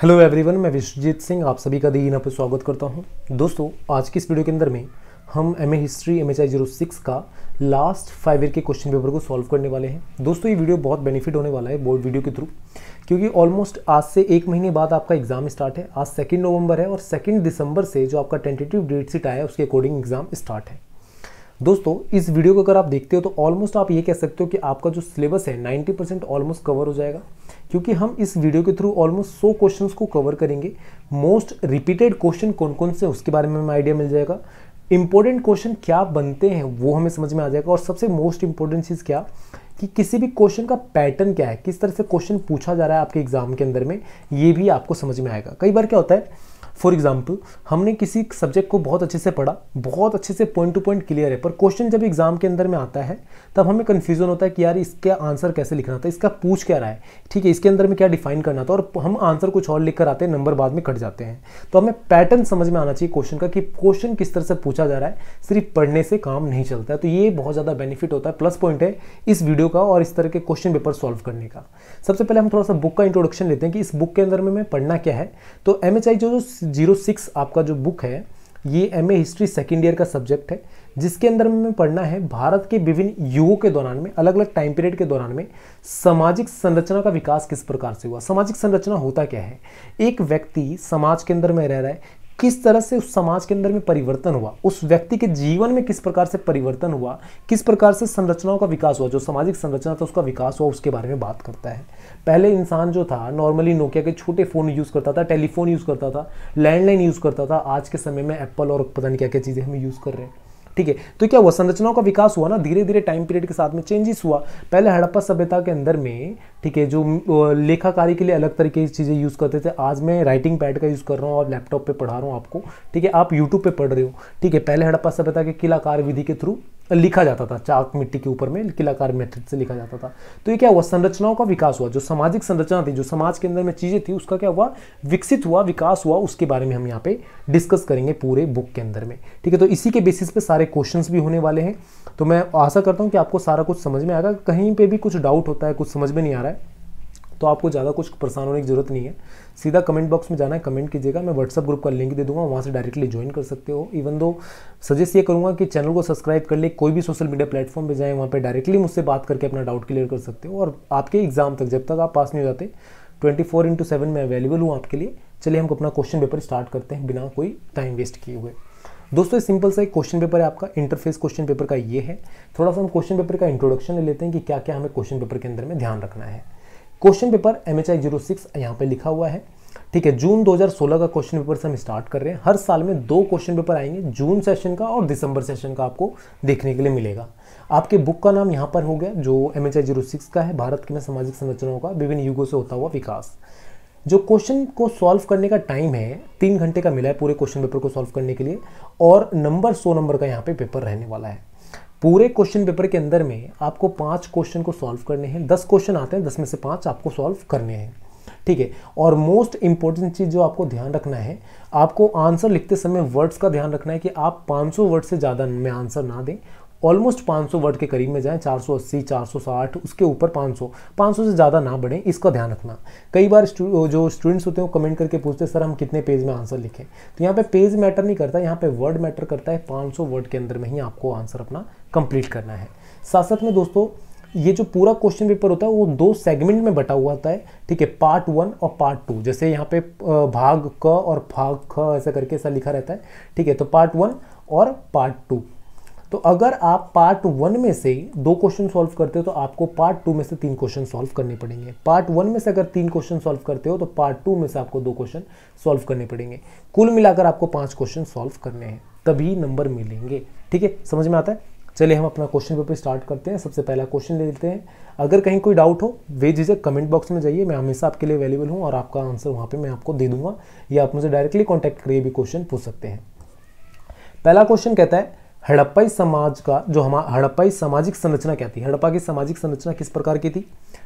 hello everyone मैं विश्वजीत सिंह आप सभी का दिन पर स्वागत करता हूं दोस्तों आज की इस वीडियो के अंदर में हम M A history M H I zero six का लास्ट फाइव ईयर के क्वेश्चन पेपर को सॉल्व करने वाले हैं दोस्तों ये वीडियो बहुत बेनिफिट होने वाला है बोर्ड वीडियो के थ्रू क्योंकि ऑलमोस्ट आज से एक महीने बाद आपका एग्जाम स्टार्ट है आज सेकेंड नवंबर है और सेकेंड दिसंबर से जो आपका टेंटेटिव डेट सीट आया है उसके अकॉर्डिंग एग्जाम स्टार्ट है दोस्तों इस वीडियो को अगर आप देखते हो तो ऑलमोस्ट आप ये कह सकते हो कि आपका जो सिलेबस है 90 परसेंट ऑलमोस्ट कवर हो जाएगा क्योंकि हम इस वीडियो के थ्रू ऑलमोस्ट 100 क्वेश्चंस को कवर करेंगे मोस्ट रिपीटेड क्वेश्चन कौन कौन से उसके बारे में हमें आइडिया मिल जाएगा इंपॉर्टेंट क्वेश्चन क्या बनते हैं वो हमें समझ में आ जाएगा और सबसे मोस्ट इंपॉर्टेंट चीज़ क्या कि किसी भी क्वेश्चन का पैटर्न क्या है किस तरह से क्वेश्चन पूछा जा रहा है आपके एग्जाम के अंदर में ये भी आपको समझ में आएगा कई बार क्या होता है फॉर एग्जाम्पल हमने किसी सब्जेक्ट को बहुत अच्छे से पढ़ा बहुत अच्छे से पॉइंट टू पॉइंट क्लियर है पर क्वेश्चन जब एग्जाम के अंदर में आता है तब हमें कन्फ्यूजन होता है कि यार इसका आंसर कैसे लिखना था इसका पूछ क्या रहा है ठीक है इसके अंदर में क्या डिफाइन करना था और हम आंसर कुछ और लिख कर आते हैं नंबर बाद में कट जाते हैं तो हमें पैटर्न समझ में आना चाहिए क्वेश्चन का कि क्वेश्चन किस तरह से पूछा जा रहा है सिर्फ पढ़ने से काम नहीं चलता है तो ये बहुत ज़्यादा बेनिफिट होता है प्लस पॉइंट है इस वीडियो का और इस तरह के क्वेश्चन पेपर सॉल्व करने का सबसे पहले हम थोड़ा सा बुक का इंट्रोडक्शन लेते हैं कि इस बुक के अंदर में पढ़ना क्या है तो एम जो, जो जीरो सिक्स आपका जो बुक है ये M A history second year का सब्जेक्ट है जिसके अंदर में पढ़ना है भारत के विभिन्न युगों के दौरान में अलग अलग टाइम पीरियड के दौरान में सामाजिक संरचना का विकास किस प्रकार से हुआ सामाजिक संरचना होता क्या है एक व्यक्ति समाज के अंदर में रह रहा है किस तरह से उस समाज के अंदर में परिवर्तन हुआ उस व्यक्ति के जीवन में किस प्रकार से परिवर्तन हुआ किस प्रकार से संरचनाओं का विकास हुआ जो सामाजिक संरचना था उसका विकास हुआ उसके बारे में बात करता है पहले इंसान जो था नॉर्मली नोकिया के छोटे फ़ोन यूज़ करता था टेलीफोन यूज़ करता था लैंडलाइन यूज़ करता था आज के समय में एप्पल और पता नहीं क्या क्या चीज़ें हम यूज़ कर रहे हैं ठीक है तो क्या हुआ संरचनाओं का विकास हुआ ना धीरे धीरे टाइम पीरियड के साथ में चेंजेस हुआ पहले हड़प्पा सभ्यता के अंदर में ठीक है जो लेखाकारी के लिए अलग तरीके की चीज़ें यूज़ करते थे आज मैं राइटिंग पैड का यूज़ कर रहा हूँ और लैपटॉप पे पढ़ा रहा हूँ आपको ठीक है आप यूट्यूब पे पढ़ रहे हो ठीक है पहले हड़प्पा सभ्यता के किलाकार विधि के थ्रू लिखा जाता था चाक मिट्टी के ऊपर में किलाकार मेथड से लिखा जाता था तो ये क्या हुआ संरचनाओं का विकास हुआ जो सामाजिक संरचना थी जो समाज के अंदर में चीज़ें थी उसका क्या हुआ विकसित हुआ विकास हुआ उसके बारे में हम यहाँ पे डिस्कस करेंगे पूरे बुक के अंदर में ठीक है तो इसी के बेसिस पे सारे क्वेश्चन भी होने वाले हैं तो मैं आशा करता हूँ कि आपको सारा कुछ समझ में आएगा कहीं पर भी कुछ डाउट होता है कुछ समझ में नहीं आ रहा है तो आपको ज़्यादा कुछ परेशान होने की ज़रूरत नहीं है सीधा कमेंट बॉक्स में जाना है कमेंट कीजिएगा मैं व्हाट्सअप ग्रुप का लिंक दे दूंगा वहाँ से डायरेक्टली ज्वाइन कर सकते हो इवन दो सजेस्ट ये करूँगा कि चैनल को सब्सक्राइब कर ले कोई भी सोशल मीडिया प्लेटफॉर्म पर जाएँ वहाँ पर डायरेक्टली मुझसे बात करके अपना डाउट क्लियर कर सकते हो और आपके एग्जाम तक जब तक आप पास नहीं हो जाते ट्वेंटी फोर इंटू सेवन में अवेलेबल हूँ आपके लिए चलिए हम अपना क्वेश्चन पेपर स्टार्ट करते हैं बिना कोई टाइम वेस्ट किए हुए दोस्तों सिंपल सा एक क्वेश्चन पेपर है आपका इंटरफेस क्वेश्चन पेपर का ये है थोड़ा सा हम क्वेश्चन पेपर का इंट्रोडक्शन ले लेते हैं कि क्या क्या हमें क्वेश्चन पेपर के अंदर में ध्यान रखना है question paper M H I zero six यहाँ पर लिखा हुआ है ठीक है जून 2016 का क्वेश्चन पेपर से हम स्टार्ट कर रहे हैं हर साल में दो क्वेश्चन पेपर आएंगे जून सेशन का और दिसंबर सेशन का आपको देखने के लिए मिलेगा आपके बुक का नाम यहाँ पर हो गया जो M H I zero six का है भारत की सामाजिक संरचनाओं का विभिन्न युगों से होता हुआ विकास जो क्वेश्चन को सॉल्व करने का टाइम है तीन घंटे का मिला है पूरे क्वेश्चन पेपर को सॉल्व करने के लिए और नंबर सौ नंबर का यहाँ पे पेपर रहने वाला है पूरे क्वेश्चन पेपर के अंदर में आपको पांच क्वेश्चन को सॉल्व करने हैं दस क्वेश्चन आते हैं दस में से पांच आपको सॉल्व करने हैं ठीक है और मोस्ट इंपॉर्टेंट चीज़ जो आपको ध्यान रखना है आपको आंसर लिखते समय वर्ड्स का ध्यान रखना है कि आप 500 वर्ड से ज़्यादा में आंसर ना दें ऑलमोस्ट 500 वर्ड के करीब में जाएं 480 460 उसके ऊपर 500 500 से ज़्यादा ना बढ़ें इसका ध्यान रखना कई बार जो स्टूडेंट्स होते हैं वो कमेंट करके पूछते हैं सर हम कितने पेज में आंसर लिखें तो यहाँ पे पेज मैटर नहीं करता यहाँ पे वर्ड मैटर करता है 500 वर्ड के अंदर में ही आपको आंसर अपना कंप्लीट करना है साथ साथ में दोस्तों ये जो पूरा क्वेश्चन पेपर होता है वो दो सेगमेंट में बटा हुआ होता है ठीक है पार्ट वन और पार्ट टू जैसे यहाँ पे भाग क और भाग ख ऐसा करके ऐसा लिखा रहता है ठीक है तो पार्ट वन और पार्ट टू तो अगर आप पार्ट वन में से दो क्वेश्चन सॉल्व करते हो तो आपको पार्ट टू में से तीन क्वेश्चन सॉल्व करने पड़ेंगे पार्ट वन में से अगर तीन क्वेश्चन सॉल्व करते हो तो पार्ट टू में से आपको दो क्वेश्चन सॉल्व करने पड़ेंगे कुल मिलाकर आपको पांच क्वेश्चन सॉल्व करने हैं तभी नंबर मिलेंगे ठीक है समझ में आता है चलिए हम अपना क्वेश्चन पेपर स्टार्ट करते हैं सबसे पहला क्वेश्चन ले लेते हैं अगर कहीं कोई डाउट हो जिसे कमेंट बॉक्स में जाइए मैं हमेशा आपके लिए अवेलेबल हूँ और आपका आंसर वहाँ पे मैं आपको दे दूंगा या आप मुझे डायरेक्टली कॉन्टैक्ट करिए भी क्वेश्चन पूछ सकते हैं पहला क्वेश्चन कहता है हड़प्पाई समाज का जो हमारा हड़प्पाई सामाजिक संरचना क्या थी हड़प्पा की सामाजिक संरचना किस प्रकार की थी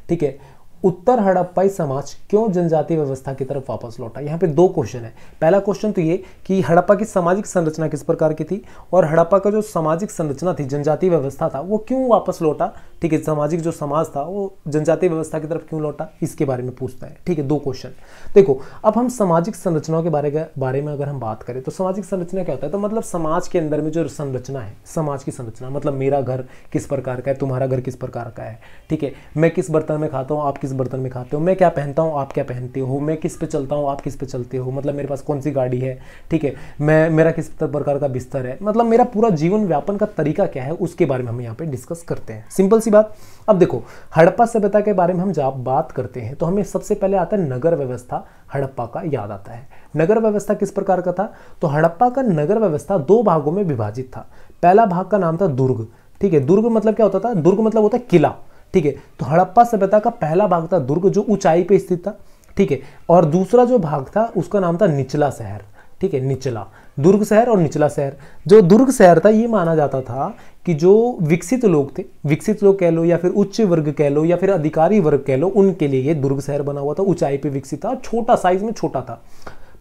ठीक है उत्तर हड़प्पाई समाज क्यों जनजातीय व्यवस्था की तरफ वापस लौटा यहाँ पे दो क्वेश्चन है पहला क्वेश्चन तो ये कि हड़प्पा की सामाजिक संरचना किस प्रकार की थी और हड़प्पा का जो सामाजिक संरचना थी जनजातीय व्यवस्था था वो क्यों वापस लौटा ठीक है सामाजिक जो समाज था वो जनजातीय व्यवस्था की तरफ क्यों लौटा इसके बारे में पूछता है ठीक है दो क्वेश्चन देखो अब हम सामाजिक संरचनाओं के बारे बारे में अगर हम बात करें तो सामाजिक संरचना क्या होता है तो मतलब समाज के अंदर में जो संरचना है समाज की संरचना मतलब मेरा घर किस प्रकार का है तुम्हारा घर किस प्रकार का है ठीक है मैं किस बर्तन में खाता हूँ आप किस किस बर्तन में खाते हो मैं क्या पहनता हूँ आप क्या पहनते हो मैं किस पे चलता हूँ आप किस पे चलते हो मतलब मेरे पास कौन सी गाड़ी है ठीक है मैं मेरा किस प्रकार का बिस्तर है मतलब मेरा पूरा जीवन व्यापन का तरीका क्या है उसके बारे में हम यहाँ पे डिस्कस करते हैं सिंपल सी बात अब देखो हड़प्पा सभ्यता के बारे में हम जब बात करते हैं तो हमें सबसे पहले आता है नगर व्यवस्था हड़प्पा का याद आता है नगर व्यवस्था किस प्रकार का था तो हड़प्पा का नगर व्यवस्था दो भागों में विभाजित था पहला भाग का नाम था दुर्ग ठीक है दुर्ग मतलब क्या होता था दुर्ग मतलब होता है किला ठीक है तो हड़प्पा सभ्यता का पहला भाग था दुर्ग जो ऊंचाई पे स्थित था ठीक है और दूसरा जो भाग था उसका नाम था निचला शहर ठीक है निचला दुर्ग शहर और निचला शहर जो दुर्ग शहर था ये माना जाता था कि जो विकसित लोग थे विकसित लोग कह लो या फिर उच्च वर्ग कह लो या फिर अधिकारी वर्ग कह लो उनके लिए ये दुर्ग शहर बना हुआ था ऊंचाई पे विकसित था छोटा साइज में छोटा था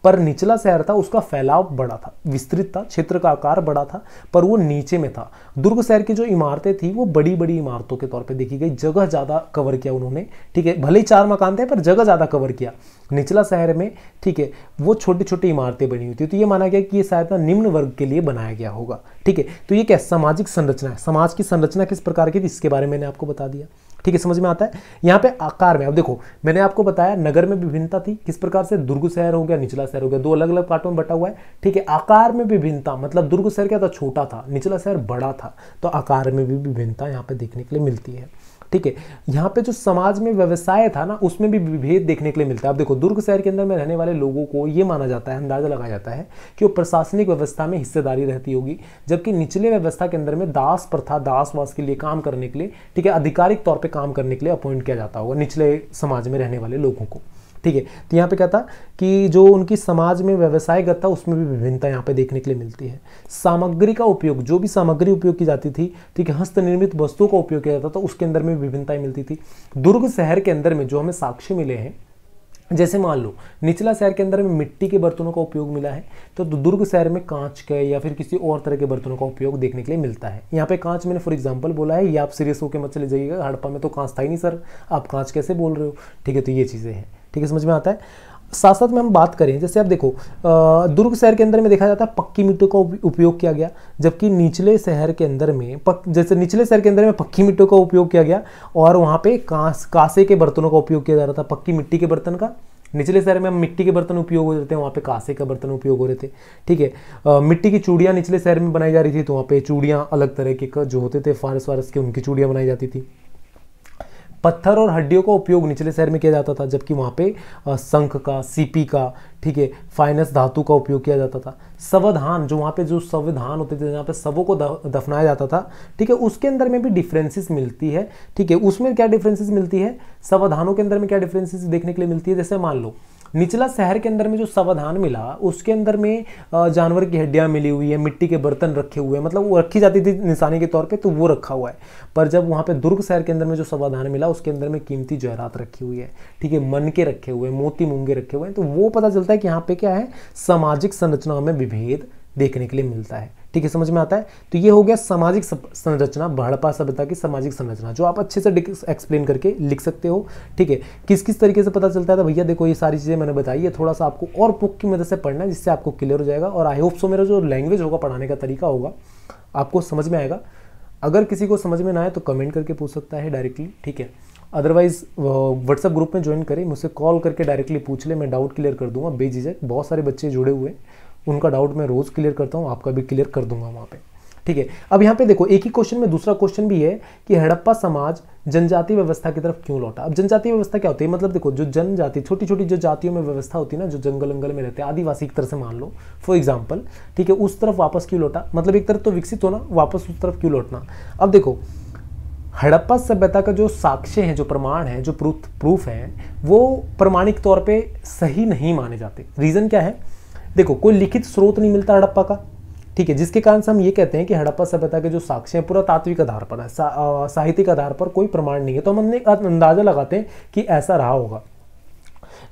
पर निचला शहर था उसका फैलाव बड़ा था विस्तृत था क्षेत्र का आकार बड़ा था पर वो नीचे में था दुर्ग शहर की जो इमारतें थी वो बड़ी बड़ी इमारतों के तौर पर देखी गई जगह ज़्यादा कवर किया उन्होंने ठीक है भले ही चार मकान थे पर जगह ज़्यादा कवर किया निचला शहर में ठीक है वो छोटी छोटी इमारतें बनी हुई थी तो ये माना गया कि ये शायद निम्न वर्ग के लिए बनाया गया होगा ठीक है तो ये क्या सामाजिक संरचना है समाज की संरचना किस प्रकार की थी इसके बारे में मैंने आपको बता दिया ठीक है समझ में आता है यहाँ पे आकार में अब देखो मैंने आपको बताया नगर में विभिन्नता थी किस प्रकार से दुर्ग शहर हो गया निचला शहर हो गया दो अलग अलग पार्टों में बटा हुआ है ठीक है आकार में विभिन्नता मतलब दुर्ग शहर क्या था छोटा था निचला शहर बड़ा था तो आकार में भी विभिन्नता यहाँ पे देखने के लिए मिलती है ठीक है यहाँ पे जो समाज में व्यवसाय था ना उसमें भी विभेद देखने के लिए मिलता है अब देखो दुर्ग शहर के अंदर में रहने वाले लोगों को ये माना जाता है अंदाजा लगाया जाता है कि वो प्रशासनिक व्यवस्था में हिस्सेदारी रहती होगी जबकि निचले व्यवस्था के अंदर में दास प्रथा दासवास के लिए काम करने के लिए ठीक है आधिकारिक तौर पर काम करने के लिए अपॉइंट किया जाता होगा निचले समाज में रहने वाले लोगों को ठीक है तो यहाँ पे क्या था कि जो उनकी समाज में व्यवसायगत था उसमें भी विभिन्नता यहाँ पे देखने के लिए मिलती है सामग्री का उपयोग जो भी सामग्री उपयोग की जाती थी ठीक है हस्तनिर्मित वस्तुओं का उपयोग किया जाता था उसके अंदर में भी विभिन्नताएं मिलती थी दुर्ग शहर के अंदर में जो हमें साक्ष्य मिले हैं जैसे मान लो निचला शहर के अंदर में मिट्टी के बर्तनों का उपयोग मिला है तो दुर्ग शहर में कांच के या फिर किसी और तरह के बर्तनों का उपयोग देखने के लिए मिलता है यहाँ पे कांच मैंने फॉर एग्जांपल बोला है या आप सीरियस होकर मत चले जाइएगा हड़प्पा में तो कांच था ही नहीं सर आप कांच कैसे बोल रहे हो ठीक है तो ये चीज़ें हैं ठीक है समझ में आता है साथ साथ में हम बात करें जैसे आप देखो दुर्ग शहर के अंदर में देखा जाता है पक्की मिट्टी का उपयोग किया गया जबकि निचले शहर के अंदर में पक जैसे निचले शहर के अंदर में पक्की मिट्टी का उपयोग किया गया और वहाँ पे कांस कांसे के बर्तनों का उपयोग किया जा रहा था पक्की मिट्टी के बर्तन का निचले शहर में हम मिट्टी के बर्तन उपयोग हो रहे थे वहाँ पे कांसे का बर्तन उपयोग हो रहे थे ठीक है मिट्टी की चूड़ियाँ निचले शहर में बनाई जा रही थी तो वहाँ पे चूड़ियाँ अलग तरह के जो होते थे फारस वारस के उनकी चूड़ियाँ बनाई जाती थी पत्थर और हड्डियों का उपयोग निचले शहर में किया जाता था जबकि वहाँ पे संख का सीपी का ठीक है फाइनस धातु का उपयोग किया जाता था सवधान जो वहाँ पे जो संविधान होते थे जहाँ पे सबों को दफनाया जाता था ठीक है उसके अंदर में भी डिफरेंसेस मिलती है ठीक है उसमें क्या डिफरेंसेस मिलती है सवधानों के अंदर में क्या डिफरेंसेस देखने के लिए मिलती है जैसे मान लो निचला शहर के अंदर में जो सावधान मिला उसके अंदर में जानवर की हड्डियाँ मिली हुई है मिट्टी के बर्तन रखे हुए हैं मतलब वो रखी जाती थी निशानी के तौर पे तो वो रखा हुआ है पर जब वहाँ पे दुर्ग शहर के अंदर में जो सावधान मिला उसके अंदर में कीमती जयरात रखी हुई है ठीक है मन के रखे हुए मोती मूंगे रखे हुए हैं तो वो पता चलता है कि यहाँ पे क्या है सामाजिक संरचना में विभेद देखने के लिए मिलता है ठीक है समझ में आता है तो ये हो गया सामाजिक संरचना भड़पा सभ्यता की सामाजिक संरचना जो आप अच्छे से एक्सप्लेन करके लिख सकते हो ठीक है किस किस तरीके से पता चलता है तो भैया देखो ये सारी चीज़ें मैंने बताई है थोड़ा सा आपको और बुक की मदद से पढ़ना है जिससे आपको क्लियर हो जाएगा और आई होप सो मेरा जो लैंग्वेज होगा पढ़ाने का तरीका होगा आपको समझ में आएगा अगर किसी को समझ में ना आए तो कमेंट करके पूछ सकता है डायरेक्टली ठीक है अदरवाइज व्हाट्सअप ग्रुप में ज्वाइन करें मुझसे कॉल करके डायरेक्टली पूछ ले मैं डाउट क्लियर कर दूंगा बेझिझक बहुत सारे बच्चे जुड़े हुए हैं उनका डाउट मैं रोज़ क्लियर करता हूँ आपका भी क्लियर कर दूंगा वहाँ पे ठीक है अब यहाँ पे देखो एक ही क्वेश्चन में दूसरा क्वेश्चन भी है कि हड़प्पा समाज जनजाति व्यवस्था की तरफ क्यों लौटा अब जनजाति व्यवस्था क्या होती है मतलब देखो जो जनजाति छोटी छोटी जो जातियों में व्यवस्था होती है ना जो जंगल अंगल में रहते हैं आदिवासी एक तरह से मान लो फॉर एग्जाम्पल ठीक है उस तरफ वापस क्यों लौटा मतलब एक तरफ तो विकसित होना वापस उस तरफ क्यों लौटना अब देखो हड़प्पा सभ्यता का जो साक्ष्य है जो प्रमाण है जो प्रूफ प्रूफ है वो प्रमाणिक तौर पे सही नहीं माने जाते रीज़न क्या है देखो कोई लिखित स्रोत नहीं मिलता हड़प्पा का ठीक है जिसके कारण से हम ये कहते हैं कि हड़प्पा सभ्यता के जो साक्ष्य हैं पूरा तात्विक आधार पर है साहित्यिक आधार पर कोई प्रमाण नहीं है तो हम अपने अंदाज़ा लगाते हैं कि ऐसा रहा होगा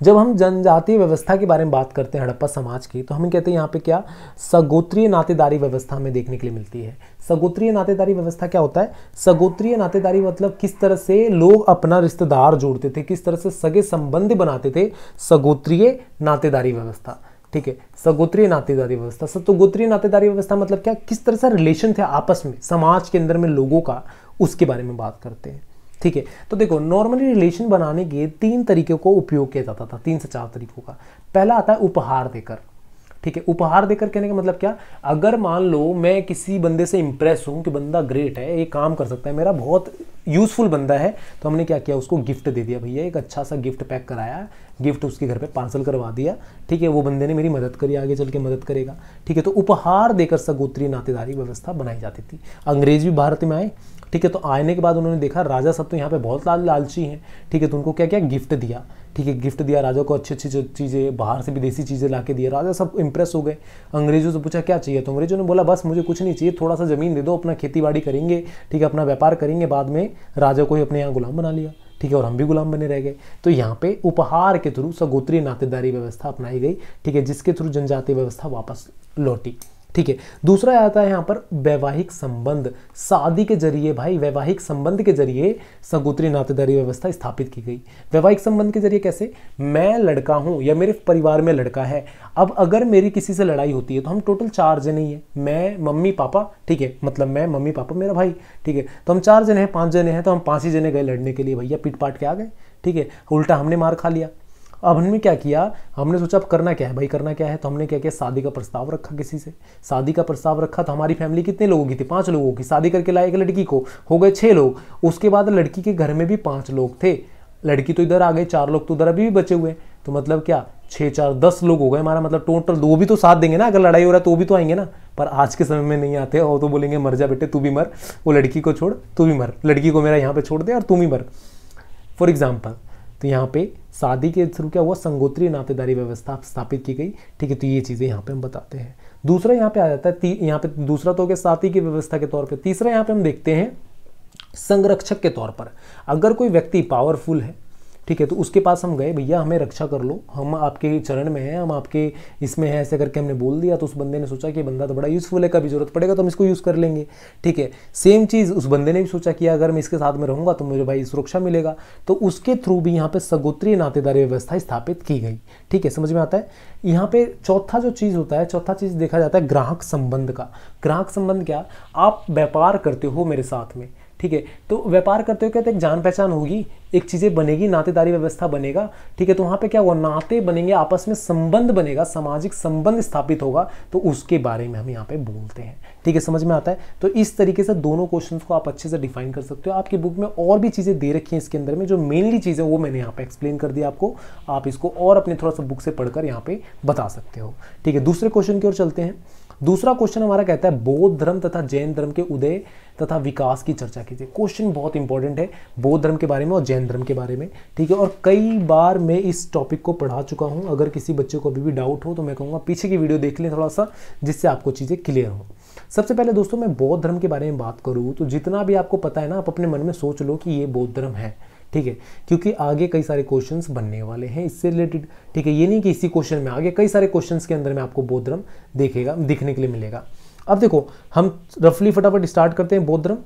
जब हम जनजातीय व्यवस्था के बारे में बात करते हैं हड़प्पा समाज की तो हम कहते हैं यहाँ पे क्या सगोत्रीय नातेदारी व्यवस्था हमें देखने के लिए मिलती है सगोत्रीय नातेदारी व्यवस्था क्या होता है सगोत्रीय नातेदारी मतलब किस तरह से लोग अपना रिश्तेदार जोड़ते थे किस तरह से सगे संबंध बनाते थे सगोत्रीय नातेदारी व्यवस्था ठीक है सगोत्रीय नातेदारी व्यवस्था तो गोत्रीय नातेदारी व्यवस्था मतलब क्या किस तरह से रिलेशन थे आपस में समाज के अंदर में लोगों का उसके बारे में बात करते हैं ठीक है तो देखो नॉर्मली रिलेशन बनाने के तीन तरीकों को उपयोग किया जाता था तीन से चार तरीकों का पहला आता है उपहार देकर ठीक है उपहार देकर कहने का मतलब क्या अगर मान लो मैं किसी बंदे से इंप्रेस हूँ कि बंदा ग्रेट है ये काम कर सकता है मेरा बहुत यूज़फुल बंदा है तो हमने क्या किया उसको गिफ्ट दे दिया भैया एक अच्छा सा गिफ्ट पैक कराया गिफ्ट उसके घर पे पार्सल करवा दिया ठीक है वो बंदे ने मेरी मदद करी आगे चल के मदद करेगा ठीक है तो उपहार देकर सगोत्रीय नातेदारी व्यवस्था बनाई जाती थी अंग्रेज भी भारत में आए ठीक है तो आने के बाद उन्होंने देखा राजा सब तो यहाँ पे बहुत लाल लालची हैं ठीक है तो उनको क्या क्या गिफ्ट दिया ठीक है गिफ्ट दिया राजा को अच्छी अच्छी चीज़ें बाहर से विदेशी चीज़ें ला दिया राजा सब इंप्रेस हो गए अंग्रेज़ों से पूछा क्या चाहिए तो अंग्रेज़ों ने बोला बस मुझे कुछ नहीं चाहिए थोड़ा सा ज़मीन दे दो अपना खेती बाड़ी करेंगे ठीक है अपना व्यापार करेंगे बाद में राजा को ही अपने यहाँ गुलाम बना लिया ठीक है और हम भी गुलाम बने रह गए तो यहाँ पे उपहार के थ्रू सगोत्रीय नातेदारी व्यवस्था अपनाई गई ठीक है जिसके थ्रू जनजातीय व्यवस्था वापस लौटी ठीक है दूसरा आता है यहाँ पर वैवाहिक संबंध शादी के जरिए भाई वैवाहिक संबंध के जरिए सगोत्री नातेदारी व्यवस्था स्थापित की गई वैवाहिक संबंध के जरिए कैसे मैं लड़का हूँ या मेरे परिवार में लड़का है अब अगर मेरी किसी से लड़ाई होती है तो हम टोटल चार जने ही हैं मैं मम्मी पापा ठीक है मतलब मैं मम्मी पापा मेरा भाई ठीक है तो हम चार जने हैं पाँच जने हैं तो हम पाँच ही जने गए लड़ने के लिए भैया पीट पाट के आ गए ठीक है उल्टा हमने मार खा लिया अब हमने क्या किया हमने सोचा अब करना क्या है भाई करना क्या है तो हमने क्या किया शादी का प्रस्ताव रखा किसी से शादी का प्रस्ताव रखा तो हमारी फैमिली कितने लोगों की थी पाँच लोगों की शादी करके लाए एक लड़की को हो गए छः लोग उसके बाद लड़की के घर में भी पाँच लोग थे लड़की तो इधर आ गए चार लोग तो उधर अभी भी बचे हुए तो मतलब क्या छः चार दस लोग हो गए हमारा मतलब टोटल दो भी तो साथ देंगे ना अगर लड़ाई हो रहा है तो वो भी तो आएंगे ना पर आज के समय में नहीं आते और तो बोलेंगे मर जा बेटे तू भी मर वो लड़की को छोड़ तू भी मर लड़की को मेरा यहाँ पे छोड़ दे और तू भी मर फॉर एग्जाम्पल तो यहाँ पे शादी के थ्रू क्या हुआ संगोत्री नातेदारी व्यवस्था स्थापित की गई ठीक है तो ये चीज़ें यहाँ पे हम बताते हैं दूसरा यहाँ पे आ जाता है यहाँ पे दूसरा तो हो गया साथी की व्यवस्था के तौर पर तीसरा यहाँ पे हम देखते हैं संरक्षक के तौर पर अगर कोई व्यक्ति पावरफुल है ठीक है तो उसके पास हम गए भैया हमें रक्षा कर लो हम आपके चरण में हैं हम आपके इसमें हैं ऐसे करके हमने बोल दिया तो उस बंदे ने सोचा कि बंदा तो बड़ा यूज़फुल है कभी ज़रूरत पड़ेगा तो हम इसको यूज़ कर लेंगे ठीक है सेम चीज़ उस बंदे ने भी सोचा कि अगर मैं इसके साथ में रहूँगा तो मुझे भाई सुरक्षा मिलेगा तो उसके थ्रू भी यहाँ पर सगोत्रीय नातेदारी व्यवस्था स्थापित की गई ठीक है समझ में आता है यहाँ पे चौथा जो चीज़ होता है चौथा चीज़ देखा जाता है ग्राहक संबंध का ग्राहक संबंध क्या आप व्यापार करते हो मेरे साथ में ठीक है तो व्यापार करते हुए कहते हैं जान पहचान होगी एक चीज़ें बनेगी नातेदारी व्यवस्था बनेगा ठीक है तो वहाँ पे क्या हुआ नाते बनेंगे आपस में संबंध बनेगा सामाजिक संबंध स्थापित होगा तो उसके बारे में हम यहाँ पे बोलते हैं ठीक है समझ में आता है तो इस तरीके से दोनों क्वेश्चन को आप अच्छे से डिफाइन कर सकते हो आपकी बुक में और भी चीज़ें दे रखी हैं इसके अंदर में जो मेनली चीज़ें वो मैंने यहाँ पर एक्सप्लेन कर दिया आपको आप इसको और अपने थोड़ा सा बुक से पढ़कर यहाँ पर बता सकते हो ठीक है दूसरे क्वेश्चन की ओर चलते हैं दूसरा क्वेश्चन हमारा कहता है बौद्ध धर्म तथा जैन धर्म के उदय तथा विकास की चर्चा कीजिए क्वेश्चन बहुत इंपॉर्टेंट है बौद्ध धर्म के बारे में और जैन धर्म के बारे में ठीक है और कई बार मैं इस टॉपिक को पढ़ा चुका हूँ अगर किसी बच्चे को अभी भी डाउट हो तो मैं कहूँगा पीछे की वीडियो देख लें थोड़ा सा जिससे आपको चीज़ें क्लियर हों सबसे पहले दोस्तों मैं बौद्ध धर्म के बारे में बात करूँ तो जितना भी आपको पता है ना आप अपने मन में सोच लो कि ये बौद्ध धर्म है ठीक है क्योंकि आगे कई सारे क्वेश्चंस बनने वाले हैं इससे रिलेटेड ठीक है ये नहीं कि इसी क्वेश्चन में आगे कई सारे क्वेश्चंस के अंदर में आपको बौद्ध धर्म देखेगा दिखने के लिए मिलेगा अब देखो हम रफली फटाफट स्टार्ट करते हैं बौद्ध धर्म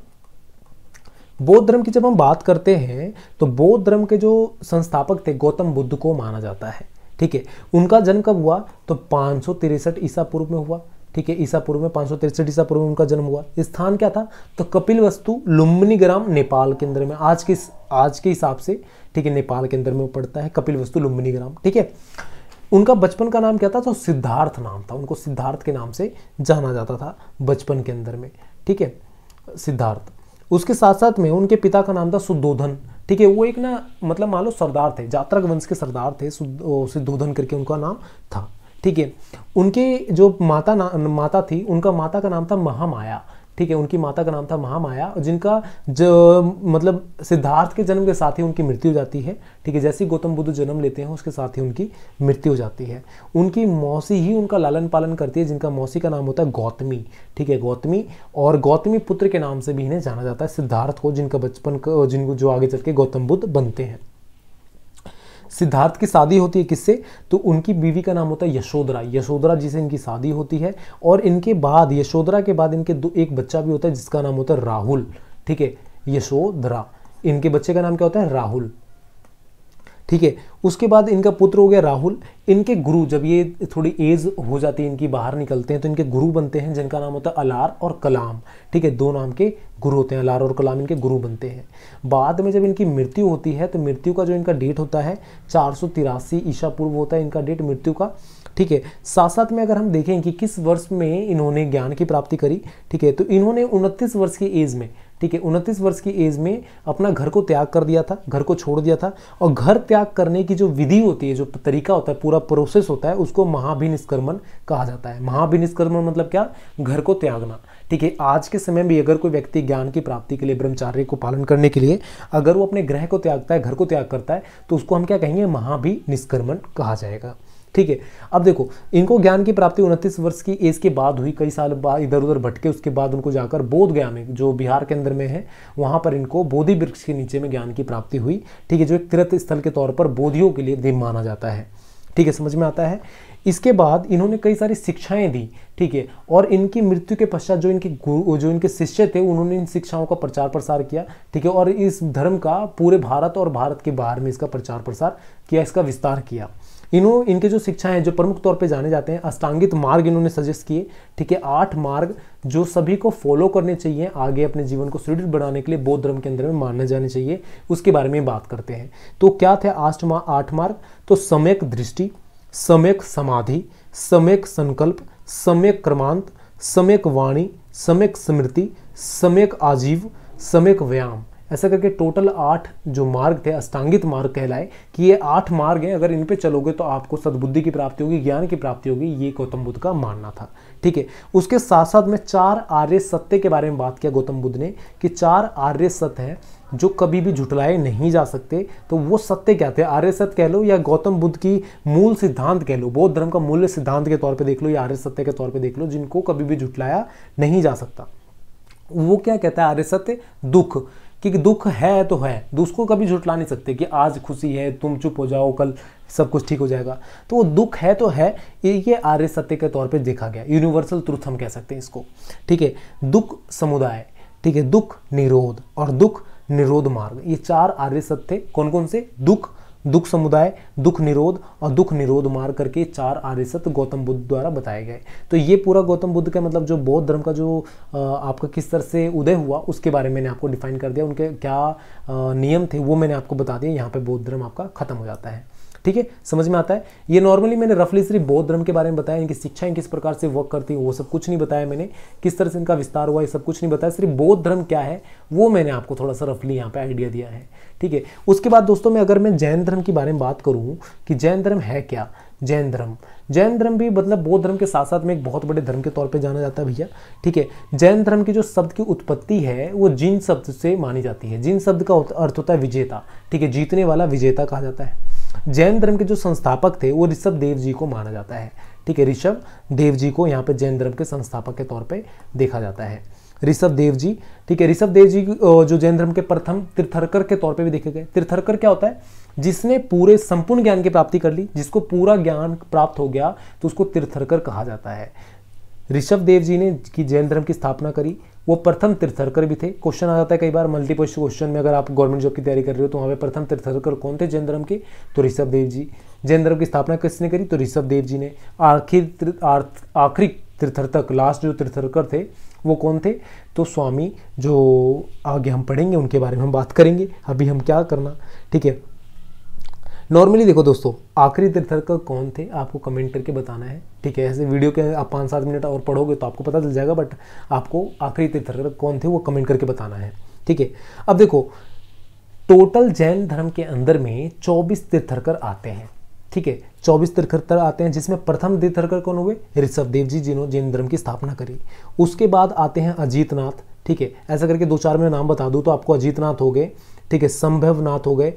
बौद्ध धर्म की जब हम बात करते हैं तो बौद्ध धर्म के जो संस्थापक थे गौतम बुद्ध को माना जाता है ठीक है उनका जन्म कब हुआ तो पाँच सौ तिरसठ ईसा पूर्व में हुआ ठीक है ईसा पूर्व में पाँच सौ तिरसठ ईसा पूर्व में उनका जन्म हुआ स्थान क्या था तो कपिल वस्तु लुम्बनी ग्राम नेपाल के अंदर में आज के आज के हिसाब से ठीक है नेपाल के अंदर में पड़ता है कपिल वस्तु लुम्बनी ग्राम ठीक है उनका बचपन का नाम क्या था तो सिद्धार्थ नाम था उनको सिद्धार्थ के नाम से जाना जाता था बचपन के अंदर में ठीक है सिद्धार्थ उसके साथ साथ में उनके पिता का नाम था सुद्धोधन ठीक है वो एक ना मतलब मान लो सरदार थे जात्रक वंश के सरदार थे सिद्धोधन करके उनका नाम था ठीक है उनके जो माता ना माता थी उनका माता का नाम था महामाया ठीक है उनकी माता का नाम था महामाया जिनका जो मतलब सिद्धार्थ के जन्म के साथ ही उनकी मृत्यु हो जाती है ठीक है जैसे ही गौतम बुद्ध जन्म लेते हैं उसके साथ ही उनकी मृत्यु हो जाती है उनकी मौसी ही उनका लालन पालन करती है जिनका मौसी का नाम होता है गौतमी ठीक है गौतमी और गौतमी पुत्र के नाम से भी इन्हें जाना जाता है सिद्धार्थ को जिनका बचपन जिनको जो आगे चल के गौतम बुद्ध बनते हैं सिद्धार्थ की शादी होती है किससे तो उनकी बीवी का नाम होता है यशोधरा यशोधरा जिसे इनकी शादी होती है और इनके बाद यशोधरा के बाद इनके दो एक बच्चा भी होता है जिसका नाम होता है राहुल ठीक है यशोधरा इनके बच्चे का नाम क्या होता है राहुल ठीक है उसके बाद इनका पुत्र हो गया राहुल इनके गुरु जब ये थोड़ी एज हो जाती है इनकी बाहर निकलते हैं तो इनके गुरु बनते हैं जिनका नाम होता है अलार और कलाम ठीक है दो नाम के गुरु होते हैं अलार और कलाम इनके गुरु बनते हैं बाद में जब इनकी मृत्यु होती है तो मृत्यु का जो इनका डेट होता है चार सौ तिरासी ईशा पूर्व होता है इनका डेट मृत्यु का ठीक है साथ साथ में अगर हम देखें कि किस वर्ष में इन्होंने ज्ञान की प्राप्ति करी ठीक है तो इन्होंने उनतीस वर्ष की एज में ठीक है उनतीस वर्ष की एज में अपना घर को त्याग कर दिया था घर को छोड़ दिया था और घर त्याग करने की जो विधि होती है जो तरीका होता है पूरा प्रोसेस होता है उसको महाभिनिष्क्रमण कहा जाता है महाभिनिष्क्रमण मतलब क्या घर को त्यागना ठीक है आज के समय भी अगर कोई व्यक्ति ज्ञान की प्राप्ति के लिए ब्रह्मचार्य को पालन करने के लिए अगर वो अपने ग्रह को त्यागता है घर को त्याग करता है तो उसको हम क्या कहेंगे महाभिनिष्क्रमण कहा जाएगा ठीक है अब देखो इनको ज्ञान की प्राप्ति उनतीस वर्ष की एज के बाद हुई कई साल बाद इधर उधर भटके उसके बाद उनको जाकर बोध गया में जो बिहार के अंदर में है वहाँ पर इनको बोधि वृक्ष के नीचे में ज्ञान की प्राप्ति हुई ठीक है जो एक तीर्थ स्थल के तौर पर बोधियों के लिए दिन माना जाता है ठीक है समझ में आता है इसके बाद इन्होंने कई सारी शिक्षाएं दी ठीक है और इनकी मृत्यु के पश्चात जो इनके गुरु जो इनके शिष्य थे उन्होंने इन शिक्षाओं का प्रचार प्रसार किया ठीक है और इस धर्म का पूरे भारत और भारत के बाहर में इसका प्रचार प्रसार किया इसका विस्तार किया इन्हों इनके जो शिक्षा हैं जो प्रमुख तौर पे जाने जाते हैं अष्टांगित मार्ग इन्होंने सजेस्ट किए ठीक है आठ मार्ग जो सभी को फॉलो करने चाहिए आगे अपने जीवन को सुदृढ़ बनाने के लिए बौद्ध धर्म के अंदर में मानने जाने चाहिए उसके बारे में बात करते हैं तो क्या थे आठ मार्ग आठ मार्ग तो सम्यक दृष्टि सम्यक समाधि सम्यक संकल्प सम्यक क्रमांत सम्यक वाणी सम्यक स्मृति सम्यक आजीव सम्यक व्यायाम ऐसा करके टोटल आठ जो मार्ग थे अष्टांगित मार्ग कहलाए कि ये आठ मार्ग हैं अगर इन पे चलोगे तो आपको सद्बुद्धि की प्राप्ति होगी ज्ञान की प्राप्ति होगी ये गौतम बुद्ध का मानना था ठीक है उसके साथ साथ में चार आर्य सत्य के बारे में बात किया गौतम बुद्ध ने कि चार आर्य सत्य हैं जो कभी भी झुटलाए नहीं जा सकते तो वो सत्य क्या थे आर्य सत्य कह लो या गौतम बुद्ध की मूल सिद्धांत कह लो बौद्ध धर्म का मूल्य सिद्धांत के तौर पर देख लो या आर्य सत्य के तौर पर देख लो जिनको कभी भी झुटलाया नहीं जा सकता वो क्या कहता है आर्य सत्य दुख कि दुख है तो है दूसरों तो को कभी झुटला नहीं सकते कि आज खुशी है तुम चुप हो जाओ कल सब कुछ ठीक हो जाएगा तो वो दुख है तो है ये आर्य सत्य के तौर पे देखा गया यूनिवर्सल ट्रुथ हम कह सकते हैं इसको ठीक है दुख समुदाय ठीक है दुख निरोध और दुख निरोध मार्ग ये चार आर्य सत्य कौन कौन से दुख दुख समुदाय दुख निरोध और दुख निरोध मार करके चार आर्य सत्य गौतम बुद्ध द्वारा बताए गए तो ये पूरा गौतम बुद्ध का मतलब जो बौद्ध धर्म का जो आपका किस तरह से उदय हुआ उसके बारे में मैंने आपको डिफाइन कर दिया उनके क्या नियम थे वो मैंने आपको बता दिया यहाँ पर बौद्ध धर्म आपका खत्म हो जाता है ठीक है समझ में आता है ये नॉर्मली मैंने रफली सिर्फ बौद्ध धर्म के बारे में बताया इनकी शिक्षाएं किस प्रकार से वर्क करती है वो सब कुछ नहीं बताया मैंने किस तरह से इनका विस्तार हुआ ये सब कुछ नहीं बताया सिर्फ बौद्ध धर्म क्या है वो मैंने आपको थोड़ा सा रफली यहाँ पे आइडिया दिया है ठीक है उसके बाद दोस्तों में अगर मैं जैन धर्म के बारे में बात करूँ कि जैन धर्म है क्या जैन धर्म जैन धर्म भी मतलब बौद्ध धर्म के साथ साथ में एक बहुत बड़े धर्म के तौर पे जाना जाता है भैया ठीक है जैन धर्म की जो शब्द की उत्पत्ति है वो जिन शब्द से मानी जाती है जिन शब्द का अर्थ होता है विजेता ठीक है जीतने वाला विजेता कहा जाता है जैन धर्म के जो संस्थापक थे वो ऋषभ देव जी को माना जाता है ठीक है ऋषभ देव जी को यहाँ पे जैन धर्म के संस्थापक के तौर पे देखा जाता है ऋषभ देव जी ठीक है ऋषभ देव जी जो जैन धर्म के प्रथम तीर्थरकर के तौर पे भी देखे गए तीर्थरकर क्या होता है जिसने पूरे संपूर्ण ज्ञान की प्राप्ति कर ली जिसको पूरा ज्ञान प्राप्त हो गया तो उसको तीर्थरकर कहा जाता है ऋषभ देव जी ने की जैन धर्म की स्थापना करी वो प्रथम तीर्थंकर भी थे क्वेश्चन आ जाता है कई बार मल्टीपल क्वेश्चन में अगर आप गवर्नमेंट जॉब की तैयारी कर रहे हो तो वहाँ पे प्रथम तीर्थंकर कौन थे जैन धर्म के तो ऋषभ देव जी जैन धर्म की स्थापना किसने करी तो ऋषभ देव जी ने आखिर आखिरी तीर्थर्थक लास्ट जो तीर्थंकर थे वो कौन थे तो स्वामी जो आगे हम पढ़ेंगे उनके बारे में हम बात करेंगे अभी हम क्या करना ठीक है नॉर्मली देखो दोस्तों आखिरी तीर्थंकर कौन थे आपको कमेंट करके बताना है ठीक है ऐसे वीडियो के आप पाँच सात मिनट और पढ़ोगे तो आपको पता चल जाएगा बट आपको आखिरी तीर्थंकर कौन थे वो कमेंट करके बताना है ठीक है अब देखो टोटल जैन धर्म के अंदर में चौबीस तीर्थंकर आते हैं ठीक है चौबीस तीर्थंकर आते हैं जिसमें प्रथम तीर्थंकर कौन हुए देव जी जिन्होंने जैन धर्म की स्थापना करी उसके बाद आते हैं अजीतनाथ ठीक है ऐसा करके दो चार में नाम बता दूँ तो आपको अजीतनाथ हो गए ठीक है संभवनाथ हो गए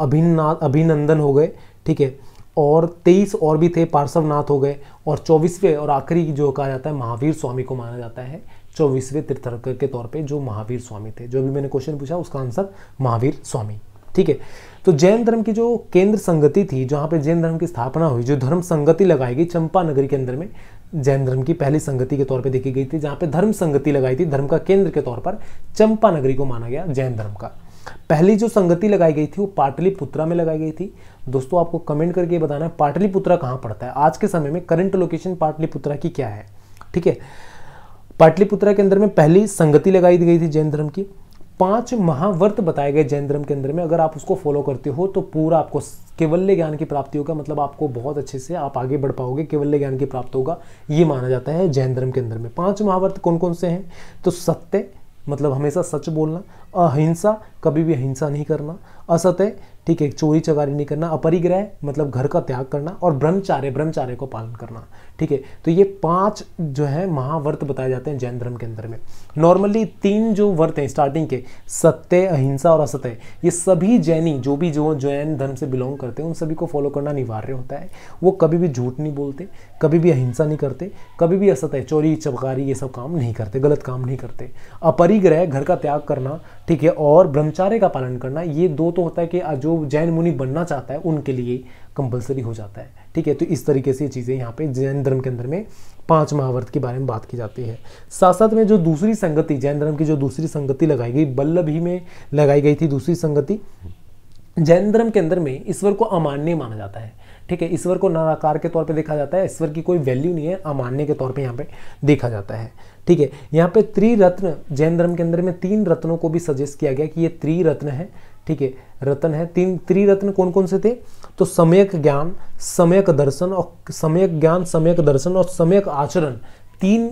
अभिननाथ अभिनंदन हो गए ठीक है और तेईस और भी थे पार्श्वनाथ हो गए और चौबीसवें और आखिरी जो कहा जाता है महावीर स्वामी को माना जाता है चौबीसवें तीर्थंकर के तौर पे जो महावीर स्वामी थे जो भी मैंने क्वेश्चन पूछा उसका आंसर महावीर स्वामी ठीक है तो जैन धर्म की जो केंद्र संगति थी जहाँ पे जैन धर्म की स्थापना हुई जो धर्म संगति लगाई गई चंपा नगरी के अंदर में जैन धर्म की पहली संगति के तौर पे देखी गई थी जहाँ पे धर्म संगति लगाई थी धर्म का केंद्र के तौर पर चंपा नगरी को माना गया जैन धर्म का पहली जो संगति लगाई गई थी वो पाटलिपुत्रा में लगाई गई थी दोस्तों आपको कमेंट करके बताना है पाटलिपुत्रा कहाँ पड़ता है आज के समय में करंट लोकेशन पाटलिपुत्रा की क्या है ठीक है पाटलिपुत्रा के अंदर में पहली संगति लगाई गई थी जैन धर्म की पांच महाव्रत बताए गए जैन धर्म के अंदर में अगर आप उसको फॉलो करते हो तो पूरा आपको केवल्य ज्ञान की प्राप्ति होगा मतलब आपको बहुत अच्छे से आप आगे बढ़ पाओगे केवल्य ज्ञान की प्राप्त होगा ये माना जाता है जैन धर्म के अंदर में पांच महाव्रत कौन कौन से हैं तो सत्य मतलब हमेशा सच बोलना अहिंसा कभी भी अहिंसा नहीं करना असत्य ठीक है चोरी चकारी नहीं करना अपरिग्रह मतलब घर का त्याग करना और ब्रह्मचार्य ब्रह्मचार्य को पालन करना ठीक है तो ये पांच जो है महाव्रत बताए जाते हैं जैन धर्म के अंदर में नॉर्मली तीन जो व्रत हैं स्टार्टिंग के सत्य अहिंसा और असत्य ये सभी जैनी जो भी जो जैन धर्म से बिलोंग करते हैं उन सभी को फॉलो करना अनिवार्य होता है वो कभी भी झूठ नहीं बोलते कभी भी अहिंसा नहीं करते कभी भी असत्य चोरी चबकारी ये सब काम नहीं करते गलत काम नहीं करते अपरिग्रह घर का त्याग करना ठीक है और ब्रह्मचार्य का पालन करना ये दो तो होता है कि जो जैन मुनि बनना चाहता है उनके लिए कंपलसरी हो जाता है ठीक है तो इस तरीके से चीज़ें यहाँ पे जैन धर्म के अंदर में पांच महाव्रत के बारे में बात की जाती है साथ साथ में जो दूसरी संगति जैन धर्म की जो दूसरी संगति लगाई गई बल्लभ ही में लगाई गई थी दूसरी संगति जैन धर्म के अंदर में ईश्वर को अमान्य माना जाता है ठीक है ईश्वर को नाकार के तौर पे देखा जाता है ईश्वर की कोई वैल्यू नहीं है अमान्य के तौर पे यहाँ पे देखा जाता है ठीक है यहाँ पे त्रिरत्न जैन धर्म के अंदर में तीन रत्नों को भी सजेस्ट किया गया कि ये त्रिरत्न है ठीक है रत्न है तीन त्रिरत्न कौन कौन से थे तो सम्यक ज्ञान सम्यक दर्शन और सम्यक ज्ञान सम्यक दर्शन और सम्यक आचरण तीन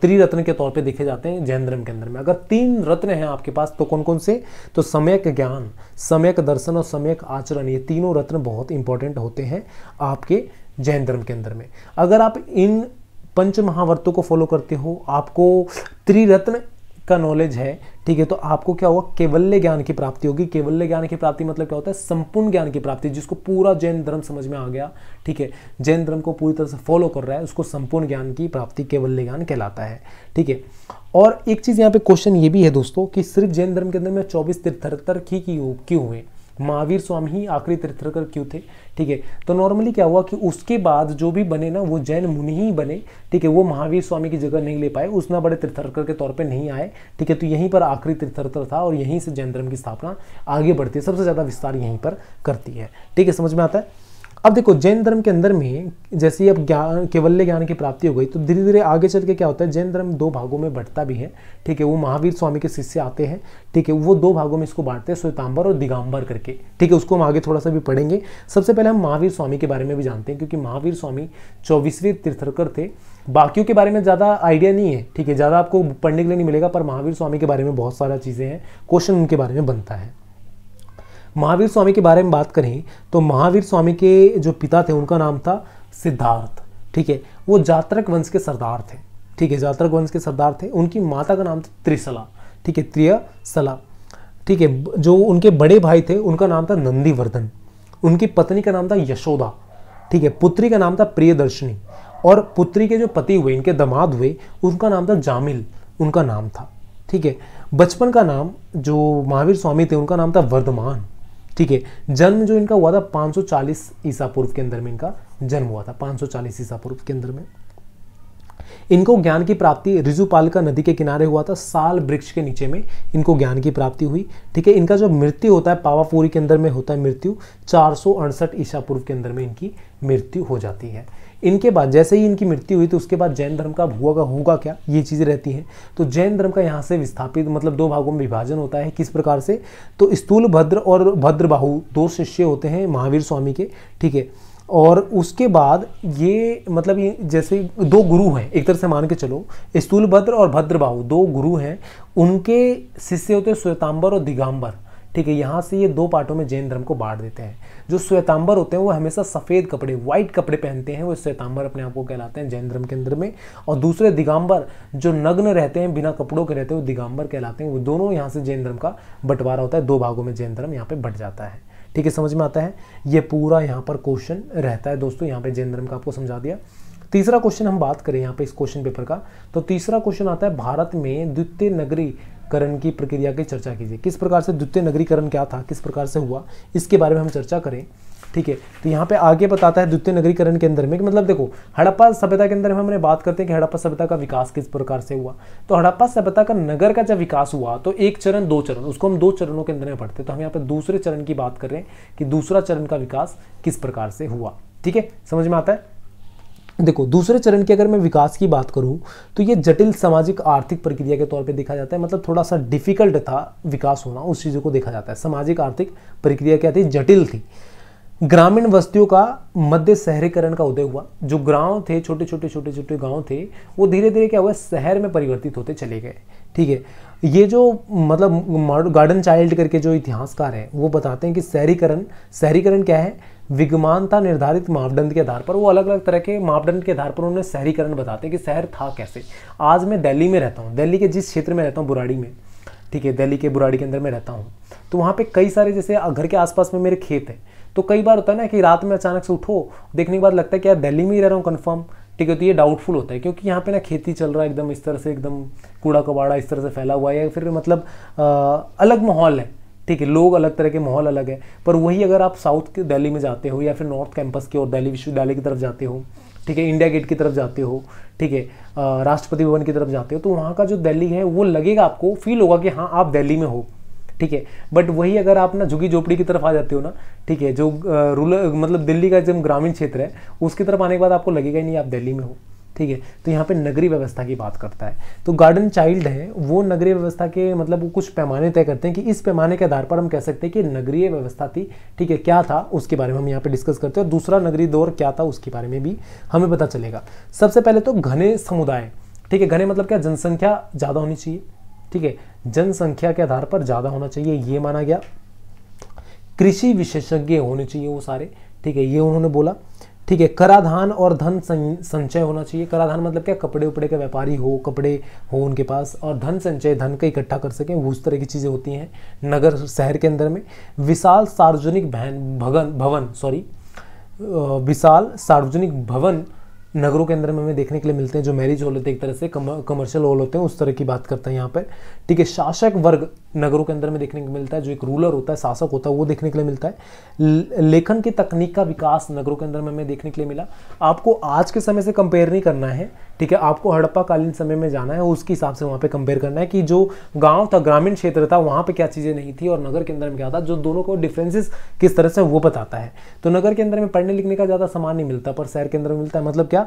त्रिरत्न के तौर पे देखे जाते हैं जैन धर्म के अंदर में अगर तीन रत्न हैं आपके पास तो कौन कौन से तो सम्यक ज्ञान सम्यक दर्शन और सम्यक आचरण ये तीनों रत्न बहुत इंपॉर्टेंट होते हैं आपके जैन धर्म के अंदर में अगर आप इन पंच महावर्तों को फॉलो करते हो आपको त्रिरत्न का नॉलेज है ठीक है तो आपको क्या होगा केवल्य ज्ञान की प्राप्ति होगी केवल्य ज्ञान की प्राप्ति मतलब क्या होता है संपूर्ण ज्ञान की प्राप्ति जिसको पूरा जैन धर्म समझ में आ गया ठीक है जैन धर्म को पूरी तरह से फॉलो कर रहा है उसको संपूर्ण ज्ञान की प्राप्ति केवल्य ज्ञान कहलाता है ठीक है और एक चीज़ यहाँ पे क्वेश्चन ये भी है दोस्तों कि सिर्फ जैन धर्म के अंदर में चौबीस तीर्थर ही क्यों हुए महावीर स्वामी ही आखिरी तीर्थकर क्यों थे ठीक है तो नॉर्मली क्या हुआ कि उसके बाद जो भी बने ना वो जैन मुनि ही बने ठीक है वो महावीर स्वामी की जगह नहीं ले पाए उतना बड़े तीर्थकर के तौर पर नहीं आए ठीक है तो यहीं पर आखिरी तीर्थकर था और यहीं से जैन धर्म की स्थापना आगे बढ़ती है सबसे ज़्यादा विस्तार यहीं पर करती है ठीक है समझ में आता है अब देखो जैन धर्म के अंदर में जैसे ही अब ज्ञान केवल्य ज्ञान की प्राप्ति हो गई तो धीरे धीरे आगे चल के क्या होता है जैन धर्म दो भागों में बढ़ता भी है ठीक है वो महावीर स्वामी के शिष्य आते हैं ठीक है वो दो भागों में इसको बांटते हैं श्वेतांबर और दिगंबर करके ठीक है उसको हम आगे थोड़ा सा भी पढ़ेंगे सबसे पहले हम महावीर स्वामी के बारे में भी जानते हैं क्योंकि महावीर स्वामी चौबीसवें तीर्थकर थे बाकियों के बारे में ज़्यादा आइडिया नहीं है ठीक है ज़्यादा आपको पढ़ने के लिए नहीं मिलेगा पर महावीर स्वामी के बारे में बहुत सारा चीज़ें हैं क्वेश्चन उनके बारे में बनता है महावीर स्वामी के बारे में बात करें तो महावीर स्वामी के जो पिता थे उनका नाम था सिद्धार्थ ठीक है वो जातरक वंश के सरदार थे ठीक है जातरक वंश के सरदार थे उनकी माता का नाम था त्रिसला ठीक है त्रियसला ठीक है जो उनके बड़े भाई थे उनका नाम था नंदीवर्धन उनकी पत्नी का नाम था यशोदा ठीक है पुत्री का नाम था प्रियदर्शनी और पुत्री के जो पति हुए इनके दमाद हुए उनका नाम था जामिल उनका नाम था ठीक है बचपन का नाम जो महावीर स्वामी थे उनका नाम था वर्धमान ठीक है जन्म जो इनका हुआ था 540 ईसा पूर्व के अंदर में इनका जन्म हुआ था 540 ईसा पूर्व के अंदर में इनको ज्ञान की प्राप्ति रिजुपालका नदी के किनारे हुआ था साल वृक्ष के नीचे में इनको ज्ञान की प्राप्ति हुई ठीक है इनका जो मृत्यु होता है पावापुरी के अंदर में होता है मृत्यु चार ईसा पूर्व के अंदर में इनकी मृत्यु हो जाती है इनके बाद जैसे ही इनकी मृत्यु हुई तो उसके बाद जैन धर्म का हुआ होगा क्या ये चीज़ें रहती हैं तो जैन धर्म का यहाँ से विस्थापित मतलब दो भागों में विभाजन होता है किस प्रकार से तो स्थूल भद्र और भद्रबाहु दो शिष्य होते हैं महावीर स्वामी के ठीक है और उसके बाद ये मतलब ये जैसे दो गुरु हैं एक तरह से मान के चलो स्थूलभद्र और भद्रबाहु दो गुरु हैं उनके शिष्य होते हैं श्वेतांबर और दिगंबर ठीक है यहाँ से ये दो पार्टों में जैन धर्म को बांट देते हैं जो श्वेतांबर होते हैं वो हमेशा सफ़ेद कपड़े व्हाइट कपड़े पहनते हैं वो श्वेतांबर अपने आप को कहलाते हैं जैन धर्म के अंदर में और दूसरे दिगंबर जो नग्न रहते हैं बिना कपड़ों के रहते हैं वो दिगंबर कहलाते हैं वो दोनों यहाँ से जैन धर्म का बंटवारा होता है दो भागों में जैन धर्म यहाँ पर बट जाता है ठीक है समझ में आता है ये पूरा यहाँ पर क्वेश्चन रहता है दोस्तों यहाँ पे जैन धर्म का आपको समझा दिया तीसरा क्वेश्चन हम बात करें यहाँ पे इस क्वेश्चन पेपर का तो तीसरा क्वेश्चन आता है भारत में द्वितीय नगरी करण की प्रक्रिया की चर्चा कीजिए किस प्रकार से द्वितीय नगरीकरण क्या था किस प्रकार से हुआ इसके बारे में हम चर्चा करें ठीक है तो यहाँ पे आगे बताता है द्वितीय नगरीकरण के अंदर में कि मतलब देखो हड़प्पा सभ्यता के अंदर में हमने बात करते हैं कि हड़प्पा सभ्यता का विकास किस प्रकार से हुआ तो हड़प्पा सभ्यता का नगर का जब विकास हुआ तो एक चरण दो चरण उसको हम दो चरणों के अंदर में पढ़ते हैं तो हम यहाँ पर दूसरे चरण की बात कर रहे हैं कि दूसरा चरण का विकास किस प्रकार से हुआ ठीक है समझ में आता है देखो दूसरे चरण की अगर मैं विकास की बात करूं तो ये जटिल सामाजिक आर्थिक प्रक्रिया के तौर पे देखा जाता है मतलब थोड़ा सा डिफिकल्ट था विकास होना उस चीज़ों को देखा जाता है सामाजिक आर्थिक प्रक्रिया क्या थी जटिल थी ग्रामीण बस्तियों का मध्य शहरीकरण का उदय हुआ जो गांव थे छोटे छोटे छोटे छोटे गांव थे वो धीरे धीरे क्या हुआ शहर में परिवर्तित होते चले गए ठीक है ये जो मतलब गार्डन चाइल्ड करके जो इतिहासकार हैं वो बताते हैं कि शहरीकरण शहरीकरण क्या है विगमानता निर्धारित मापदंड के आधार पर वो अलग अलग तरह के मापदंड के आधार पर उन्होंने शहरीकरण बताते हैं कि शहर था कैसे आज मैं दिल्ली में रहता हूँ दिल्ली के जिस क्षेत्र में रहता हूँ बुराड़ी में ठीक है दिल्ली के बुराड़ी के अंदर मैं रहता हूँ तो वहाँ पे कई सारे जैसे घर के आसपास में मेरे खेत हैं तो कई बार होता है ना कि रात में अचानक से उठो देखने के बाद लगता है कि यार दिल्ली में ही रह रहा हूँ कन्फर्म ठीक है तो ये डाउटफुल होता है क्योंकि यहाँ पे ना खेती चल रहा है एकदम इस तरह से एकदम कूड़ा कबाड़ा इस तरह से फैला हुआ है या फिर मतलब आ, अलग माहौल है ठीक है लोग अलग तरह के माहौल अलग है पर वही अगर आप साउथ के दिल्ली में जाते हो या फिर नॉर्थ कैंपस की और दिल्ली विश्वविद्यालय की तरफ जाते हो ठीक है इंडिया गेट की तरफ जाते हो ठीक है राष्ट्रपति भवन की तरफ जाते हो तो वहाँ का जो दिल्ली है वो लगेगा आपको फील होगा कि हाँ आप दिल्ली में हो ठीक है बट वही अगर आप ना झुगी झोपड़ी की तरफ आ जाते हो ना ठीक है जो रूरल मतलब दिल्ली का जो ग्रामीण क्षेत्र है उसकी तरफ आने के बाद आपको लगेगा ही नहीं आप दिल्ली में हो ठीक है तो यहाँ पे नगरीय व्यवस्था की बात करता है तो गार्डन चाइल्ड है वो नगरीय व्यवस्था के मतलब वो कुछ पैमाने तय करते हैं कि इस पैमाने के आधार पर हम कह सकते हैं कि नगरीय व्यवस्था थी ठीक है क्या था उसके बारे में हम यहाँ पे डिस्कस करते हैं दूसरा नगरीय दौर क्या था उसके बारे में भी हमें पता चलेगा सबसे पहले तो घने समुदाय ठीक है घने मतलब क्या जनसंख्या ज़्यादा होनी चाहिए ठीक है जनसंख्या के आधार पर ज़्यादा होना चाहिए ये माना गया कृषि विशेषज्ञ होने चाहिए वो सारे ठीक है ये उन्होंने बोला ठीक है कराधान और धन संचय होना चाहिए कराधान मतलब क्या कपड़े उपड़े का व्यापारी हो कपड़े हो उनके पास और धन संचय धन का इकट्ठा कर सकें उस तरह की चीज़ें होती हैं नगर शहर के अंदर में विशाल सार्वजनिक भवन भगन भवन सॉरी विशाल सार्वजनिक भवन नगरों के अंदर में हमें देखने के लिए मिलते हैं जो मैरिज हॉल होते हैं एक तरह से कम, कमर्शियल हॉल होते हैं उस तरह की बात करते हैं यहाँ पर ठीक है शासक वर्ग नगरों के अंदर में देखने को मिलता है जो एक रूलर होता है शासक होता है वो देखने के लिए मिलता है लेखन की तकनीक का विकास नगरों के अंदर में हमें देखने के लिए मिला आपको आज के समय से कंपेयर नहीं करना है ठीक है आपको हड़प्पा कालीन समय में जाना है उसके हिसाब से वहाँ पे कंपेयर करना है कि जो गांव था ग्रामीण क्षेत्र था वहाँ पे क्या चीज़ें नहीं थी और नगर के अंदर में क्या था जो दोनों को डिफरेंसेस किस तरह से वो बताता है तो नगर के अंदर में पढ़ने लिखने का ज़्यादा सामान नहीं मिलता पर शहर के अंदर में मिलता है मतलब क्या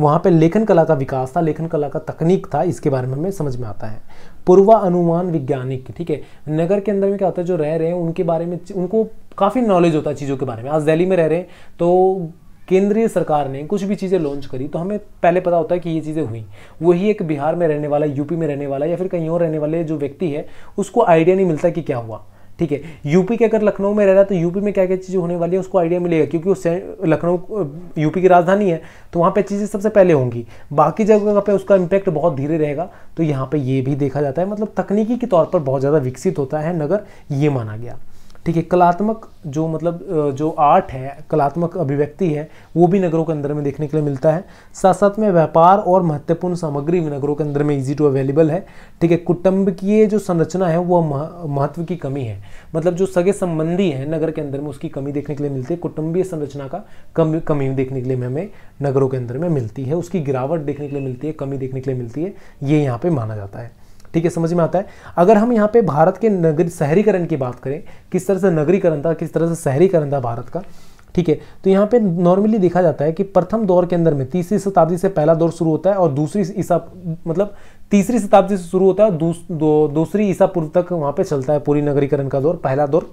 वहाँ पर लेखन कला का विकास था लेखन कला का तकनीक था इसके बारे में हमें समझ में आता है पूर्वानुमान वैज्ञानिक ठीक ठीक है नगर के अंदर में क्या होता है जो रह रहे हैं उनके बारे में उनको काफ़ी नॉलेज होता है चीज़ों के बारे में आज दिल्ली में रह रहे हैं तो केंद्रीय सरकार ने कुछ भी चीज़ें लॉन्च करी तो हमें पहले पता होता है कि ये चीज़ें हुई वही एक बिहार में रहने वाला यूपी में रहने वाला या फिर कहीं और रहने वाले जो व्यक्ति है उसको आइडिया नहीं मिलता कि क्या हुआ ठीक है यूपी के अगर लखनऊ में रह रहा है तो यूपी में क्या क्या चीज़ें होने वाली है उसको आइडिया मिलेगा क्योंकि उससे लखनऊ यूपी की राजधानी है तो वहाँ पे चीज़ें सबसे पहले होंगी बाकी जगह पे उसका इम्पैक्ट बहुत धीरे रहेगा तो यहाँ पे ये भी देखा जाता है मतलब तकनीकी के तौर पर बहुत ज़्यादा विकसित होता है नगर ये माना गया ठीक है कलात्मक जो मतलब जो आर्ट है कलात्मक अभिव्यक्ति है वो भी नगरों के अंदर में देखने के लिए मिलता है साथ साथ में व्यापार और महत्वपूर्ण सामग्री भी नगरों के अंदर में इजी टू अवेलेबल है ठीक है कुटुंबकीय जो संरचना है वो महत्व की कमी है मतलब जो सगे संबंधी हैं नगर के अंदर में उसकी कमी देखने के लिए मिलती है कुटुंबीय संरचना का कमी कमी देखने के लिए हमें नगरों के अंदर में मिलती है उसकी गिरावट देखने के लिए मिलती है कमी देखने के लिए मिलती है ये यहाँ पर माना जाता है ठीक है समझ में आता है अगर हम यहाँ पे भारत के नगर शहरीकरण की बात करें किस तरह से नगरीकरण था किस तरह से शहरीकरण था भारत का ठीक है तो यहाँ पे नॉर्मली देखा जाता है कि प्रथम दौर के अंदर में तीसरी शताब्दी से पहला दौर शुरू होता है और दूसरी ईसा मतलब तीसरी शताब्दी से शुरू होता है और दूसरी ईसा पूर्व तक वहाँ पे चलता है पूरी नगरीकरण का दौर पहला दौर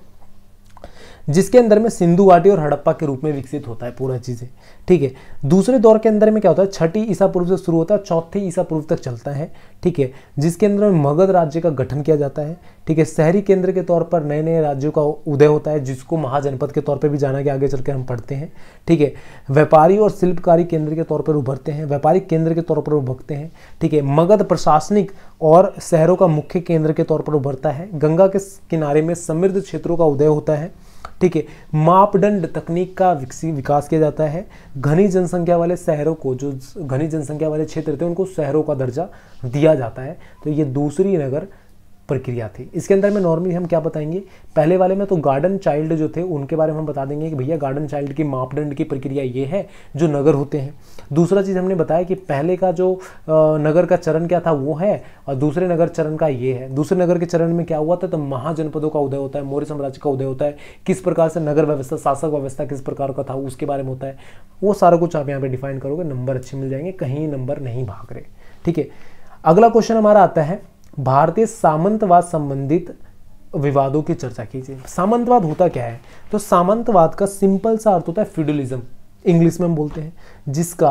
जिसके अंदर में सिंधु घाटी और हड़प्पा के रूप में विकसित होता है पूरा चीज़ें ठीक है दूसरे दौर के अंदर में क्या होता है छठी ईसा पूर्व से शुरू होता है चौथे ईसा पूर्व तक चलता है ठीक है जिसके अंदर में मगध राज्य का गठन किया जाता है ठीक है शहरी केंद्र के तौर पर नए नए राज्यों का उदय होता है जिसको महाजनपद के तौर पर भी जाना कि आगे चल हम पढ़ते हैं ठीक है व्यापारी और शिल्पकारी केंद्र के तौर पर उभरते हैं व्यापारिक केंद्र के तौर पर उभरते हैं ठीक है मगध प्रशासनिक और शहरों का मुख्य केंद्र के तौर पर उभरता है गंगा के किनारे में समृद्ध क्षेत्रों का उदय होता है ठीक है मापदंड तकनीक का विकास किया जाता है घनी जनसंख्या वाले शहरों को जो घनी जनसंख्या वाले क्षेत्र थे उनको शहरों का दर्जा दिया जाता है तो ये दूसरी नगर प्रक्रिया थी इसके अंदर में नॉर्मली हम क्या बताएंगे पहले वाले में तो गार्डन चाइल्ड जो थे उनके बारे में हम बता देंगे कि भैया गार्डन चाइल्ड की मापदंड की प्रक्रिया ये है जो नगर होते हैं दूसरा चीज़ हमने बताया कि पहले का जो नगर का चरण क्या था वो है और दूसरे नगर चरण का ये है दूसरे नगर के चरण में क्या हुआ था तो महाजनपदों का उदय होता है मौर्य साम्राज्य का उदय होता है किस प्रकार से नगर व्यवस्था शासक व्यवस्था किस प्रकार का था उसके बारे में होता है वो सारा कुछ आप यहाँ पर डिफाइन करोगे नंबर अच्छे मिल जाएंगे कहीं नंबर नहीं भाग रहे ठीक है अगला क्वेश्चन हमारा आता है भारतीय सामंतवाद संबंधित विवादों की चर्चा कीजिए सामंतवाद होता क्या है तो सामंतवाद का सिंपल सा अर्थ होता है फ्यूडलिज्म इंग्लिश में हम बोलते हैं जिसका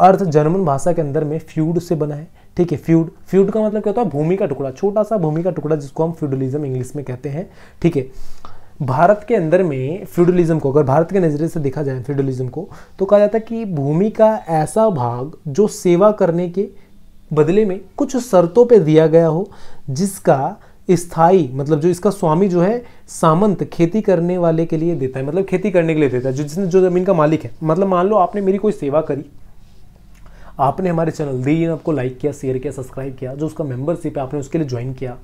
अर्थ जर्मन भाषा के अंदर में फ्यूड से बना है ठीक है फ्यूड फ्यूड का मतलब क्या होता है भूमि का टुकड़ा छोटा सा भूमि का टुकड़ा जिसको हम फ्यूडलिज्म इंग्लिश में कहते हैं ठीक है भारत के अंदर में फ्यूडलिज्म को अगर भारत के नज़रिए से देखा जाए फ्यूडलिज्म को तो कहा जाता है कि भूमि का ऐसा भाग जो सेवा करने के बदले में कुछ शर्तों पे दिया गया हो जिसका स्थाई मतलब जो इसका स्वामी जो है सामंत खेती करने वाले के लिए देता है मतलब खेती करने के लिए देता है जो जिसने जो ज़मीन का मालिक है मतलब मान लो आपने मेरी कोई सेवा करी आपने हमारे चैनल दी आपको लाइक किया शेयर किया सब्सक्राइब किया जो उसका मेंबरशिप है आपने उसके लिए ज्वाइन किया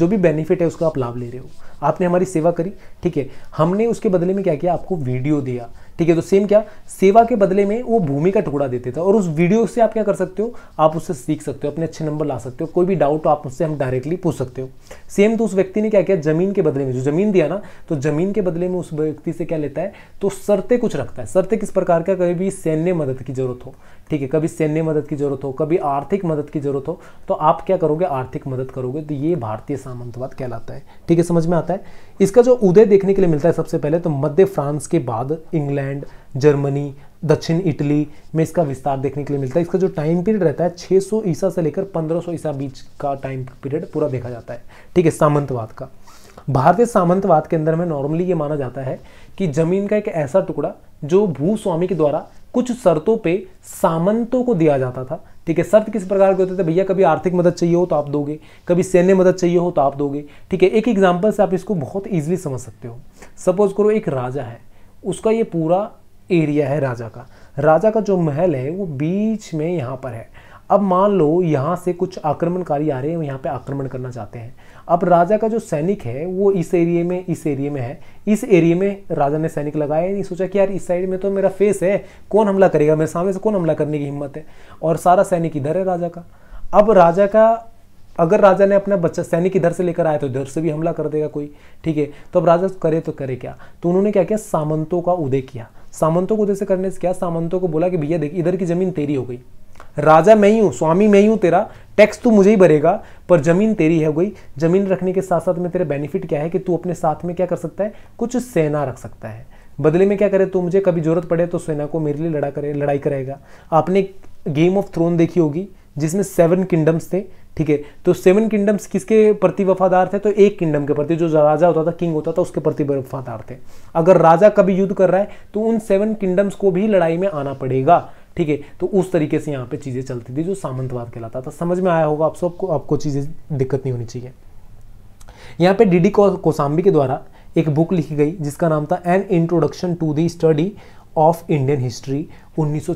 जो भी बेनिफिट है उसका आप लाभ ले रहे हो आपने हमारी सेवा करी ठीक है हमने उसके बदले में क्या किया आपको वीडियो दिया ठीक है तो सेम क्या सेवा के बदले में वो भूमि का टुकड़ा देते थे और उस वीडियो से आप क्या कर सकते हो आप उससे सीख सकते हो अपने अच्छे नंबर ला सकते हो कोई भी डाउट आप उससे हम डायरेक्टली पूछ सकते हो सेम तो उस व्यक्ति ने क्या किया जमीन के बदले में जो जमीन दिया ना तो जमीन के बदले में उस व्यक्ति से क्या लेता है तो शर्तें कुछ रखता है शर्तें किस प्रकार का कभी भी सैन्य मदद की जरूरत हो ठीक है कभी सैन्य मदद की ज़रूरत हो कभी आर्थिक मदद की ज़रूरत हो तो आप क्या करोगे आर्थिक मदद करोगे तो ये भारतीय सामंतवाद कहलाता है ठीक है समझ में आता है इसका जो उदय देखने के लिए मिलता है सबसे पहले तो मध्य फ्रांस के बाद इंग्लैंड जर्मनी दक्षिण इटली में इसका विस्तार देखने के लिए मिलता है इसका जो टाइम पीरियड रहता है 600 ईसा से लेकर 1500 ईसा बीच का टाइम पीरियड पूरा देखा जाता है ठीक है सामंतवाद का भारतीय सामंतवाद के अंदर में नॉर्मली ये माना जाता है कि जमीन का एक ऐसा टुकड़ा जो भूस्वामी के द्वारा कुछ शर्तों पे सामंतों को दिया जाता था ठीक है शर्त किस प्रकार के होते थे भैया कभी आर्थिक मदद चाहिए हो तो आप दोगे कभी सैन्य मदद चाहिए हो तो आप दोगे ठीक है एक एग्जाम्पल से आप इसको बहुत ईजिली समझ सकते हो सपोज करो एक राजा है उसका ये पूरा एरिया है राजा का राजा का जो महल है वो बीच में यहाँ पर है अब मान लो यहाँ से कुछ आक्रमणकारी आ रहे हैं यहाँ पे आक्रमण करना चाहते हैं अब राजा का जो सैनिक है वो इस एरिए में इस एरिए में है इस एरिए में राजा ने सैनिक लगाया नहीं सोचा कि यार इस साइड में तो मेरा फेस है कौन हमला करेगा मेरे सामने से कौन हमला करने की हिम्मत है और सारा सैनिक इधर है राजा का अब राजा का अगर राजा ने अपना बच्चा सैनिक इधर से लेकर आया तो इधर से भी हमला कर देगा कोई ठीक है तो अब राजा करे तो करे क्या तो उन्होंने क्या किया सामंतों का उदय किया सामंतों को उदय से करने से क्या सामंतों को बोला कि भैया देख इधर की ज़मीन तेरी हो गई राजा मैं ही हूँ स्वामी मैं ही हूँ तेरा टैक्स तू मुझे ही भरेगा पर ज़मीन तेरी है गई ज़मीन रखने के साथ साथ में तेरा बेनिफिट क्या है कि तू अपने साथ में क्या कर सकता है कुछ सेना रख सकता है बदले में क्या करे तो मुझे कभी ज़रूरत पड़े तो सेना को मेरे लिए लड़ा करे लड़ाई कराएगा आपने गेम ऑफ थ्रोन देखी होगी जिसमें सेवन किंगडम्स थे ठीक है तो सेवन किंगडम्स किसके प्रति वफादार थे तो एक किंगडम के प्रति जो राजा होता था किंग होता था उसके प्रति वफादार थे अगर राजा कभी युद्ध कर रहा है तो उन सेवन किंगडम्स को भी लड़ाई में आना पड़ेगा ठीक है तो उस तरीके से यहाँ पे चीज़ें चलती थी जो सामंतवाद कहलाता था समझ में आया होगा आप सबको आपको चीज़ें दिक्कत नहीं होनी चाहिए यहाँ पे डी कोसाम्बी के द्वारा एक बुक लिखी गई जिसका नाम था an introduction to the study of Indian history उन्नीस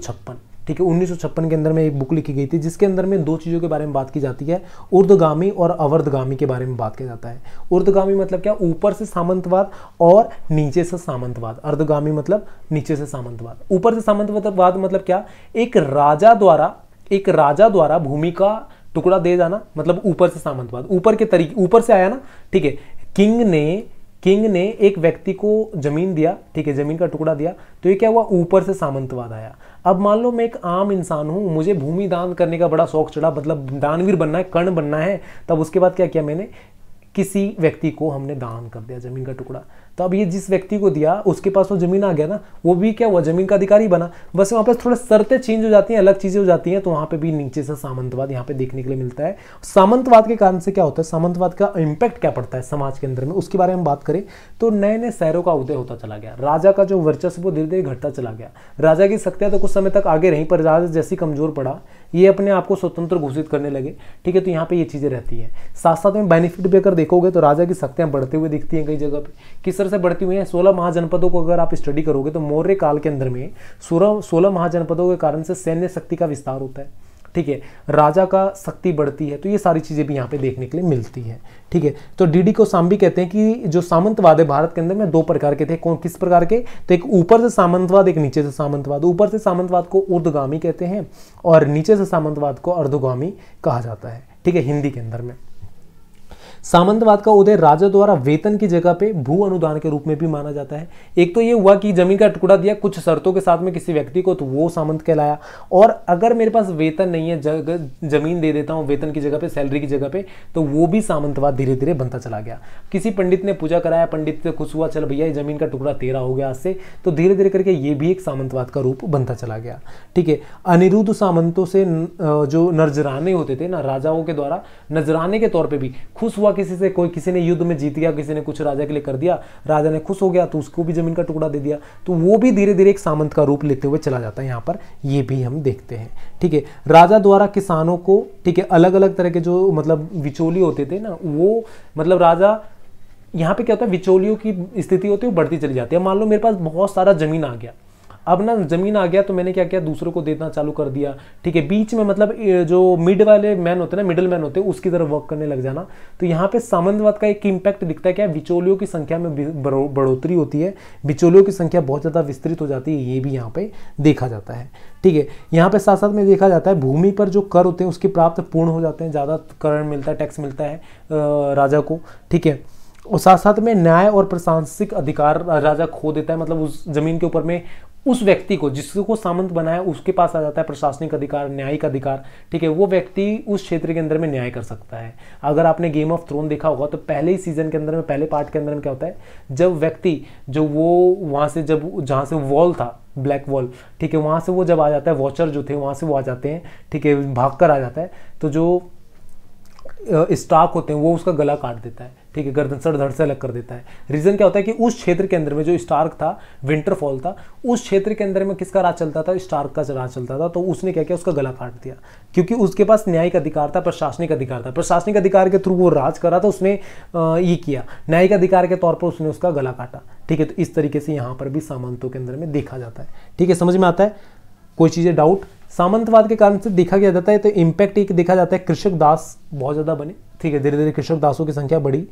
ठीक है उन्नीस के अंदर में एक बुक लिखी गई थी जिसके अंदर में दो चीज़ों के बारे में बात की जाती है उर्दगामी और अवर्धगामी के बारे में बात किया जाता है उर्दगामी मतलब क्या ऊपर से सामंतवाद और नीचे से सामंतवाद अर्धगामी मतलब नीचे से सामंतवाद ऊपर से सामंतवाद मतलब क्या एक राजा द्वारा एक राजा द्वारा भूमि का टुकड़ा दे जाना मतलब ऊपर से सामंतवाद ऊपर के तरीके ऊपर से आया ना ठीक है किंग ने किंग ने एक व्यक्ति को जमीन दिया ठीक है जमीन का टुकड़ा दिया तो ये क्या हुआ ऊपर से सामंतवाद आया अब मान लो मैं एक आम इंसान हूँ मुझे भूमि दान करने का बड़ा शौक चढ़ा मतलब दानवीर बनना है कर्ण बनना है तब उसके बाद क्या किया मैंने किसी व्यक्ति को हमने दान कर दिया जमीन का टुकड़ा तो अब ये जिस व्यक्ति को दिया उसके पास वो जमीन आ गया ना वो भी क्या हुआ जमीन का अधिकारी बना बस वहाँ पर थोड़ा शर्तें चेंज हो जाती हैं अलग चीज़ें हो जाती हैं तो वहाँ पर भी नीचे से सामंतवाद यहाँ पे देखने के लिए मिलता है सामंतवाद के कारण से क्या होता है सामंतवाद का इम्पैक्ट क्या पड़ता है समाज के अंदर में उसके बारे में बात करें तो नए नए शहरों का उदय होता चला गया राजा का जो वर्चस्व वो धीरे धीरे घटता चला गया राजा की शक्तियाँ तो कुछ समय तक आगे रहीं पर राजा जैसी कमजोर पड़ा ये अपने आप को स्वतंत्र घोषित करने लगे ठीक है तो यहाँ पे ये चीज़ें रहती हैं साथ साथ में बेनिफिट भी अगर देखोगे तो राजा की शक्तियाँ बढ़ते हुए दिखती हैं कई जगह पर किस तरह से बढ़ती हुई हैं सोलह महाजनपदों को अगर आप स्टडी करोगे तो मौर्य काल के अंदर में सोलह सोलह महाजनपदों के कारण से सैन्य शक्ति का विस्तार होता है ठीक है राजा का शक्ति बढ़ती है तो ये सारी चीज़ें भी यहाँ पे देखने के लिए मिलती है ठीक है तो डीडी को साम्बी कहते हैं कि जो सामंतवाद है भारत के अंदर में दो प्रकार के थे कौन किस प्रकार के तो एक ऊपर से सामंतवाद एक नीचे से सामंतवाद ऊपर से सामंतवाद को उर्दगामी कहते हैं और नीचे से सामंतवाद को अर्धगामी कहा जाता है ठीक है हिंदी के अंदर में सामंतवाद का उदय राजा द्वारा वेतन की जगह पे भू अनुदान के रूप में भी माना जाता है एक तो ये हुआ कि जमीन का टुकड़ा दिया कुछ शर्तों के साथ में किसी व्यक्ति को तो वो सामंत कहलाया और अगर मेरे पास वेतन नहीं है जग, जमीन दे देता हूँ वेतन की जगह पे सैलरी की जगह पे तो वो भी सामंतवाद धीरे धीरे बनता चला गया किसी पंडित ने पूजा कराया पंडित से खुश हुआ चल भैया ये जमीन का टुकड़ा तेरा हो गया आज से तो धीरे धीरे करके ये भी एक सामंतवाद का रूप बनता चला गया ठीक है अनिरुद्ध सामंतों से जो नजराने होते थे ना राजाओं के द्वारा नजराने के तौर पर भी खुश हुआ हुआ किसी से कोई किसी ने युद्ध में जीत गया किसी ने कुछ राजा के लिए कर दिया राजा ने खुश हो गया तो उसको भी जमीन का टुकड़ा दे दिया तो वो भी धीरे धीरे एक सामंत का रूप लेते हुए चला जाता है यहाँ पर ये भी हम देखते हैं ठीक है राजा द्वारा किसानों को ठीक है अलग अलग तरह के जो मतलब विचोली होते थे ना वो मतलब राजा यहाँ पे क्या होता है विचौलियों की स्थिति होती है वो बढ़ती चली जाती है मान लो मेरे पास बहुत सारा जमीन आ गया अब ना ज़मीन आ गया तो मैंने क्या किया दूसरों को देना चालू कर दिया ठीक है बीच में मतलब जो मिड वाले मैन होते हैं ना मिडिल मैन होते उसकी तरफ वर्क करने लग जाना तो यहाँ पे सामंतवाद का एक इम्पैक्ट दिखता है क्या बिचौलियों की संख्या में बढ़ोतरी होती है बिचौलियों की संख्या बहुत ज़्यादा विस्तृत हो जाती है ये भी यहाँ पे देखा जाता है ठीक है यहाँ पे साथ साथ में देखा जाता है भूमि पर जो कर होते हैं उसके प्राप्त पूर्ण हो जाते हैं ज़्यादा कर मिलता है टैक्स मिलता है राजा को ठीक है और साथ साथ में न्याय और प्रशासनिक अधिकार राजा खो देता है मतलब उस जमीन के ऊपर में उस व्यक्ति को जिसको सामंत बनाया उसके पास आ जाता है प्रशासनिक अधिकार न्यायिक अधिकार ठीक है वो व्यक्ति उस क्षेत्र के अंदर में न्याय कर सकता है अगर आपने गेम ऑफ थ्रोन देखा होगा तो पहले ही सीजन के अंदर में पहले पार्ट के अंदर में क्या होता है जब व्यक्ति जो वो वहाँ से जब जहाँ से वॉल था ब्लैक वॉल ठीक है वहाँ से वो जब आ जाता है वॉचर जो थे वहाँ से वो आ जाते हैं ठीक है भाग कर आ जाता है तो जो स्टाक होते हैं वो उसका गला काट देता है ठीक है गर्दन सर धड़ से अलग कर देता है रीज़न क्या होता है कि उस क्षेत्र के अंदर में जो स्टार्क था विंटरफॉल था उस क्षेत्र के अंदर में किसका राज चलता था स्टार्क का राज चलता था तो उसने क्या किया उसका गला काट दिया क्योंकि उसके पास न्यायिक अधिकार था प्रशासनिक अधिकार था प्रशासनिक अधिकार के थ्रू वो राज करा था तो उसने ये किया न्यायिक अधिकार के तौर पर उसने उसका गला काटा ठीक है तो इस तरीके से यहाँ पर भी सामंतों के अंदर में देखा जाता है ठीक है समझ में आता है कोई चीज़ें डाउट सामंतवाद के कारण से देखा गया जाता है तो इम्पैक्ट एक देखा जाता है कृषक दास बहुत ज़्यादा बने ठीक है धीरे धीरे कृषक दासों की संख्या बढ़ी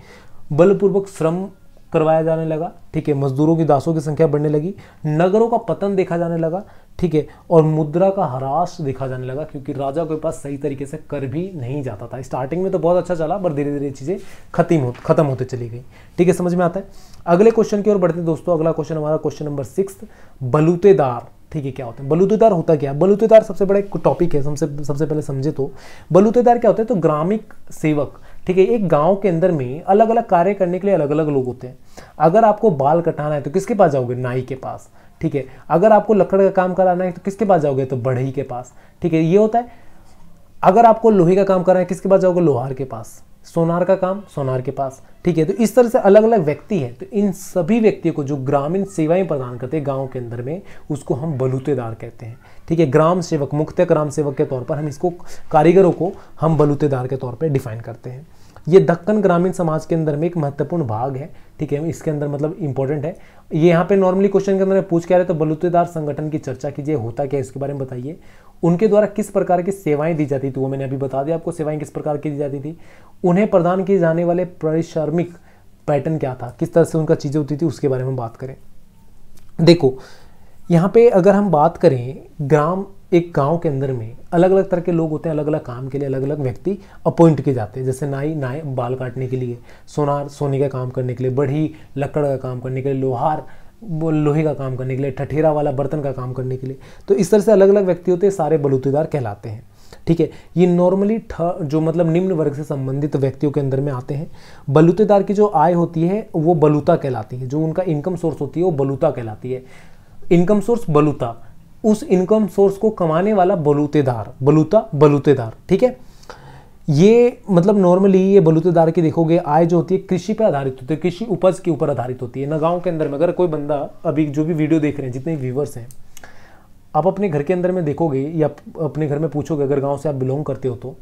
बलपूर्वक श्रम करवाया जाने लगा ठीक है मजदूरों की दासों की संख्या बढ़ने लगी नगरों का पतन देखा जाने लगा ठीक है और मुद्रा का ह्रास देखा जाने लगा क्योंकि राजा के पास सही तरीके से कर भी नहीं जाता था स्टार्टिंग में तो बहुत अच्छा चला पर धीरे धीरे चीज़ें खत्म हो खत्म होते चली गई ठीक है समझ में आता है अगले क्वेश्चन की ओर बढ़ते दोस्तों अगला क्वेश्चन हमारा क्वेश्चन नंबर सिक्स बलूतेदार ठीक है क्या होते हैं बलूतेदार होता क्या बलूतेदार सबसे बड़ा एक टॉपिक है सबसे सबसे पहले समझे तो बलूतेदार क्या होता है तो ग्रामिक सेवक ठीक है एक गांव के अंदर में अलग अलग कार्य करने के लिए अलग अलग लोग होते हैं अगर आपको बाल कटाना है तो किसके पास जाओगे नाई के पास ठीक है अगर आपको लकड़ का काम कराना है तो किसके पास जाओगे तो बढ़ई के पास ठीक है ये होता है अगर आपको लोहे का काम करना है किसके पास जाओगे लोहार के पास सोनार का काम सोनार के पास ठीक है तो इस तरह से अलग अलग व्यक्ति है तो इन सभी व्यक्तियों को जो ग्रामीण सेवाएं प्रदान करते हैं गांव के अंदर में उसको हम बलूतेदार कहते हैं ठीक है ग्राम सेवक मुख्य ग्राम सेवक के तौर पर हम इसको कारीगरों को हम बलूतेदार के तौर पर डिफाइन करते हैं ये दक्कन ग्रामीण समाज के अंदर में एक महत्वपूर्ण भाग है ठीक है इसके अंदर मतलब इंपॉर्टेंट है ये यहाँ पे नॉर्मली क्वेश्चन के अंदर पूछ के रहे तो बलुतेदार संगठन की चर्चा कीजिए होता क्या है इसके बारे में बताइए उनके द्वारा किस प्रकार की सेवाएं दी जाती थी वो मैंने अभी बता दिया आपको सेवाएं किस प्रकार की दी जाती थी उन्हें प्रदान किए जाने वाले परिश्रमिक पैटर्न क्या था किस तरह से उनका चीज़ें होती थी उसके बारे में बात करें देखो यहाँ पे अगर हम बात करें ग्राम एक गांव के अंदर में अलग अलग तरह के लोग होते हैं अलग अलग काम के लिए अलग अलग व्यक्ति अपॉइंट किए जाते हैं जैसे नाई नाई बाल काटने के लिए सोनार सोने का काम करने के लिए बढ़ी लकड़ का काम करने के लिए लोहार वो लोहे का काम करने के लिए ठठेरा वाला बर्तन का काम करने के लिए तो इस तरह से अलग अलग व्यक्ति होते हैं सारे बलूतेदार कहलाते हैं ठीक है ये नॉर्मली जो मतलब निम्न वर्ग से संबंधित व्यक्तियों के अंदर में आते हैं बलूतेदार की जो आय होती है वो बलूता कहलाती है जो उनका इनकम सोर्स होती है वो बलूता कहलाती है इनकम सोर्स बलूता उस इनकम सोर्स को कमाने वाला बलूतेदार बलूता बलूतेदार ठीक है ये मतलब नॉर्मली ये बलूतेदार की देखोगे आय जो होती है कृषि पर आधारित होती है कृषि उपज के ऊपर आधारित होती है ना गाँव के अंदर में अगर कोई बंदा अभी जो भी वीडियो देख रहे हैं जितने व्यूवर्स हैं आप अपने घर के अंदर में देखोगे या अपने घर में पूछोगे अगर गाँव से आप बिलोंग करते हो तो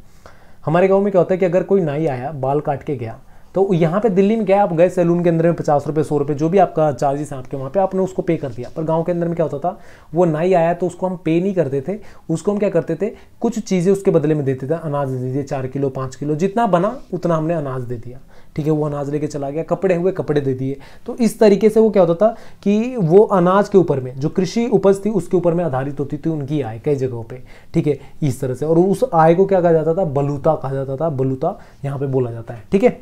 हमारे गाँव में क्या होता है कि अगर कोई नाई आया बाल काट के गया तो यहाँ पे दिल्ली में क्या है आप गए सैलून के अंदर में पचास रुपये सौ रुपये जो भी आपका चार्जेस है आपके वहाँ पे आपने उसको पे कर दिया पर गांव के अंदर में क्या होता था वो ही आया तो उसको हम पे नहीं करते थे उसको हम क्या करते थे कुछ चीज़ें उसके बदले में देते थे अनाज दे दीजिए चार किलो पाँच किलो जितना बना उतना हमने अनाज दे दिया ठीक है वो अनाज लेके चला गया कपड़े हुए कपड़े दे दिए तो इस तरीके से वो क्या होता था कि वो अनाज के ऊपर में जो कृषि उपज थी उसके ऊपर में आधारित होती थी उनकी आय कई जगहों पे ठीक है इस तरह से और उस आय को क्या कहा जाता था बलूता कहा जाता था बलूता यहाँ पे बोला जाता है ठीक है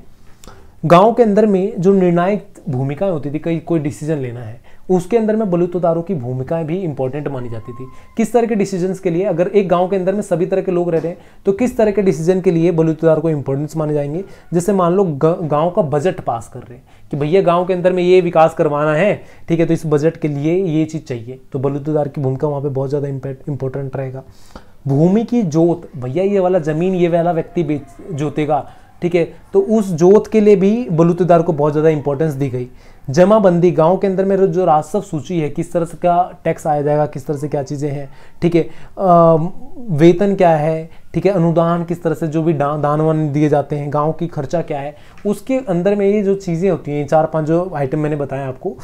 गांव के अंदर में जो निर्णायक भूमिकाएं होती थी कई कोई डिसीजन लेना है उसके अंदर में बलूतोदारों की भूमिकाएं भी इंपॉर्टेंट मानी जाती थी किस तरह के डिसीजंस के लिए अगर एक गांव के अंदर में सभी तरह के लोग रह रहे हैं तो किस तरह के डिसीजन के लिए बलूतोदार को इंपॉर्टेंस माने जाएंगे जैसे मान लो गांव का बजट पास कर रहे हैं कि भैया गांव के अंदर में ये विकास करवाना है ठीक है तो इस बजट के लिए ये चीज़ चाहिए तो बलूतोदार की भूमिका वहाँ पर बहुत ज़्यादा इंपॉर्टेंट रहेगा भूमि की जोत भैया ये वाला ज़मीन ये वाला व्यक्ति बेच जोतेगा ठीक है तो उस जोत के लिए भी बलूतेदार को बहुत ज़्यादा इंपॉर्टेंस दी गई जमाबंदी गांव के अंदर में जो राजस्व सूची है किस तरह से क्या टैक्स आया जाएगा किस तरह से क्या चीज़ें हैं ठीक है वेतन क्या है ठीक है अनुदान किस तरह से जो भी दा, दान वान दिए जाते हैं गांव की खर्चा क्या है उसके अंदर में ये जो चीज़ें होती हैं चार पांच जो आइटम मैंने बताया आपको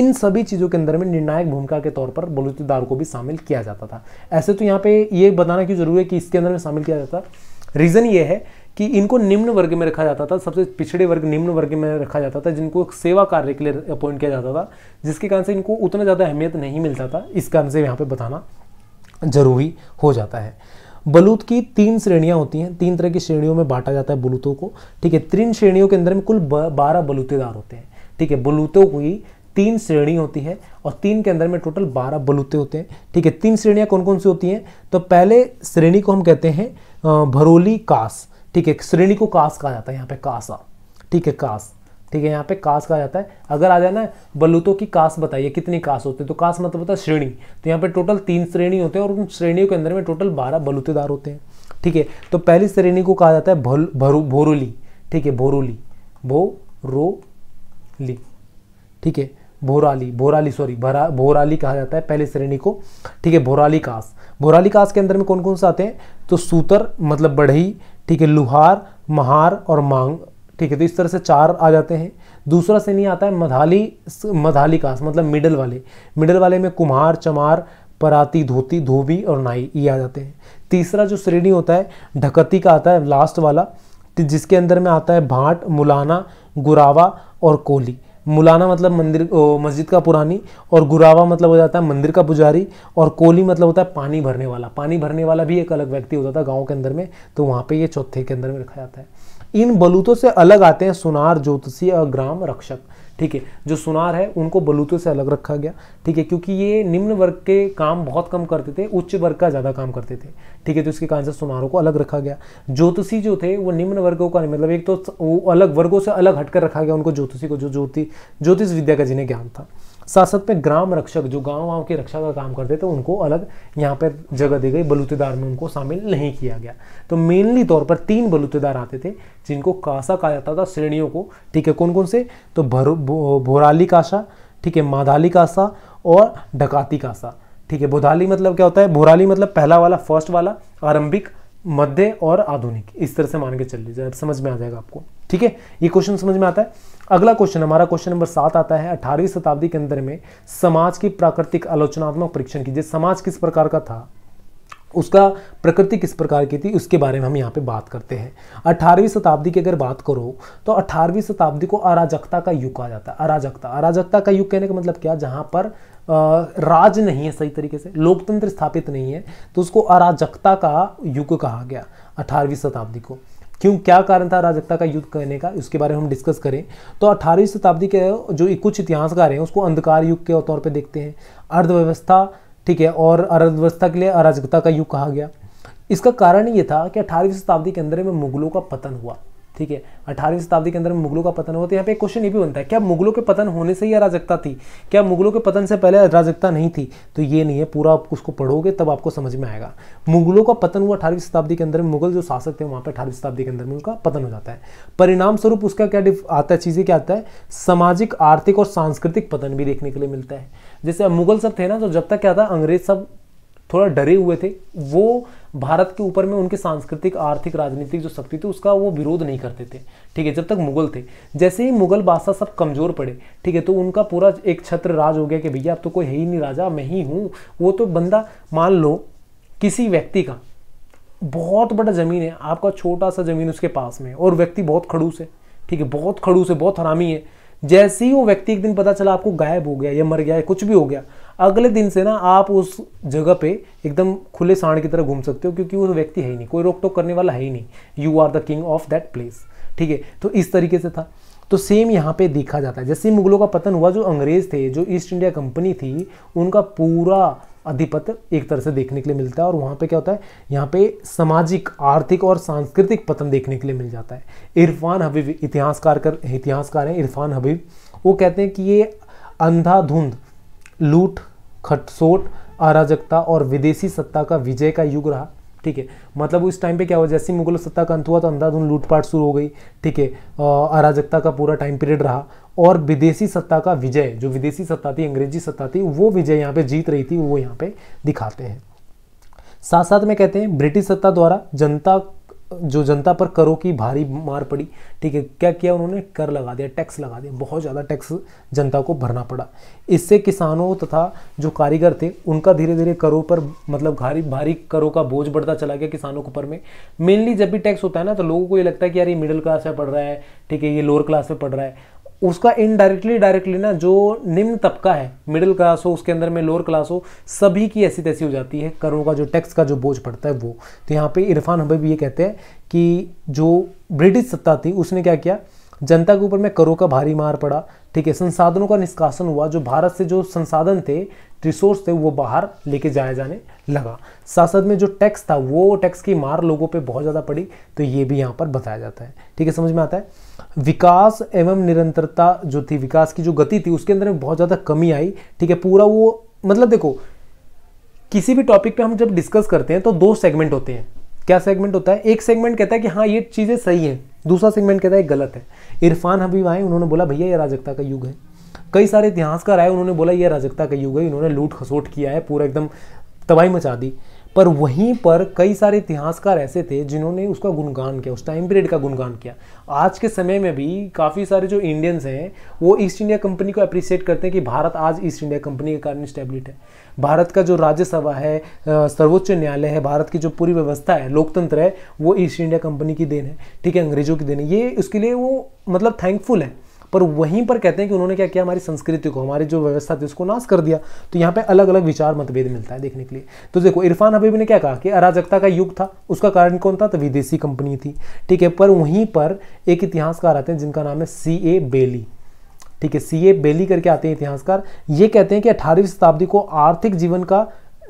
इन सभी चीज़ों के अंदर में निर्णायक भूमिका के तौर पर बलूतेदार को भी शामिल किया जाता था ऐसे तो यहाँ पे ये बताना क्यों जरूरी है कि इसके अंदर में शामिल किया जाता रीज़न ये है कि इनको निम्न वर्ग में रखा जाता था सबसे पिछड़े वर्ग निम्न वर्ग में रखा जाता था जिनको सेवा कार्य के लिए अपॉइंट किया जाता था जिसके कारण से इनको उतना ज़्यादा अहमियत नहीं मिलता था इस कारण से यहाँ पर बताना जरूरी हो जाता है बलूत की तीन श्रेणियां होती हैं तीन तरह की श्रेणियों में बांटा जाता है बलूतों को ठीक है तीन श्रेणियों के अंदर में कुल बारह बलूतेदार होते हैं ठीक है बलूतों की तीन श्रेणी होती है और तीन के अंदर में टोटल बारह बलूते होते हैं ठीक है तीन श्रेणियाँ कौन कौन सी होती हैं तो पहले श्रेणी को हम कहते हैं भरोली कास ठीक है श्रेणी को कास कहा जाता है यहाँ पे कासा ठीक है कास ठीक है यहाँ पे कास कहा जाता है अगर आ जाए ना बलूतों की कास बताइए कितनी कास होती है तो कास मतलब होता है श्रेणी तो यहाँ पे टोटल तीन श्रेणी होते हैं और उन श्रेणियों के अंदर में टोटल बारह बलूतेदार होते हैं ठीक है तो पहली श्रेणी को कहा जाता है भल भरू भोरोली ठीक है भोरोली भो रो ली ठीक है भोराली भोराली सॉरी भरा भोराली कहा जाता है पहली श्रेणी को ठीक है भोराली कास भोराली कास के अंदर में कौन कौन से आते हैं तो सूतर मतलब बढ़ई ठीक है लुहार महार और मांग ठीक है तो इस तरह से चार आ जाते हैं दूसरा श्रेणी आता है मधाली मधाली कास्ट मतलब मिडल वाले मिडल वाले में कुम्हार चमार पराती धोती धोबी और नाई ये आ जाते हैं तीसरा जो श्रेणी होता है ढकती का आता है लास्ट वाला जिसके अंदर में आता है भाट मुलाना गुरावा और कोली मुलाना मतलब मंदिर मस्जिद का पुरानी और गुरावा मतलब हो जाता है मंदिर का पुजारी और कोली मतलब होता है पानी भरने वाला पानी भरने वाला भी एक अलग व्यक्ति होता था गाँव के अंदर में तो वहाँ पर ये चौथे के अंदर में रखा जाता है इन बलूतों से अलग आते हैं सुनार ज्योतिषी और ग्राम रक्षक ठीक है जो सुनार है उनको बलूतों से अलग रखा गया ठीक है क्योंकि ये निम्न वर्ग के काम बहुत कम करते थे उच्च वर्ग का ज़्यादा काम करते थे ठीक है तो इसके कारण से सुनारों को अलग रखा गया ज्योतिषी जो थे वो निम्न वर्गों का नहीं मतलब एक तो वो अलग वर्गों से अलग हटकर रखा गया उनको ज्योतिषी को जो ज्योति ज्योतिष विद्या का जिन्हें ज्ञान था साथ साथ में ग्राम रक्षक जो गांव गांव की रक्षा का काम करते थे उनको अलग यहाँ पर जगह दी गई बलूतेदार में उनको शामिल नहीं किया गया तो मेनली तौर पर तीन बलूतेदार आते थे जिनको कासा कहा जाता था श्रेणियों को ठीक है कौन कौन से तो भर भोराली कासा ठीक है माधाली कासा और डकाती कासा ठीक है बोधाली मतलब क्या होता है भोराली मतलब पहला वाला फर्स्ट वाला आरंभिक मध्य और आधुनिक इस तरह से मान के चल लीजिए समझ में आ जाएगा आपको ठीक है ये क्वेश्चन समझ में आता है अगला क्वेश्चन हमारा क्वेश्चन नंबर सात आता है अठारहवीं शताब्दी के अंदर में समाज की प्राकृतिक आलोचनात्मक परीक्षण कीजिए समाज किस प्रकार का था उसका प्रकृति किस प्रकार की थी उसके बारे में हम यहाँ पे बात करते हैं अठारहवीं शताब्दी की अगर बात करो तो अठारहवीं शताब्दी को अराजकता का युग कहा जाता है अराजकता अराजकता का युग कहने का मतलब क्या जहाँ पर राज नहीं है सही तरीके से लोकतंत्र स्थापित नहीं है तो उसको अराजकता का युग कहा गया अठारहवीं शताब्दी को क्यों क्या कारण था अराजकता का युद्ध करने का उसके बारे में हम डिस्कस करें तो अठारहवीं शताब्दी के जो कुछ इतिहासकार हैं उसको अंधकार युग के तौर पर देखते हैं अर्थव्यवस्था ठीक है और अर्थव्यवस्था के लिए अराजकता का युग कहा गया इसका कारण ये था कि अठारहवीं शताब्दी के अंदर में मुगलों का पतन हुआ ठीक है अठारहवीं शताब्दी के अंदर मुगलों का पतन होता है यहाँ पे क्वेश्चन ये भी बनता है क्या मुगलों के पतन होने से ही अराजकता थी क्या मुगलों के पतन से पहले अराजकता नहीं थी तो ये नहीं है पूरा आप उसको पढ़ोगे तब आपको समझ में आएगा मुगलों का पतन हुआ अठारहवीं शताब्दी के अंदर मुगल जो शासक थे वहाँ पर अठारहवीं शताब्दी के अंदर में उनका पतन हो जाता है परिणाम स्वरूप उसका क्या आता है चीज़ें क्या आता है सामाजिक आर्थिक और सांस्कृतिक पतन भी देखने के लिए मिलता है जैसे मुगल सब थे ना तो जब तक क्या था अंग्रेज सब थोड़ा डरे हुए थे वो भारत के ऊपर में उनके सांस्कृतिक आर्थिक राजनीतिक जो शक्ति थी उसका वो विरोध नहीं करते थे ठीक है जब तक मुगल थे जैसे ही मुगल बादशाह सब कमज़ोर पड़े ठीक है तो उनका पूरा एक छत्र राज हो गया कि भैया अब तो कोई है ही नहीं राजा मैं ही हूँ वो तो बंदा मान लो किसी व्यक्ति का बहुत बड़ा ज़मीन है आपका छोटा सा ज़मीन उसके पास में और व्यक्ति बहुत खड़ूस है ठीक है बहुत खड़ूस है बहुत हरामी है जैसे ही वो व्यक्ति एक दिन पता चला आपको गायब हो गया या मर गया या कुछ भी हो गया अगले दिन से ना आप उस जगह पे एकदम खुले सांड की तरह घूम सकते हो क्योंकि वो व्यक्ति है ही नहीं कोई रोक टोक करने वाला है ही नहीं you are the king of that place ठीक है तो इस तरीके से था तो सेम यहाँ पे देखा जाता है जैसे मुगलों का पतन हुआ जो अंग्रेज थे जो ईस्ट इंडिया कंपनी थी उनका पूरा अधिपत्य एक तरह से देखने के लिए मिलता है और वहाँ पे क्या होता है यहाँ पे सामाजिक आर्थिक और सांस्कृतिक पतन देखने के लिए मिल जाता है इरफान हबीब इतिहासकार कर इतिहासकार हैं इरफान हबीब वो कहते हैं कि ये अंधाधुंध लूट खटसोट अराजकता और विदेशी सत्ता का विजय का युग रहा ठीक है मतलब उस टाइम पे क्या हुआ जैसे मुगल सत्ता का अंत हुआ तो अंधाधुन लूटपाट शुरू हो गई ठीक है अराजकता का पूरा टाइम पीरियड रहा और विदेशी सत्ता का विजय जो विदेशी सत्ता थी अंग्रेजी सत्ता थी वो विजय यहाँ पे जीत रही थी वो यहाँ पे दिखाते हैं साथ साथ में कहते हैं ब्रिटिश सत्ता द्वारा जनता जो जनता पर करों की भारी मार पड़ी ठीक है क्या किया उन्होंने कर लगा दिया टैक्स लगा दिया बहुत ज़्यादा टैक्स जनता को भरना पड़ा इससे किसानों तथा जो कारीगर थे उनका धीरे धीरे करों पर मतलब भारी भारी करों का बोझ बढ़ता चला गया किसानों के ऊपर में मेनली जब भी टैक्स होता है ना तो लोगों को ये लगता है कि यार ये मिडिल क्लास में पड़ रहा है ठीक है ये लोअर क्लास में पड़ रहा है उसका इनडायरेक्टली डायरेक्टली ना जो निम्न तबका है मिडिल क्लास हो उसके अंदर में लोअर क्लास हो सभी की ऐसी तैसी हो जाती है करों का जो टैक्स का जो बोझ पड़ता है वो तो यहाँ पे इरफान हबीब ये कहते हैं कि जो ब्रिटिश सत्ता थी उसने क्या किया जनता के ऊपर में करों का भारी मार पड़ा ठीक है संसाधनों का निष्कासन हुआ जो भारत से जो संसाधन थे रिसोर्स थे वो बाहर लेके जाया जाने लगा साथ साथ में जो टैक्स था वो टैक्स की मार लोगों पे बहुत ज़्यादा पड़ी तो ये भी यहाँ पर बताया जाता है ठीक है समझ में आता है विकास एवं निरंतरता जो थी विकास की जो गति थी उसके अंदर में बहुत ज़्यादा कमी आई ठीक है पूरा वो मतलब देखो किसी भी टॉपिक पे हम जब डिस्कस करते हैं तो दो सेगमेंट होते हैं क्या सेगमेंट होता है एक सेगमेंट कहता है कि हाँ ये चीज़ें सही हैं दूसरा सेगमेंट कहता है गलत है इरफान हबीब आए उन्होंने बोला भैया ये अराजकता का युग है कई सारे इतिहासकार आए उन्होंने बोला ये अराजकता का युग है उन्होंने लूट खसोट किया है पूरा एकदम तबाही मचा दी पर वहीं पर कई सारे इतिहासकार ऐसे थे जिन्होंने उसका गुणगान किया उस टाइम पीरियड का गुणगान किया आज के समय में भी काफ़ी सारे जो इंडियंस हैं वो ईस्ट इंडिया कंपनी को अप्रिशिएट करते हैं कि भारत आज ईस्ट इंडिया कंपनी के कारण स्टेब्लिट है भारत का जो राज्यसभा है सर्वोच्च न्यायालय है भारत की जो पूरी व्यवस्था है लोकतंत्र है वो ईस्ट इंडिया कंपनी की देन है ठीक है अंग्रेजों की देन है ये उसके लिए वो मतलब थैंकफुल है पर वहीं पर कहते हैं कि उन्होंने क्या किया हमारी संस्कृति को हमारी जो व्यवस्था थी उसको नाश कर दिया तो यहाँ पे अलग अलग विचार मतभेद मिलता है देखने के लिए तो देखो इरफान हबीब ने क्या कहा कि अराजकता का युग था उसका कारण कौन था तो विदेशी कंपनी थी ठीक है पर वहीं पर एक इतिहासकार आते हैं जिनका नाम है सी ए बेली ठीक है सी ए बेली करके आते हैं इतिहासकार ये कहते हैं कि अठारहवीं शताब्दी को आर्थिक जीवन का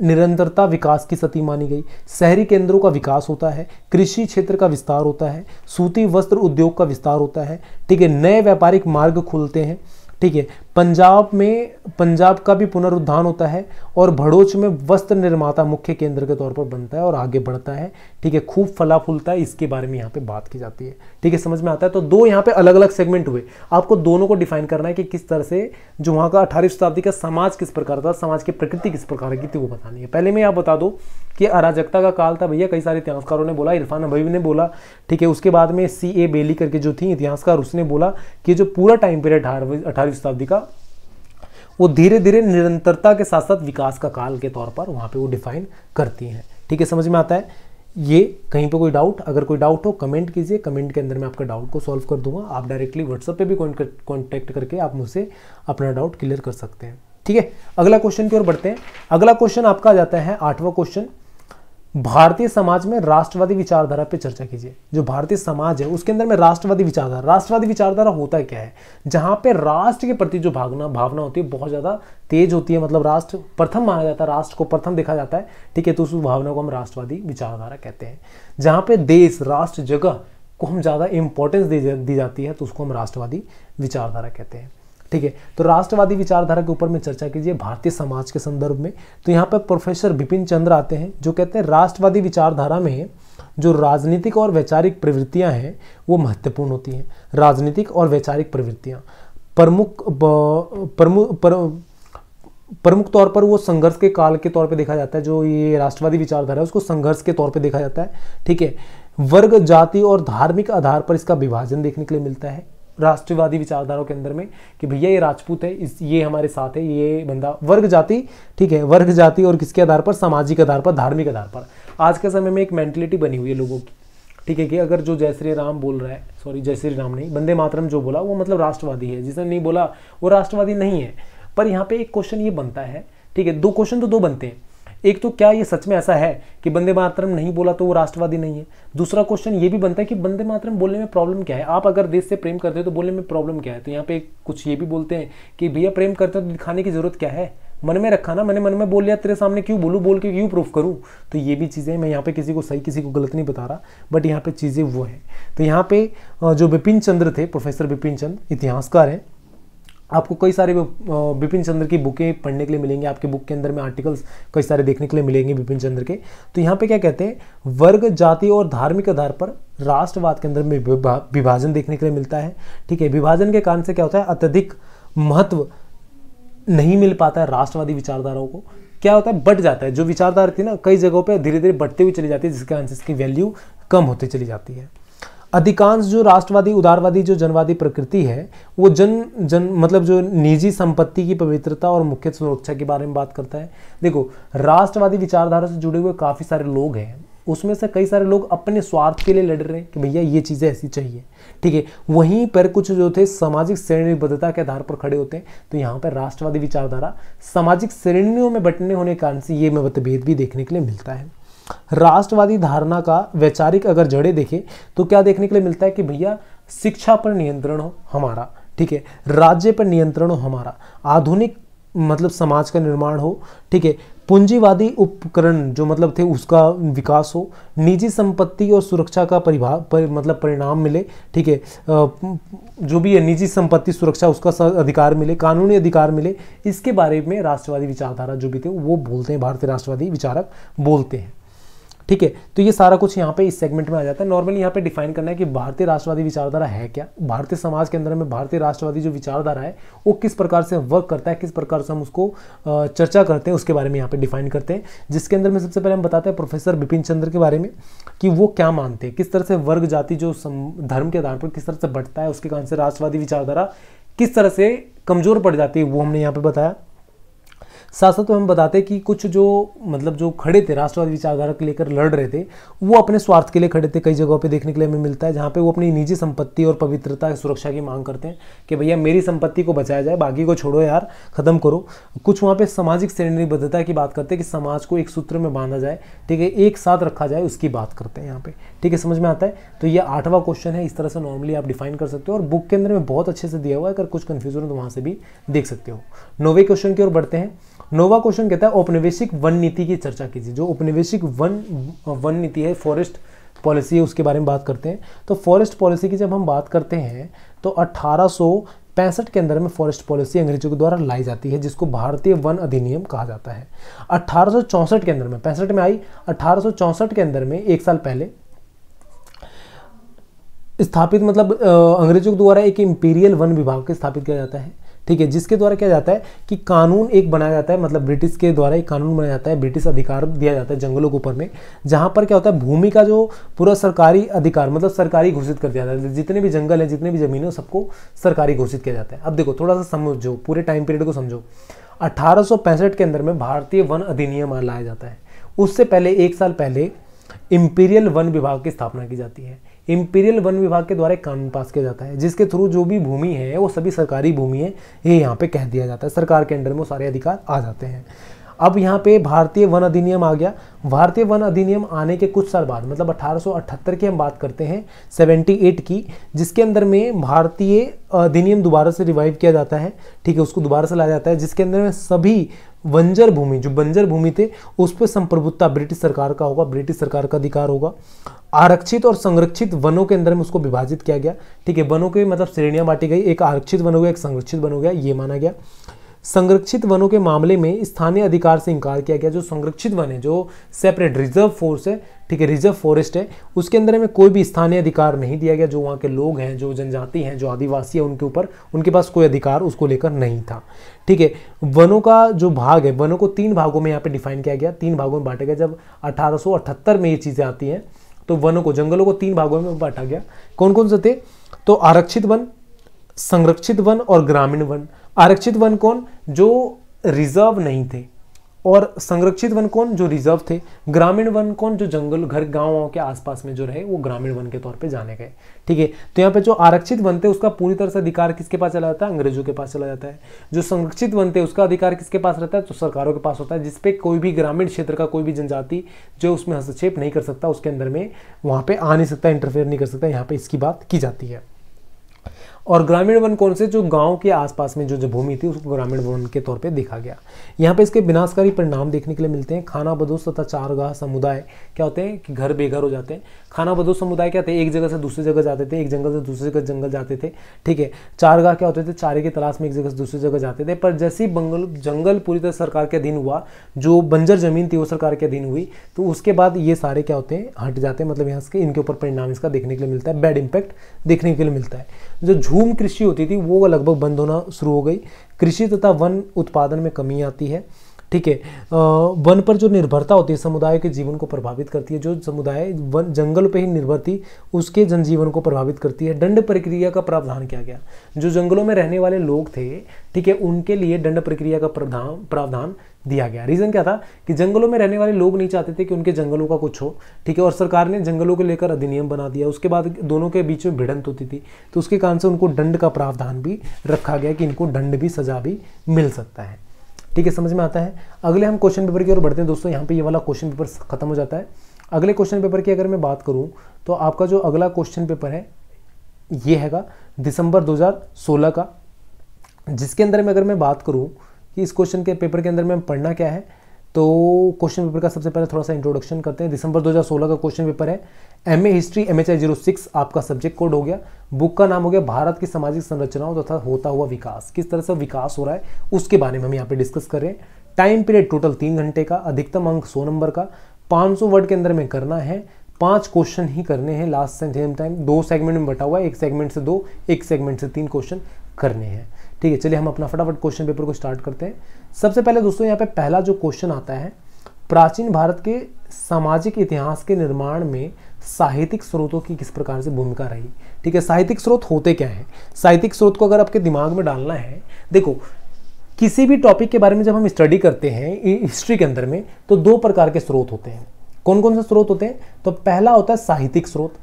निरंतरता विकास की सती मानी गई शहरी केंद्रों का विकास होता है कृषि क्षेत्र का विस्तार होता है सूती वस्त्र उद्योग का विस्तार होता है ठीक है नए व्यापारिक मार्ग खुलते हैं ठीक है पंजाब में पंजाब का भी पुनरुद्धान होता है और भड़ोच में वस्त्र निर्माता मुख्य केंद्र के तौर पर बनता है और आगे बढ़ता है ठीक है खूब फला फूलता है इसके बारे में यहाँ पे बात की जाती है ठीक है समझ में आता है तो दो यहाँ पे अलग अलग सेगमेंट हुए आपको दोनों को डिफाइन करना है कि किस तरह से जो वहाँ का अठारहवीं शताब्दी का समाज किस प्रकार था समाज की प्रकृति किस प्रकार की थी वो बतानी है पहले मैं आप बता दो कि अराजकता का काल था भैया कई सारे इतिहासकारों ने बोला इरफान अभवी ने बोला ठीक है उसके बाद में सी ए बेली करके जो थी इतिहासकार उसने बोला कि जो पूरा टाइम पीरियड अठारहवीं शताब्दी का वो धीरे धीरे निरंतरता के साथ साथ विकास का काल के तौर पर वहाँ पे वो डिफाइन करती हैं ठीक है समझ में आता है ये कहीं पे कोई डाउट अगर कोई डाउट हो कमेंट कीजिए कमेंट के अंदर मैं आपका डाउट को सॉल्व कर दूंगा आप डायरेक्टली व्हाट्सअप पे भी कॉन्टैक्ट करके आप मुझसे अपना डाउट क्लियर कर सकते हैं ठीक है अगला क्वेश्चन की ओर बढ़ते हैं अगला क्वेश्चन आपका आ जाता है आठवां क्वेश्चन भारतीय समाज में राष्ट्रवादी विचारधारा पर चर्चा कीजिए जो भारतीय समाज है उसके अंदर में राष्ट्रवादी विचारधारा राष्ट्रवादी विचारधारा होता क्या है जहां पे राष्ट्र के प्रति जो भावना भावना होती है बहुत ज़्यादा तेज होती है मतलब राष्ट्र प्रथम माना जाता है राष्ट्र को प्रथम देखा जाता है ठीक है तो उस भावना को हम राष्ट्रवादी विचारधारा कहते हैं जहां पर देश राष्ट्र जगह को हम ज़्यादा इंपॉर्टेंस दी जाती है तो उसको हम राष्ट्रवादी विचारधारा कहते हैं ठीक है तो राष्ट्रवादी विचारधारा के ऊपर में चर्चा कीजिए भारतीय समाज के संदर्भ में तो यहाँ पर प्रोफेसर बिपिन चंद्र आते हैं जो कहते हैं राष्ट्रवादी विचारधारा में जो राजनीतिक और वैचारिक प्रवृत्तियाँ हैं वो महत्वपूर्ण होती हैं राजनीतिक और वैचारिक प्रवृत्तियां प्रमुख प्रमुख पर, प्रमुख तौर पर वो संघर्ष के काल के तौर पे देखा जाता है जो ये राष्ट्रवादी विचारधारा है उसको संघर्ष के तौर पे देखा जाता है ठीक है वर्ग जाति और धार्मिक आधार पर इसका विभाजन देखने के लिए मिलता है राष्ट्रवादी विचारधाराओं के अंदर में कि भैया ये राजपूत है इस ये हमारे साथ है ये बंदा वर्ग जाति ठीक है वर्ग जाति और किसके आधार पर सामाजिक आधार पर धार्मिक आधार पर आज के समय में एक मेंटेलिटी बनी हुई है लोगों की ठीक है कि अगर जो जय श्री राम बोल रहा है सॉरी जय श्री राम नहीं बंदे मातरम जो बोला वो मतलब राष्ट्रवादी है जिसने नहीं बोला वो राष्ट्रवादी नहीं है पर यहाँ पे एक क्वेश्चन ये बनता है ठीक है दो क्वेश्चन तो दो बनते हैं एक तो क्या ये सच में ऐसा है कि बंदे मातरम नहीं बोला तो वो राष्ट्रवादी नहीं है दूसरा क्वेश्चन ये भी बनता है कि बंदे मातरम बोलने में प्रॉब्लम क्या है आप अगर देश से प्रेम करते हो तो बोलने में प्रॉब्लम क्या है तो यहाँ पे कुछ ये भी बोलते हैं कि भैया प्रेम करते हो तो दिखाने की जरूरत क्या है मन में रखा ना मैंने मन में बोल लिया तेरे सामने क्यों बोलूँ बोल के क्यों प्रूफ करूँ तो ये भी चीज़ें मैं यहाँ पे किसी को सही किसी को गलत नहीं बता रहा बट यहाँ पे चीज़ें वो हैं तो यहाँ पे जो बिपिन चंद्र थे प्रोफेसर बिपिन चंद्र इतिहासकार हैं आपको कई सारे बिपिन चंद्र की बुकें पढ़ने के लिए मिलेंगी आपके बुक के अंदर में आर्टिकल्स कई सारे देखने के लिए मिलेंगे विपिन चंद्र के तो यहाँ पे क्या कहते हैं वर्ग जाति और धार्मिक आधार पर राष्ट्रवाद के अंदर में विभाजन देखने के लिए मिलता है ठीक है विभाजन के कारण से क्या होता है अत्यधिक महत्व नहीं मिल पाता है राष्ट्रवादी विचारधाराओं को क्या होता है बढ़ जाता है जो विचारधारा थी ना कई जगहों पर धीरे धीरे बढ़ते हुए चली जाती है जिसके कारण से इसकी वैल्यू कम होती चली जाती है अधिकांश जो राष्ट्रवादी उदारवादी जो जनवादी प्रकृति है वो जन जन मतलब जो निजी संपत्ति की पवित्रता और मुख्य सुरक्षा के बारे में बात करता है देखो राष्ट्रवादी विचारधारा से जुड़े हुए काफ़ी सारे लोग हैं उसमें से कई सारे लोग अपने स्वार्थ के लिए लड़ रहे हैं कि भैया ये चीज़ें ऐसी चाहिए ठीक है वहीं पर कुछ जो थे सामाजिक श्रेणीबद्धता के आधार पर खड़े होते हैं तो यहाँ पर राष्ट्रवादी विचारधारा सामाजिक श्रेणियों में बटने होने के कारण से ये मतभेद भी देखने के लिए मिलता है राष्ट्रवादी धारणा का वैचारिक अगर जड़े देखें तो क्या देखने के लिए मिलता है कि भैया शिक्षा पर नियंत्रण हो हमारा ठीक है राज्य पर नियंत्रण हो हमारा आधुनिक मतलब समाज का निर्माण हो ठीक है पूंजीवादी उपकरण जो मतलब थे उसका विकास हो निजी संपत्ति और सुरक्षा का परिभाव पर, मतलब परिणाम मिले ठीक है जो भी है निजी संपत्ति सुरक्षा उसका अधिकार मिले कानूनी अधिकार मिले इसके बारे में राष्ट्रवादी विचारधारा जो भी थे वो बोलते हैं भारतीय राष्ट्रवादी विचारक बोलते हैं ठीक है तो ये सारा कुछ यहाँ पे इस सेगमेंट में आ जाता है नॉर्मली यहाँ पे डिफाइन करना है कि भारतीय राष्ट्रवादी विचारधारा है क्या भारतीय समाज के अंदर में भारतीय राष्ट्रवादी जो विचारधारा है वो किस प्रकार से वर्क करता है किस प्रकार से हम उसको चर्चा करते हैं उसके बारे में यहाँ पे डिफाइन करते हैं जिसके अंदर में सबसे पहले हम बताते हैं प्रोफेसर बिपिन चंद्र के बारे में कि वो क्या मानते हैं किस तरह से वर्ग जाति जो धर्म के आधार पर किस तरह से बढ़ता है उसके कारण से राष्ट्रवादी विचारधारा किस तरह से कमजोर पड़ जाती है वो हमने यहाँ पे बताया साथ साथ तो हम बताते कि कुछ जो मतलब जो खड़े थे राष्ट्रवादी विचारधारा को लेकर लड़ रहे थे वो अपने स्वार्थ के लिए खड़े थे कई जगहों पे देखने के लिए हमें मिलता है जहाँ पे वो अपनी निजी संपत्ति और पवित्रता सुरक्षा की मांग करते हैं कि भैया मेरी संपत्ति को बचाया जाए बाकी को छोड़ो यार ख़त्म करो कुछ वहाँ पर सामाजिक श्रेणीबद्धता की बात करते हैं कि समाज को एक सूत्र में बांधा जाए ठीक है एक साथ रखा जाए उसकी बात करते हैं यहाँ पर ठीक है समझ में आता है तो ये आठवां क्वेश्चन है इस तरह से नॉर्मली आप डिफाइन कर सकते हो और बुक के अंदर में बहुत अच्छे से दिया हुआ है अगर कुछ कन्फ्यूजन हो तो वहाँ से भी देख सकते हो नौवे क्वेश्चन की ओर बढ़ते हैं नोवा क्वेश्चन कहता है औपनिवेशिक वन नीति की चर्चा कीजिए जो औपनिवेशिक वन वन नीति है फॉरेस्ट पॉलिसी है उसके बारे में बात करते हैं तो फॉरेस्ट पॉलिसी की जब हम बात करते हैं तो अट्ठारह पैंसठ के अंदर में फॉरेस्ट पॉलिसी अंग्रेजों के द्वारा लाई जाती है जिसको भारतीय वन अधिनियम कहा जाता है अट्ठारह के अंदर में पैंसठ में आई अट्ठारह के अंदर में एक साल पहले स्थापित मतलब अंग्रेजों के द्वारा एक इम्पीरियल वन विभाग के स्थापित किया जाता है ठीक है जिसके द्वारा क्या जाता है कि कानून एक बनाया जाता है मतलब ब्रिटिश के द्वारा एक कानून बनाया जाता है ब्रिटिश अधिकार दिया जाता है जंगलों के ऊपर में जहाँ पर क्या होता है भूमि का जो पूरा सरकारी अधिकार मतलब सरकारी घोषित कर दिया जाता है जितने भी जंगल हैं जितने भी जमीन है सबको सरकारी घोषित किया जाता है अब देखो थोड़ा सा समझो पूरे टाइम पीरियड को समझो अठारह के अंदर में भारतीय वन अधिनियम लाया जाता है उससे पहले एक साल पहले इंपीरियल वन विभाग की स्थापना की जाती है इंपीरियल वन विभाग के द्वारा एक कानून पास किया जाता है जिसके थ्रू जो भी भूमि है वो सभी सरकारी भूमि है ये यहाँ पे कह दिया जाता है सरकार के अंडर में वो सारे अधिकार आ जाते हैं अब यहाँ पे भारतीय वन अधिनियम आ गया भारतीय वन अधिनियम आने के कुछ साल बाद मतलब 1878 की हम बात करते हैं 78 की जिसके अंदर में भारतीय अधिनियम दोबारा से रिवाइव किया जाता है ठीक है उसको दोबारा से लाया जाता है जिसके अंदर में सभी बंजर भूमि जो बंजर भूमि थे उस पर संप्रभुता ब्रिटिश सरकार का होगा ब्रिटिश सरकार का अधिकार होगा आरक्षित और संरक्षित वनों के अंदर में उसको विभाजित किया गया ठीक है वनों के मतलब श्रेणियां बांटी गई एक आरक्षित वन हो गया एक संरक्षित वन हो गया ये माना गया संरक्षित वनों के मामले में स्थानीय अधिकार से इंकार किया गया जो संरक्षित वन है जो सेपरेट रिजर्व फोर्स है ठीक है रिजर्व फॉरेस्ट है उसके अंदर हमें कोई भी स्थानीय अधिकार नहीं दिया गया जो वहाँ के लोग हैं जो जनजाति हैं जो आदिवासी हैं उनके ऊपर उनके पास कोई अधिकार उसको लेकर नहीं था ठीक है वनों का जो भाग है वनों को तीन भागों में यहाँ पर डिफाइन किया गया तीन भागों में बांटा गया जब अठारह में ये चीज़ें आती हैं तो वनों को जंगलों को तीन भागों में बांटा गया कौन कौन से थे तो आरक्षित वन संरक्षित वन और ग्रामीण वन आरक्षित वन कौन जो रिजर्व नहीं थे और संरक्षित वन कौन जो रिजर्व थे ग्रामीण वन कौन जो जंगल घर गाँव के आसपास में जो रहे वो ग्रामीण वन के तौर पे जाने गए ठीक है तो यहाँ पे जो आरक्षित वन थे उसका पूरी तरह से अधिकार किसके पास चला जाता है अंग्रेजों के पास चला जाता है जो संरक्षित वन थे उसका अधिकार किसके पास रहता है तो सरकारों के पास होता है जिसपे कोई भी ग्रामीण क्षेत्र का कोई भी जनजाति जो उसमें हस्तक्षेप नहीं कर सकता उसके अंदर में वहाँ पर आ नहीं सकता इंटरफेयर नहीं कर सकता यहाँ पर इसकी बात की जाती है और ग्रामीण वन कौन से जो गांव के आसपास में जो जो भूमि थी उसको ग्रामीण वन के तौर पे देखा गया यहाँ पे इसके विनाशकारी परिणाम देखने के लिए मिलते हैं खाना बदोश तथा चारगाह समुदाय क्या होते हैं कि घर बेघर हो जाते हैं खाना बदोश समुदाय क्या थे एक जगह से दूसरी जगह जाते थे एक जंगल से दूसरी जगह जंगल जाते थे ठीक है चारगाह क्या होते थे चारे की तलाश में एक जगह से दूसरी जगह जाते थे पर जैसे ही बंगल जंगल पूरी तरह सरकार के अधीन हुआ जो बंजर जमीन थी वो सरकार के अधीन हुई तो उसके बाद ये सारे क्या होते हैं हट जाते हैं मतलब यहाँ इसके इनके ऊपर परिणाम इसका देखने के लिए मिलता है बैड इम्पैक्ट देखने के लिए मिलता है जो झूठ झूम कृषि होती थी वो लगभग बंद होना शुरू हो गई कृषि तथा वन उत्पादन में कमी आती है ठीक है वन पर जो निर्भरता होती है समुदाय के जीवन को प्रभावित करती है जो समुदाय वन जंगल पे ही निर्भर थी उसके जनजीवन को प्रभावित करती है दंड प्रक्रिया का प्रावधान किया गया जो जंगलों में रहने वाले लोग थे ठीक है उनके लिए दंड प्रक्रिया का प्रावधान प्रावधान दिया गया रीज़न क्या था कि जंगलों में रहने वाले लोग नहीं चाहते थे कि उनके जंगलों का कुछ हो ठीक है और सरकार ने जंगलों को लेकर अधिनियम बना दिया उसके बाद दोनों के बीच में भिड़ंत होती थी तो उसके कारण से उनको दंड का प्रावधान भी रखा गया कि इनको दंड भी सजा भी मिल सकता है ठीक है समझ में आता है अगले हम क्वेश्चन पेपर की ओर बढ़ते हैं दोस्तों यहाँ पे ये वाला क्वेश्चन पेपर खत्म हो जाता है अगले क्वेश्चन पेपर की अगर मैं बात करूँ तो आपका जो अगला क्वेश्चन पेपर है ये हैगा दिसंबर 2016 का जिसके अंदर में अगर मैं बात करूँ कि इस क्वेश्चन के पेपर के अंदर में पढ़ना क्या है तो क्वेश्चन पेपर का सबसे पहले थोड़ा सा इंट्रोडक्शन करते हैं दिसंबर 2016 का क्वेश्चन पेपर है M A history M H I zero six आपका सब्जेक्ट कोड हो गया बुक का नाम हो गया भारत की सामाजिक संरचनाओं तथा तो होता हुआ विकास किस तरह से विकास हो रहा है उसके बारे में हम यहाँ पे डिस्कस कर रहे हैं टाइम पीरियड टोटल तीन घंटे का अधिकतम अंक सौ नंबर का पाँच वर्ड के अंदर में करना है पांच क्वेश्चन ही करने हैं लास्ट सेम टाइम दो सेगमेंट में बटा हुआ है एक सेगमेंट से दो एक सेगमेंट से तीन क्वेश्चन करने हैं ठीक है चलिए हम अपना फटाफट क्वेश्चन पेपर को स्टार्ट करते हैं सबसे पहले दोस्तों यहाँ पे पहला जो क्वेश्चन आता है प्राचीन भारत के सामाजिक इतिहास के निर्माण में साहित्यिक स्रोतों की किस प्रकार से भूमिका रही ठीक है साहित्यिक स्रोत होते क्या हैं साहित्यिक स्रोत को अगर आपके दिमाग में डालना है देखो किसी भी टॉपिक के बारे में जब हम स्टडी करते हैं हिस्ट्री के अंदर में तो दो प्रकार के स्रोत होते हैं कौन कौन से स्रोत होते हैं तो पहला होता है साहित्यिक स्रोत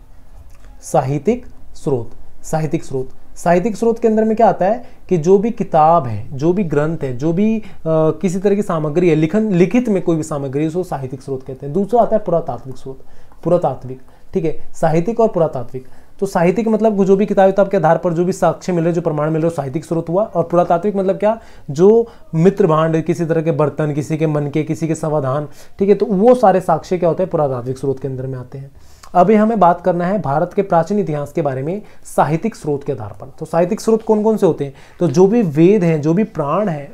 साहित्यिक स्रोत साहित्यिक स्रोत साहित्यिक स्रोत के अंदर में क्या आता है कि जो भी किताब है जो भी ग्रंथ है जो भी आ, किसी तरह की सामग्री है लिखन लिखित में कोई भी सामग्री उसको साहित्यिक स्रोत कहते हैं दूसरा आता है पुरातात्विक स्रोत पुरातात्विक ठीक है साहित्यिक और पुरातात्विक तो साहित्यिक मतलब जो भी किताब किताब के आधार पर जो भी साक्ष्य मिले जो प्रमाण मिल मिले साहित्यिक स्रोत हुआ और पुरातात्विक मतलब क्या जो मित्र भांड किसी तरह के बर्तन किसी के मन के किसी के समाधान ठीक है तो वो सारे साक्ष्य क्या होते हैं पुरातात्विक स्रोत के अंदर में आते हैं अभी हमें बात करना है भारत के प्राचीन इतिहास के बारे में साहित्यिक स्रोत के आधार पर तो साहित्यिक स्रोत कौन कौन से होते हैं तो जो भी वेद हैं जो भी प्राण है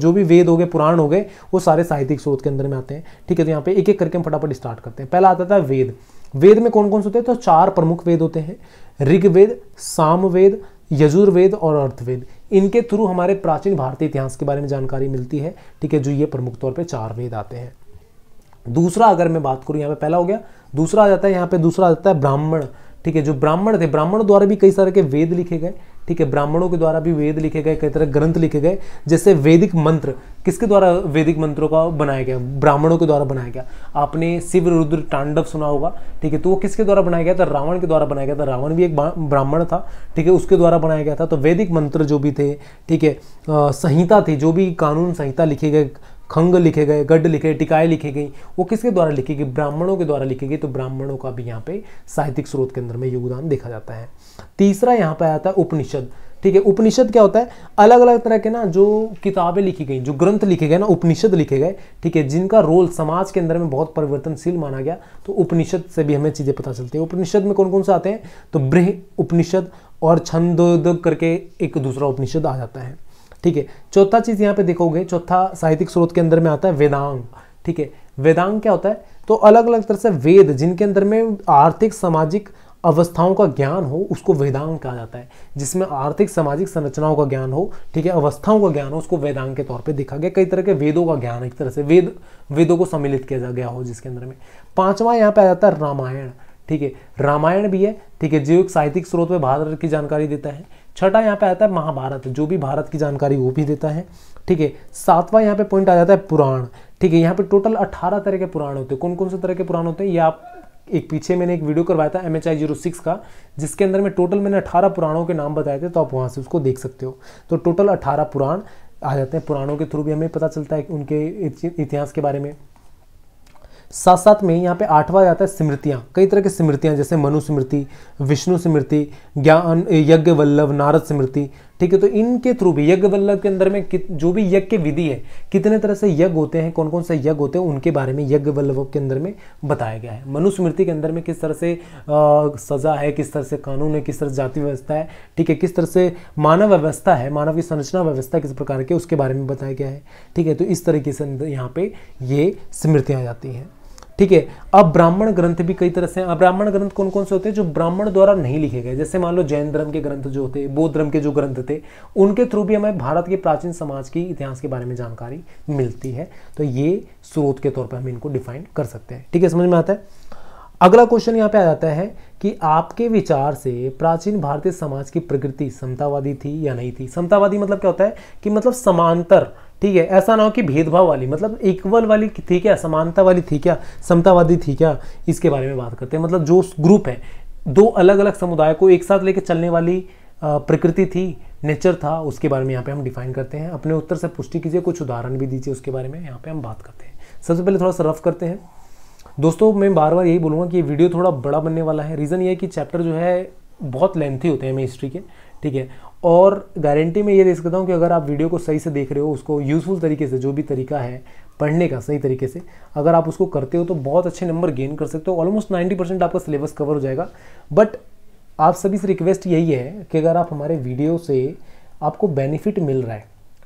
जो भी वेद हो गए पुराण हो गए वो सारे साहित्यिक स्रोत के अंदर में आते हैं ठीक है तो यहाँ पे एक एक करके हम फटाफट स्टार्ट करते हैं पहला आता था वेद वेद में कौन कौन से होते हैं तो चार प्रमुख वेद होते हैं ऋग्वेद सामवेद यजुर्वेद और अर्थवेद इनके थ्रू हमारे प्राचीन भारतीय इतिहास के बारे में जानकारी मिलती है ठीक है जो ये प्रमुख तौर पर चार वेद आते हैं दूसरा अगर मैं बात करूँ यहाँ पे पहला हो गया दूसरा आ जाता है यहाँ पे दूसरा आ जाता है ब्राह्मण ठीक है जो ब्राह्मण थे ब्राह्मणों द्वारा भी कई सारे के वेद लिखे गए ठीक है ब्राह्मणों के द्वारा भी वेद लिखे गए कई तरह ग्रंथ लिखे गए जैसे वैदिक मंत्र किसके द्वारा वैदिक मंत्रों का बनाया गया ब्राह्मणों के द्वारा बनाया गया आपने शिव रुद्र तांडव सुना होगा ठीक है तो वो किसके द्वारा बनाया गया था रावण के द्वारा बनाया गया था रावण भी एक ब्राह्मण था ठीक है उसके द्वारा बनाया गया था तो वैदिक मंत्र जो भी थे ठीक है संहिता थी जो भी कानून संहिता लिखे गए खंग लिखे गए गढ़ लिखे टिकाए लिखी गई वो किसके द्वारा लिखी गई ब्राह्मणों के द्वारा लिखी गई तो ब्राह्मणों का भी यहाँ पे साहित्यिक स्रोत के अंदर में योगदान देखा जाता है तीसरा यहाँ पे आता है उपनिषद ठीक है उपनिषद क्या होता है अलग अलग तरह के ना जो किताबें लिखी गई जो ग्रंथ लिखे गए ना उपनिषद लिखे गए ठीक है जिनका रोल समाज के अंदर में बहुत परिवर्तनशील माना गया तो उपनिषद से भी हमें चीज़ें पता चलती है उपनिषद में कौन कौन से आते हैं तो बृह उपनिषद और छंद करके एक दूसरा उपनिषद आ जाता है ठीक है चौथा चीज़ यहाँ पे देखोगे चौथा साहित्यिक स्रोत के अंदर में आता है वेदांग ठीक है वेदांग क्या होता है तो अलग अलग तरह से वेद जिनके अंदर में आर्थिक सामाजिक अवस्थाओं का ज्ञान हो उसको वेदांग कहा जाता है जिसमें आर्थिक सामाजिक संरचनाओं का ज्ञान हो ठीक है अवस्थाओं का ज्ञान हो उसको वेदांग के तौर पे देखा गया कई तरह के वेदों का ज्ञान एक तरह से वेद वेदों को सम्मिलित किया गया हो जिसके अंदर में पांचवा यहाँ पे आ जाता है रामायण ठीक है रामायण भी है ठीक है जो एक साहित्यिक स्रोत में भारत की जानकारी देता है छठा यहाँ पे आता है महाभारत जो भी भारत की जानकारी वो भी देता है ठीक है सातवां यहाँ पे पॉइंट आ जाता है पुराण ठीक है यहाँ पे टोटल अट्ठारह तरह के पुराण होते हैं कौन कौन से तरह के पुराण होते हैं ये आप एक पीछे मैंने एक वीडियो करवाया था M H I zero six का जिसके अंदर में टोटल मैंने अठारह पुराणों के नाम बताए थे तो आप वहाँ से उसको देख सकते हो तो टोटल अठारह पुराण आ जाते हैं पुराणों के थ्रू भी हमें पता चलता है उनके इतिहास के बारे में साथ साथ में यहाँ पे आठवां जाता है स्मृतियाँ कई तरह की स्मृतियाँ जैसे मनुस्मृति विष्णु स्मृति ज्ञान यज्ञ वल्लभ नारद स्मृति ठीक है तो इनके थ्रू भी यज्ञ वल्लभ के अंदर में जो भी यज्ञ के विधि है कितने तरह से यज्ञ होते हैं कौन कौन से यज्ञ होते हैं उनके बारे में यज्ञ वल्लभ के अंदर में बताया गया है मनुस्मृति के अंदर में किस तरह से आ, सजा है किस तरह से कानून है किस तरह से जाति व्यवस्था है ठीक है किस तरह से मानव व्यवस्था है मानव की संरचना व्यवस्था किस प्रकार के उसके बारे में बताया गया है ठीक है तो इस तरीके से यहाँ पे ये स्मृतियाँ जाती हैं ठीक है अब ब्राह्मण ग्रंथ भी कई तरह से ब्राह्मण ग्रंथ कौन कौन से होते हैं जो ब्राह्मण द्वारा नहीं लिखे गए जैसे मान लो जैन धर्म के ग्रंथ जो होते हैं बौद्ध धर्म के जो ग्रंथ थे उनके थ्रू भी हमें भारत के प्राचीन समाज की इतिहास के बारे में जानकारी मिलती है तो ये स्रोत के तौर पर हम इनको डिफाइन कर सकते हैं ठीक है समझ में आता है अगला क्वेश्चन यहाँ पे आ जाता है कि आपके विचार से प्राचीन भारतीय समाज की प्रकृति समतावादी थी या नहीं थी समतावादी मतलब क्या होता है कि मतलब समांतर ठीक है ऐसा ना हो कि भेदभाव वाली मतलब इक्वल वाली थी क्या समानता वाली थी क्या समतावादी थी क्या इसके बारे में बात करते हैं मतलब जो ग्रुप है दो अलग अलग समुदाय को एक साथ लेकर चलने वाली प्रकृति थी नेचर था उसके बारे में यहाँ पे हम डिफाइन करते हैं अपने उत्तर से पुष्टि कीजिए कुछ उदाहरण भी दीजिए उसके बारे में यहाँ पे हम बात करते हैं सबसे पहले थोड़ा सा रफ करते हैं दोस्तों मैं बार बार यही बोलूँगा कि ये वीडियो थोड़ा बड़ा बनने वाला है रीज़न ये है कि चैप्टर जो है बहुत लेंथी होते हैं हमें हिस्ट्री के ठीक है और गारंटी में ये दे सकता हूँ कि अगर आप वीडियो को सही से देख रहे हो उसको यूज़फुल तरीके से जो भी तरीका है पढ़ने का सही तरीके से अगर आप उसको करते हो तो बहुत अच्छे नंबर गेन कर सकते हो ऑलमोस्ट नाइन्टी परसेंट आपका सिलेबस कवर हो जाएगा बट आप सभी से रिक्वेस्ट यही है कि अगर आप हमारे वीडियो से आपको बेनिफिट मिल रहा है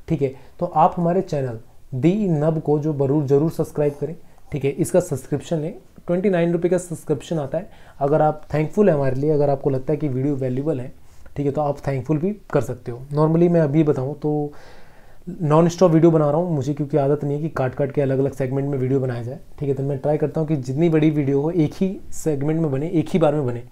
ठीक है तो आप हमारे चैनल दी नब को जो जरूर जरूर सब्सक्राइब करें ठीक है इसका सब्सक्रिप्शन है ट्वेंटी नाइन रुपये का सब्सक्रिप्शन आता है अगर आप थैंकफुल है हमारे लिए अगर आपको लगता है कि वीडियो वैल्यूबल है ठीक है तो आप थैंकफुल भी कर सकते हो नॉर्मली मैं अभी बताऊँ तो नॉन स्टॉप वीडियो बना रहा हूँ मुझे क्योंकि आदत नहीं है कि काट काट के अलग अलग सेगमेंट में वीडियो बनाया जाए ठीक है तो मैं ट्राई करता हूँ कि जितनी बड़ी वीडियो हो एक ही सेगमेंट में बने एक ही बार में बने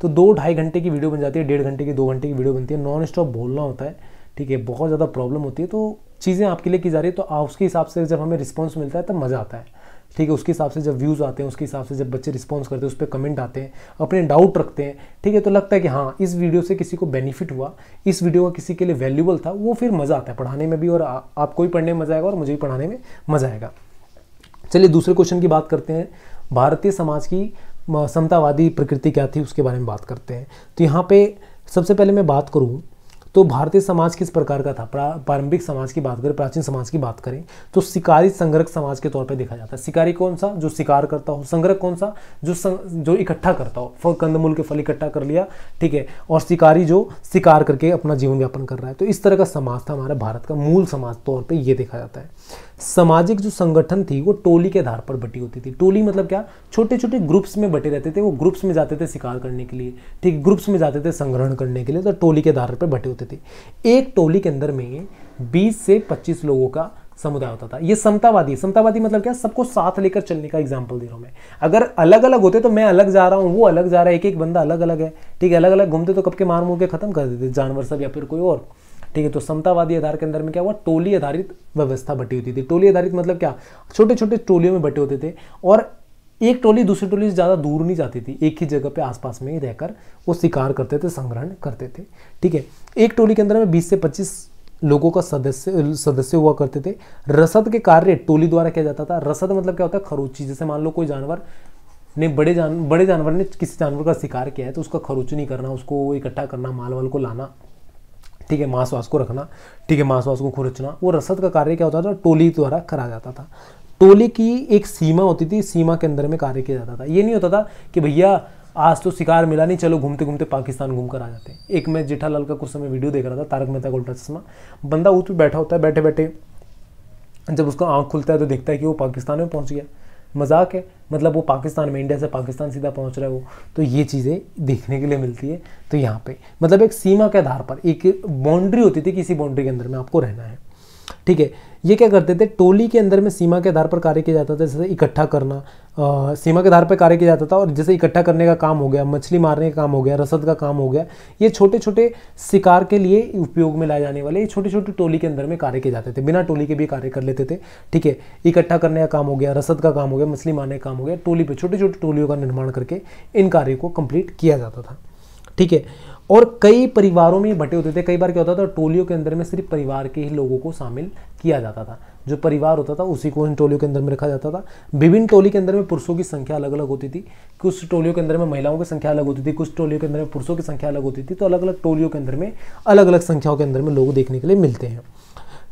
तो दो ढाई घंटे की वीडियो बन जाती है डेढ़ घंटे की दो घंटे की वीडियो बनती है नॉन स्टॉप बोलना होता है ठीक है बहुत ज़्यादा प्रॉब्लम होती है तो चीज़ें आपके लिए की जा रही है तो उसके हिसाब से जब हमें रिस्पॉन्स मिलता है तब मज़ा आता है ठीक है उसके हिसाब से जब व्यूज़ आते हैं उसके हिसाब से जब बच्चे रिस्पॉन्स करते हैं उस पर कमेंट आते हैं अपने डाउट रखते हैं ठीक है तो लगता है कि हाँ इस वीडियो से किसी को बेनिफिट हुआ इस वीडियो का किसी के लिए वैल्यूबल था वो फिर मज़ा आता है पढ़ाने में भी और आपको भी पढ़ने में मज़ा आएगा और मुझे भी पढ़ाने में मज़ा आएगा चलिए दूसरे क्वेश्चन की बात करते हैं भारतीय समाज की समतावादी प्रकृति क्या थी उसके बारे में बात करते हैं तो यहाँ पे सबसे पहले मैं बात करूँ तो भारतीय समाज किस प्रकार का था प्रारंभिक समाज की बात करें प्राचीन समाज की बात करें तो शिकारी संग्रह समाज के तौर पर देखा जाता है शिकारी कौन सा जो शिकार करता हो संग्रह कौन सा जो जो इकट्ठा करता हो फल कंदमूल के फल इकट्ठा कर लिया ठीक है और शिकारी जो शिकार करके अपना जीवन यापन कर रहा है तो इस तरह का समाज था हमारा भारत का मूल समाज तौर पर यह देखा जाता है सामाजिक जो संगठन थी वो टोली के आधार पर बटी होती थी टोली मतलब क्या छोटे छोटे ग्रुप्स में बटे रहते थे वो ग्रुप्स में जाते थे शिकार करने के लिए ठीक ग्रुप्स में जाते थे संग्रहण करने के लिए तो टोली के आधार पर बटे होते थे एक टोली के अंदर में बीस से पच्चीस लोगों का समुदाय होता था ये समतावादी समतावादी मतलब क्या सबको साथ लेकर चलने का एग्जाम्पल दे रहा हूँ मैं अगर अलग अलग होते तो मैं अलग जा रहा हूँ वो अलग जा रहा है एक एक बंदा अलग अलग है ठीक है अलग अलग घूमते तो कब के मार मुँह के खत्म कर देते जानवर सब या फिर कोई और ठीक है तो समतावादी आधार के अंदर में क्या हुआ टोली आधारित व्यवस्था बटी होती थी टोली आधारित मतलब क्या छोटे छोटे टोलियों में बटे होते थे और एक टोली दूसरी टोली से ज़्यादा दूर नहीं जाती थी एक ही जगह पे आसपास में ही रहकर वो शिकार करते थे संग्रहण करते थे ठीक है एक टोली के अंदर में 20 से 25 लोगों का सदस्य सदस्य हुआ करते थे रसद के कार्य टोली द्वारा किया जाता था रसद मतलब क्या होता है खरोची जैसे मान लो कोई जानवर ने बड़े जान बड़े जानवर ने किसी जानवर का शिकार किया है तो उसका खरोच नहीं करना उसको इकट्ठा करना माल वाल को लाना ठीक है मांसवास को रखना ठीक है मांसवास को खुरचना वो रसद का कार्य क्या होता था टोली द्वारा करा जाता था टोली की एक सीमा होती थी सीमा के अंदर में कार्य किया जाता था ये नहीं होता था कि भैया आज तो शिकार मिला नहीं चलो घूमते घूमते पाकिस्तान घूम कर आ जाते हैं एक मैं जेठालाल का कुछ समय वीडियो देख रहा था तारक मेहता का उल्टा चश्मा बंदा उस पर बैठा होता है बैठे बैठे जब उसका आँख खुलता है तो देखता है कि वो पाकिस्तान में पहुँच गया मजाक है मतलब वो पाकिस्तान में इंडिया से पाकिस्तान सीधा पहुंच रहा है वो तो ये चीज़ें देखने के लिए मिलती है तो यहाँ पे मतलब एक सीमा के आधार पर एक बाउंड्री होती थी कि इसी बाउंड्री के अंदर में आपको रहना है ठीक है ये क्या करते थे टोली के अंदर में सीमा के आधार पर कार्य किया जाता था जैसे इकट्ठा करना आ, सीमा के आधार पर कार्य किया जाता था और जैसे इकट्ठा करने का काम हो गया मछली मारने का काम हो गया रसद का काम हो गया ये छोटे छोटे शिकार के लिए उपयोग में लाए जाने वाले ये छोटे छोटे टोली के अंदर में कार्य किए जाते थे बिना टोली के भी कार्य कर लेते थे ठीक है इकट्ठा करने का काम हो गया रसद का काम हो गया मछली मारने का काम हो गया टोली पर छोटे छोटे टोलियों का निर्माण करके इन कार्यों को कंप्लीट किया जाता था ठीक है और कई परिवारों में बटे होते थे कई बार क्या होता था टोलियों के अंदर में सिर्फ परिवार के ही लोगों को शामिल किया जाता था जो परिवार होता था उसी को इन टोलियों के अंदर में रखा जाता था विभिन्न टोली के अंदर में पुरुषों की संख्या अलग अलग होती थी कुछ टोलियों के अंदर में महिलाओं की संख्या अलग होती थी कुछ टोलियों के अंदर में पुरुषों की संख्या अलग होती थी तो अलग अलग टोलियों के अंदर में अलग अलग संख्याओं के अंदर में लोग देखने के लिए मिलते हैं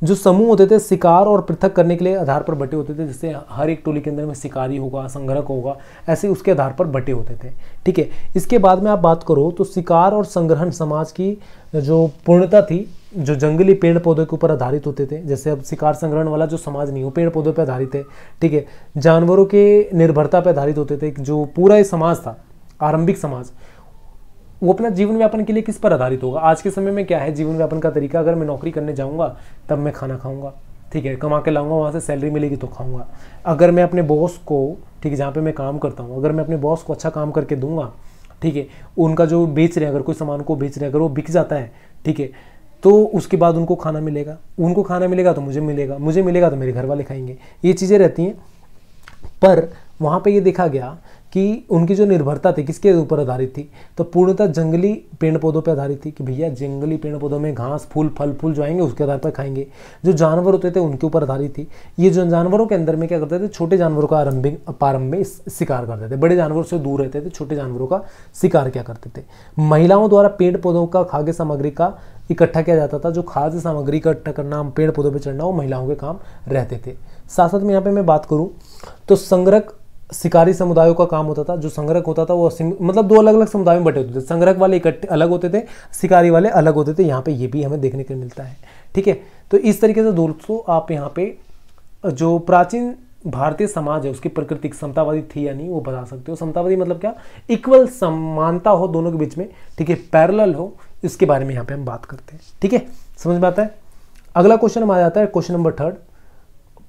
जो समूह होते थे शिकार और पृथक करने के लिए आधार पर बटे होते थे जैसे हर एक टोली के अंदर में शिकारी होगा संग्रहक होगा ऐसे उसके आधार पर बटे होते थे ठीक है इसके बाद में आप बात करो तो शिकार और संग्रहण समाज की जो पूर्णता थी जो जंगली पेड़ पौधों के ऊपर आधारित होते थे जैसे अब शिकार संग्रहण वाला जो समाज नहीं हो पेड़ पौधों पर आधारित है ठीक है जानवरों के निर्भरता पर आधारित होते थे जो पूरा ये समाज था आरंभिक समाज वो अपना जीवन व्यापन के लिए किस पर आधारित होगा आज के समय में क्या है जीवन व्यापन का तरीका अगर मैं नौकरी करने जाऊंगा तब मैं खाना खाऊंगा ठीक है कमा के लाऊंगा वहाँ से सैलरी मिलेगी तो खाऊंगा अगर मैं अपने बॉस को ठीक है जहाँ पे मैं काम करता हूँ अगर मैं अपने बॉस को अच्छा काम करके दूंगा ठीक है उनका जो बेच रहे हैं अगर कोई सामान को बेच रहे हैं अगर वो बिक जाता है ठीक है तो उसके बाद उनको खाना मिलेगा उनको खाना मिलेगा तो मुझे मिलेगा मुझे मिलेगा तो मेरे घर वाले खाएंगे ये चीज़ें रहती हैं पर वहाँ पर ये देखा गया कि उनकी जो निर्भरता थी किसके ऊपर आधारित थी तो पूर्णतः जंगली पेड़ पौधों पर पे आधारित थी कि भैया जंगली पेड़ पौधों में घास फूल फल फूल जो आएंगे उसके आधार पर खाएंगे जो जानवर होते थे उनके ऊपर आधारित थी ये जो जानवरों के अंदर में क्या करते थे छोटे जानवरों का आरंभिक प्रारंभ में शिकार करते थे बड़े जानवरों से दूर रहते थे छोटे जानवरों का शिकार क्या करते थे महिलाओं द्वारा पेड़ पौधों का खाद्य सामग्री का इकट्ठा किया जाता था जो खाद्य सामग्री इकट्ठा करना पेड़ पौधों पर चढ़ना वो महिलाओं के काम रहते थे साथ साथ में यहाँ पे मैं बात करूँ तो संग्रह शिकारी समुदायों का काम होता था जो संग्रह होता था वो मतलब दो अलग अलग समुदाय में बटे होते थे संग्रह वाले इकट्ठे अलग होते थे शिकारी वाले अलग होते थे यहाँ पे ये भी हमें देखने को मिलता है ठीक है तो इस तरीके से दोस्तों आप यहाँ पे जो प्राचीन भारतीय समाज है उसकी प्रकृति समतावादी थी या नहीं वो बता सकते हो समतावादी मतलब क्या इक्वल समानता हो दोनों के बीच में ठीक है पैरल हो इसके बारे में यहाँ पे हम बात करते हैं ठीक है समझ में आता है अगला क्वेश्चन हमारा आता है क्वेश्चन नंबर थर्ड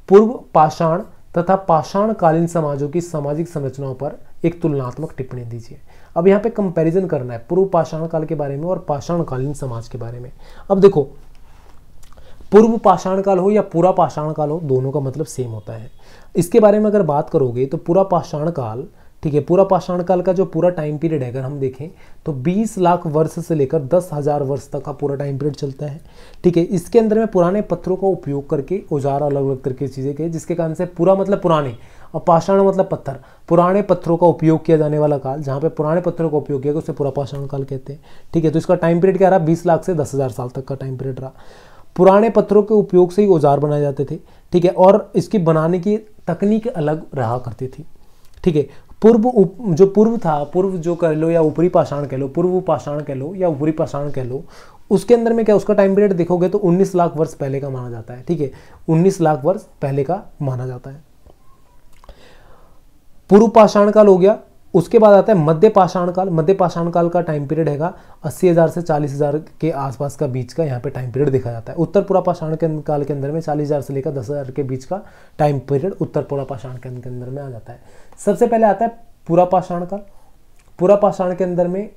पूर्व पाषाण तथा पाषाणकालीन समाजों की सामाजिक संरचनाओं पर एक तुलनात्मक टिप्पणी दीजिए अब यहाँ पे कंपैरिजन करना है पूर्व पाषाण काल के बारे में और पाषाणकालीन समाज के बारे में अब देखो पूर्व पाषाण काल हो या पूरा पाषाण काल हो दोनों का मतलब सेम होता है इसके बारे में अगर बात करोगे तो पूरा पाषाण काल ठीक है पूरा पाषाण काल का जो पूरा टाइम पीरियड है अगर हम देखें तो 20 लाख वर्ष से लेकर दस हज़ार वर्ष तक का पूरा टाइम पीरियड चलता है ठीक है इसके अंदर में पुराने पत्थरों का उपयोग करके औजार अलग अलग तरह की चीज़ें के जिसके कारण से पूरा मतलब पुराने और पाषाण मतलब पत्थर पुराने पत्थरों का उपयोग किया जाने वाला काल जहाँ पे पुराने पत्थरों का उपयोग किया गया उसे पूरा पाषाण काल कहते हैं ठीक है तो इसका टाइम पीरियड क्या रहा बीस लाख से दस हज़ार साल तक का टाइम पीरियड रहा पुराने पत्थरों के उपयोग से ही औजार बनाए जाते थे ठीक है और इसकी बनाने की तकनीक अलग रहा करती थी ठीक है पूर्व उप जो पूर्व था पूर्व जो कह लो या ऊपरी पाषाण कह लो पूर्व पाषाण कह लो या ऊपरी पाषाण कह लो उसके अंदर में क्या उसका टाइम पीरियड देखोगे तो 19 लाख वर्ष पहले का माना जाता है ठीक है 19 लाख वर्ष पहले का माना जाता है पूर्व पाषाण काल हो गया उसके बाद आता है मध्य पाषाण काल मध्य पाषाण काल का टाइम पीरियड हैगा अस्सी हज़ार से चालीस हज़ार के आसपास का बीच का यहाँ पे टाइम पीरियड देखा जाता है उत्तर पूरा पाषाण के काल के अंदर में चालीस हज़ार से लेकर दस हज़ार के बीच का टाइम पीरियड उत्तर पूरा पाषाण के अंदर में आ जाता है सबसे पहले आता है पूरा पाषाण काल पूरा पाषाण के अंदर में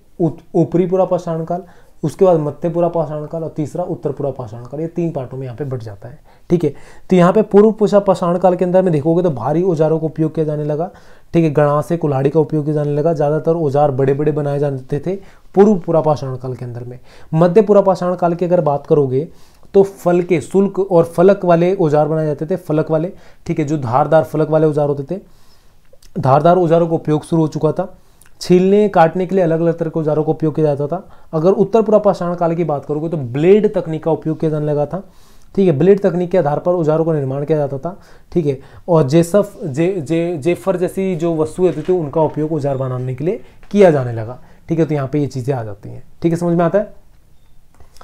ऊपरी पूरा पाषाण काल उसके बाद मध्य पूरा पाषाण काल और तीसरा उत्तर पूरा पाषाण काल ये तीन पार्टों में यहाँ पे बढ़ जाता है ठीक है तो यहाँ पे पूर्व पुषा पाषाण काल के अंदर में देखोगे तो भारी औजारों का उपयोग किया जाने लगा ठीक है गणा से कुल्हाड़ी का उपयोग किया जाने लगा ज़्यादातर औजार बड़े बड़े बनाए जाते थे पूर्व पूरा पाषाण काल के अंदर में मध्य पूरा पाषाण काल की अगर बात करोगे तो फल के शुल्क और फलक वाले औजार बनाए जाते थे फलक वाले ठीक है जो धारदार फलक वाले औजार होते थे धारदार औजारों का उपयोग शुरू हो चुका था छीलने काटने के लिए अलग अलग तरह के औजारों का उपयोग किया जाता था अगर उत्तर पूरा पाषाण काल की बात करोगे तो ब्लेड तकनीक का उपयोग किया जाने लगा था ठीक है ब्लेड तकनीक के आधार पर औजारों का निर्माण किया जाता था ठीक है और जेसफ जे जे जेफर जैसी जो वस्तुएं होती थी उनका उपयोग औजार बनाने के लिए किया जाने लगा ठीक है तो यहाँ पे ये चीज़ें आ जाती हैं ठीक है समझ में आता है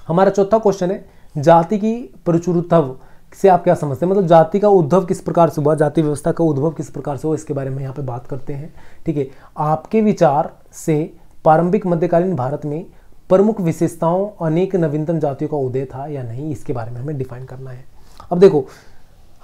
हमारा चौथा क्वेश्चन है जाति की प्रचुरतव से आप क्या समझते हैं मतलब जाति का उद्भव किस प्रकार से हुआ जाति व्यवस्था का उद्भव किस प्रकार से हुआ इसके बारे में यहाँ पे बात करते हैं ठीक है आपके विचार से प्रारंभिक मध्यकालीन भारत में प्रमुख विशेषताओं अनेक नवीनतम जातियों का उदय था या नहीं इसके बारे में हमें डिफाइन करना है अब देखो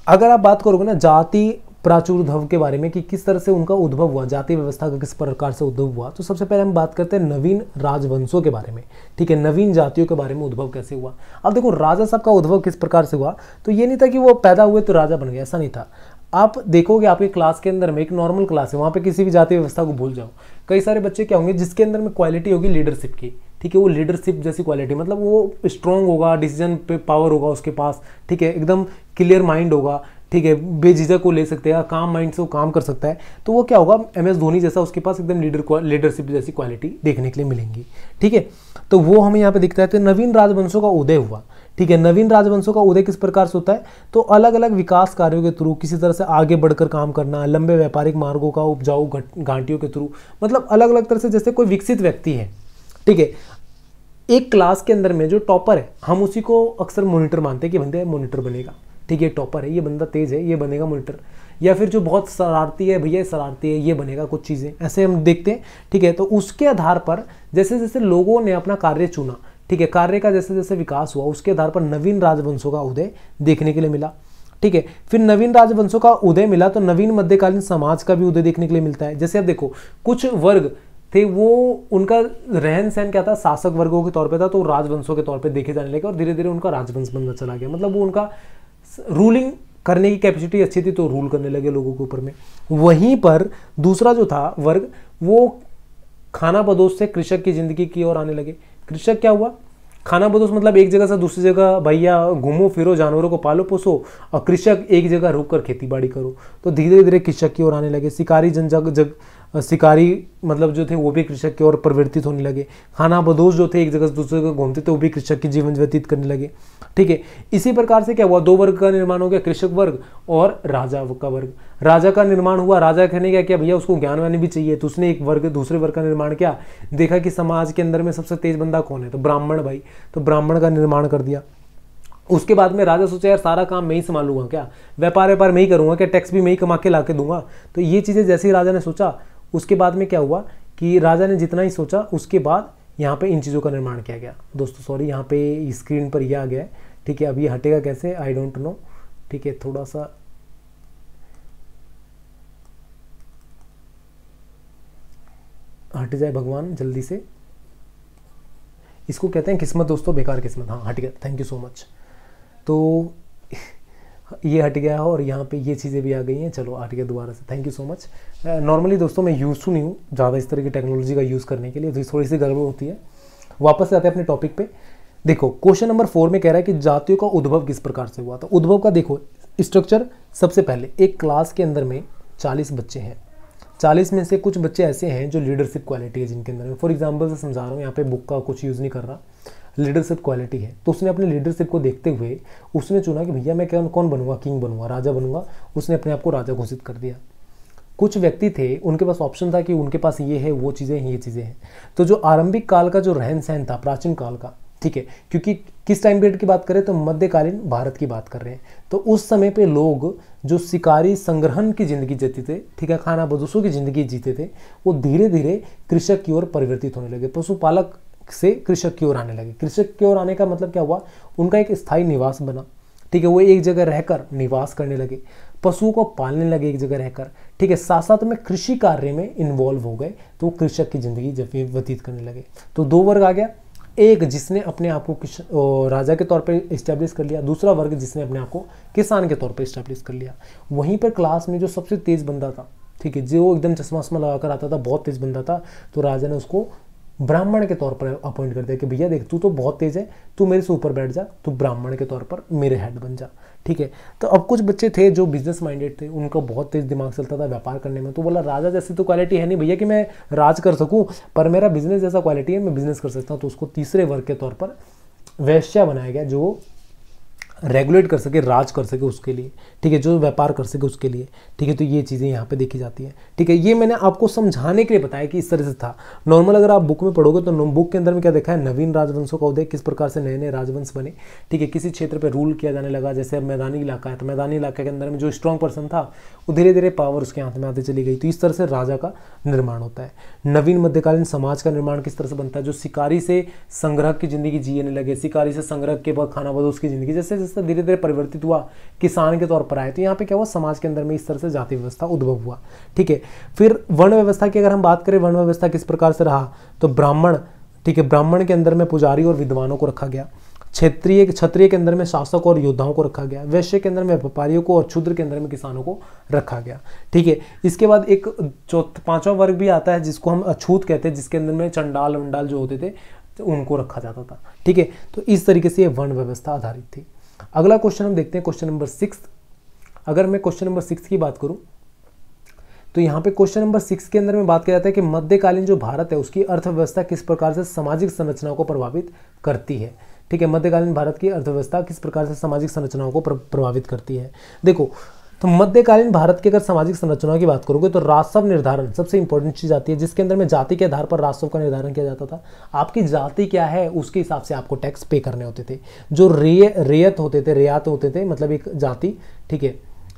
अगर आप बात करोगे ना जाति प्राचुर उद्धव के बारे में कि किस तरह से उनका उद्भव हुआ जाति व्यवस्था का किस प्रकार से उद्भव हुआ तो सबसे पहले हम बात करते हैं नवीन राजवंशों के बारे में ठीक है नवीन जातियों के बारे में उद्भव कैसे हुआ अब देखो राजा साहब का उद्भव किस प्रकार से हुआ तो ये नहीं था कि वो पैदा हुए तो राजा बन गया ऐसा नहीं था आप देखोगे आपके क्लास के अंदर में एक नॉर्मल क्लास है वहाँ पर किसी भी जाति व्यवस्था को भूल जाओ कई सारे बच्चे क्या होंगे जिसके अंदर में क्वालिटी होगी लीडरशिप की ठीक है वो लीडरशिप जैसी क्वालिटी मतलब वो स्ट्रॉन्ग होगा डिसीजन पे पावर होगा उसके पास ठीक है एकदम क्लियर माइंड होगा ठीक है बेझिझक को ले सकते हैं काम माइंड से वो काम कर सकता है तो वो क्या होगा एम एस धोनी जैसा उसके पास एकदम लीडर लीडरशिप जैसी क्वालिटी देखने के लिए मिलेंगी ठीक है तो वो हमें यहाँ पे दिखता है तो नवीन राजवंशों का उदय हुआ ठीक है नवीन राजवंशों का उदय किस प्रकार से होता है तो अलग अलग विकास कार्यों के थ्रू किसी तरह से आगे बढ़कर काम करना लंबे व्यापारिक मार्गों का उपजाऊ घाटियों के थ्रू मतलब अलग अलग तरह से जैसे कोई विकसित व्यक्ति है ठीक है एक क्लास के अंदर में जो टॉपर है हम उसी को अक्सर मॉनिटर मानते हैं कि बंदे मॉनिटर बनेगा ठीक है टॉपर है ये बंदा तेज़ है ये बनेगा मोनिटर या फिर जो बहुत शरारती है भैया शरारती है ये बनेगा कुछ चीज़ें ऐसे हम देखते हैं ठीक है तो उसके आधार पर जैसे जैसे लोगों ने अपना कार्य चुना ठीक है कार्य का जैसे जैसे विकास हुआ उसके आधार पर नवीन राजवंशों का उदय देखने के लिए मिला ठीक है फिर नवीन राजवंशों का उदय मिला तो नवीन मध्यकालीन समाज का भी उदय देखने के लिए मिलता है जैसे आप देखो कुछ वर्ग थे वो उनका रहन सहन क्या था शासक वर्गों के तौर पे था तो राजवंशों के तौर पे देखे जाने लगे और धीरे धीरे उनका राजवंश बनना चला गया मतलब वो उनका रूलिंग करने की कैपेसिटी अच्छी थी तो रूल करने लगे लोगों के ऊपर में वहीं पर दूसरा जो था वर्ग वो खाना बदोश से कृषक की ज़िंदगी की ओर आने लगे कृषक क्या हुआ खाना बदोश मतलब एक जगह से दूसरी जगह भैया घूमो फिरो जानवरों को पालो पोसो और कृषक एक जगह रुक कर खेती बाड़ी करो तो धीरे धीरे कृषक की ओर आने लगे शिकारी जन जग जग शिकारी मतलब जो थे वो भी कृषक के और परिवर्तित होने लगे खाना बदोश जो थे एक जगह से दूसरे जगह घूमते थे वो भी कृषक के जीवन व्यतीत करने लगे ठीक है इसी प्रकार से क्या हुआ दो वर्ग का निर्माण हो गया कृषक वर्ग और राजा का वर्ग राजा का निर्माण हुआ राजा कहने गया क्या भैया उसको ज्ञान वाणी भी चाहिए तो उसने एक वर्ग दूसरे वर्ग का निर्माण किया देखा कि समाज के अंदर में सबसे तेज बंदा कौन है तो ब्राह्मण भाई तो ब्राह्मण का निर्माण कर दिया उसके बाद में राजा सोचा यार सारा काम मैं ही संभालूंगा क्या व्यापार व्यापार मैं ही करूंगा क्या टैक्स भी मैं ही कमा के ला के दूंगा तो ये चीज़ें जैसे ही राजा ने सोचा उसके बाद में क्या हुआ कि राजा ने जितना ही सोचा उसके बाद यहाँ पे इन चीज़ों का निर्माण किया गया दोस्तों सॉरी यहाँ पे स्क्रीन पर यह आ गया है ठीक है अभी हटेगा कैसे आई डोंट नो ठीक है थोड़ा सा हट जाए भगवान जल्दी से इसको कहते हैं किस्मत दोस्तों बेकार किस्मत हाँ हट गया थैंक यू सो मच तो ये हट गया है और यहाँ पे ये चीज़ें भी आ गई हैं चलो हट गया दोबारा से thank you so much normally दोस्तों मैं यूज़ टू नहीं हूँ ज़्यादा इस तरह की टेक्नोलॉजी का यूज़ करने के लिए तो थोड़ी सी गड़बड़ होती है वापस आते हैं अपने टॉपिक पे देखो क्वेश्चन नंबर फोर में कह रहा है कि जातियों का उद्भव किस प्रकार से हुआ था तो उद्भव का देखो स्ट्रक्चर सबसे पहले एक क्लास के अंदर में चालीस बच्चे हैं चालीस में से कुछ बच्चे ऐसे हैं जो लीडरशिप क्वालिटी है जिनके अंदर में फॉर एग्जाम्पल से समझा रहा हूँ यहाँ पे बुक का कुछ यूज़ नहीं कर रहा लीडरशिप क्वालिटी है तो उसने अपने लीडरशिप को देखते हुए उसने चुना कि भैया मैं कौन कौन बनूंगा किंग बनूंगा राजा बनूंगा उसने अपने आप को राजा घोषित कर दिया कुछ व्यक्ति थे उनके पास ऑप्शन था कि उनके पास ये है वो चीज़ें हैं ये चीज़ें हैं तो जो आरंभिक काल का जो रहन सहन था प्राचीन काल का ठीक है क्योंकि किस टाइम पीरियड की बात करें तो मध्यकालीन भारत की बात कर रहे हैं तो उस समय पे लोग जो शिकारी संग्रहण की ज़िंदगी जीते थे ठीक है खाना बदूसों की ज़िंदगी जीते थे वो धीरे धीरे कृषक की ओर परिवर्तित होने लगे पशुपालक से कृषक की ओर आने लगे कृषक की ओर आने का मतलब क्या हुआ उनका एक स्थायी निवास बना ठीक है वो एक जगह रहकर निवास करने लगे पशुओं को पालने लगे एक जगह रहकर ठीक है साथ साथ में कृषि कार्य में इन्वॉल्व हो गए तो कृषक की जिंदगी जब व्यतीत करने लगे तो दो वर्ग आ गया एक जिसने अपने आप को राजा के तौर पर इस्टेब्लिश कर लिया दूसरा वर्ग जिसने अपने आप को किसान के तौर पर इस्टेब्लिश कर लिया वहीं पर क्लास में जो सबसे तेज़ बंदा था ठीक है जो एकदम चश्मा चश्मा लगाकर आता था बहुत तेज़ बंदा था तो राजा ने उसको ब्राह्मण के तौर पर अपॉइंट कर दिया कि भैया देख तू तो बहुत तेज़ है तू मेरे से ऊपर बैठ जा तू ब्राह्मण के तौर पर मेरे हेड बन जा ठीक है तो अब कुछ बच्चे थे जो बिजनेस माइंडेड थे उनका बहुत तेज़ दिमाग चलता था व्यापार करने में तो बोला राजा जैसी तो क्वालिटी है नहीं भैया कि मैं राज कर सकूँ पर मेरा बिजनेस जैसा क्वालिटी है मैं बिजनेस कर सकता हूँ तो उसको तीसरे वर्ग के तौर पर वैश्या बनाया गया जो रेगुलेट कर सके राज कर सके उसके लिए ठीक है जो व्यापार कर सके उसके लिए ठीक है तो ये चीज़ें यहाँ पे देखी जाती है ठीक है ये मैंने आपको समझाने के लिए बताया कि इस तरह से था नॉर्मल अगर आप बुक में पढ़ोगे तो बुक के अंदर में क्या देखा है नवीन राजवंशों का उदय किस प्रकार से नए नए राजवंश बने ठीक है किसी क्षेत्र पर रूल किया जाने लगा जैसे मैदानी इलाका है तो मैदानी इलाके के अंदर में जो स्ट्रॉन्ग पर्सन था वो धीरे धीरे पावर उसके हाथ में आते चली गई तो इस तरह से राजा का निर्माण होता है नवीन मध्यकालीन समाज का निर्माण किस तरह से बनता है जो शिकारी से संग्रह की ज़िंदगी जीने लगे शिकारी से संग्रह के बाद खाना बदोश की ज़िंदगी जैसे जैसे धीरे धीरे परिवर्तित हुआ किसान के तौर पर पर आए तो यहाँ पे क्या हुआ समाज के अंदर में इस तरह से जाति व्यवस्था उद्भव हुआ ठीक है फिर वर्ण व्यवस्था की अगर हम बात करें वर्ण व्यवस्था किस प्रकार से रहा तो ब्राह्मण ठीक है ब्राह्मण के अंदर में पुजारी और विद्वानों को रखा गया क्षेत्रीय क्षत्रिय के अंदर में शासक और योद्धाओं को रखा गया वैश्य के अंदर में व्यापारियों को और क्षुद्र के अंदर में किसानों को रखा गया ठीक है इसके बाद एक चौथ पांचवा वर्ग भी आता है जिसको हम अछूत कहते हैं जिसके अंदर में चंडाल वंडाल जो होते थे तो उनको रखा जाता था ठीक है तो इस तरीके से ये वर्ण व्यवस्था आधारित थी अगला क्वेश्चन हम देखते हैं क्वेश्चन नंबर सिक्स अगर मैं क्वेश्चन नंबर सिक्स की बात करूँ तो यहाँ पे क्वेश्चन नंबर सिक्स के अंदर में बात किया जाता है कि मध्यकालीन जो भारत है उसकी अर्थव्यवस्था किस प्रकार से सामाजिक संरचनाओं को प्रभावित करती है ठीक है मध्यकालीन भारत की अर्थव्यवस्था किस प्रकार से सामाजिक संरचनाओं को प्रभावित करती है देखो तो मध्यकालीन भारत की अगर सामाजिक संरचनाओं की बात करोगे तो राजस्व निर्धारण सबसे इंपॉर्टेंट चीज आती है जिसके अंदर में जाति के आधार पर राजस्व का निर्धारण किया जाता था आपकी जाति क्या है उसके हिसाब से आपको टैक्स पे करने होते थे जो रे रेयत होते थे रियात होते थे मतलब एक जाति ठीक है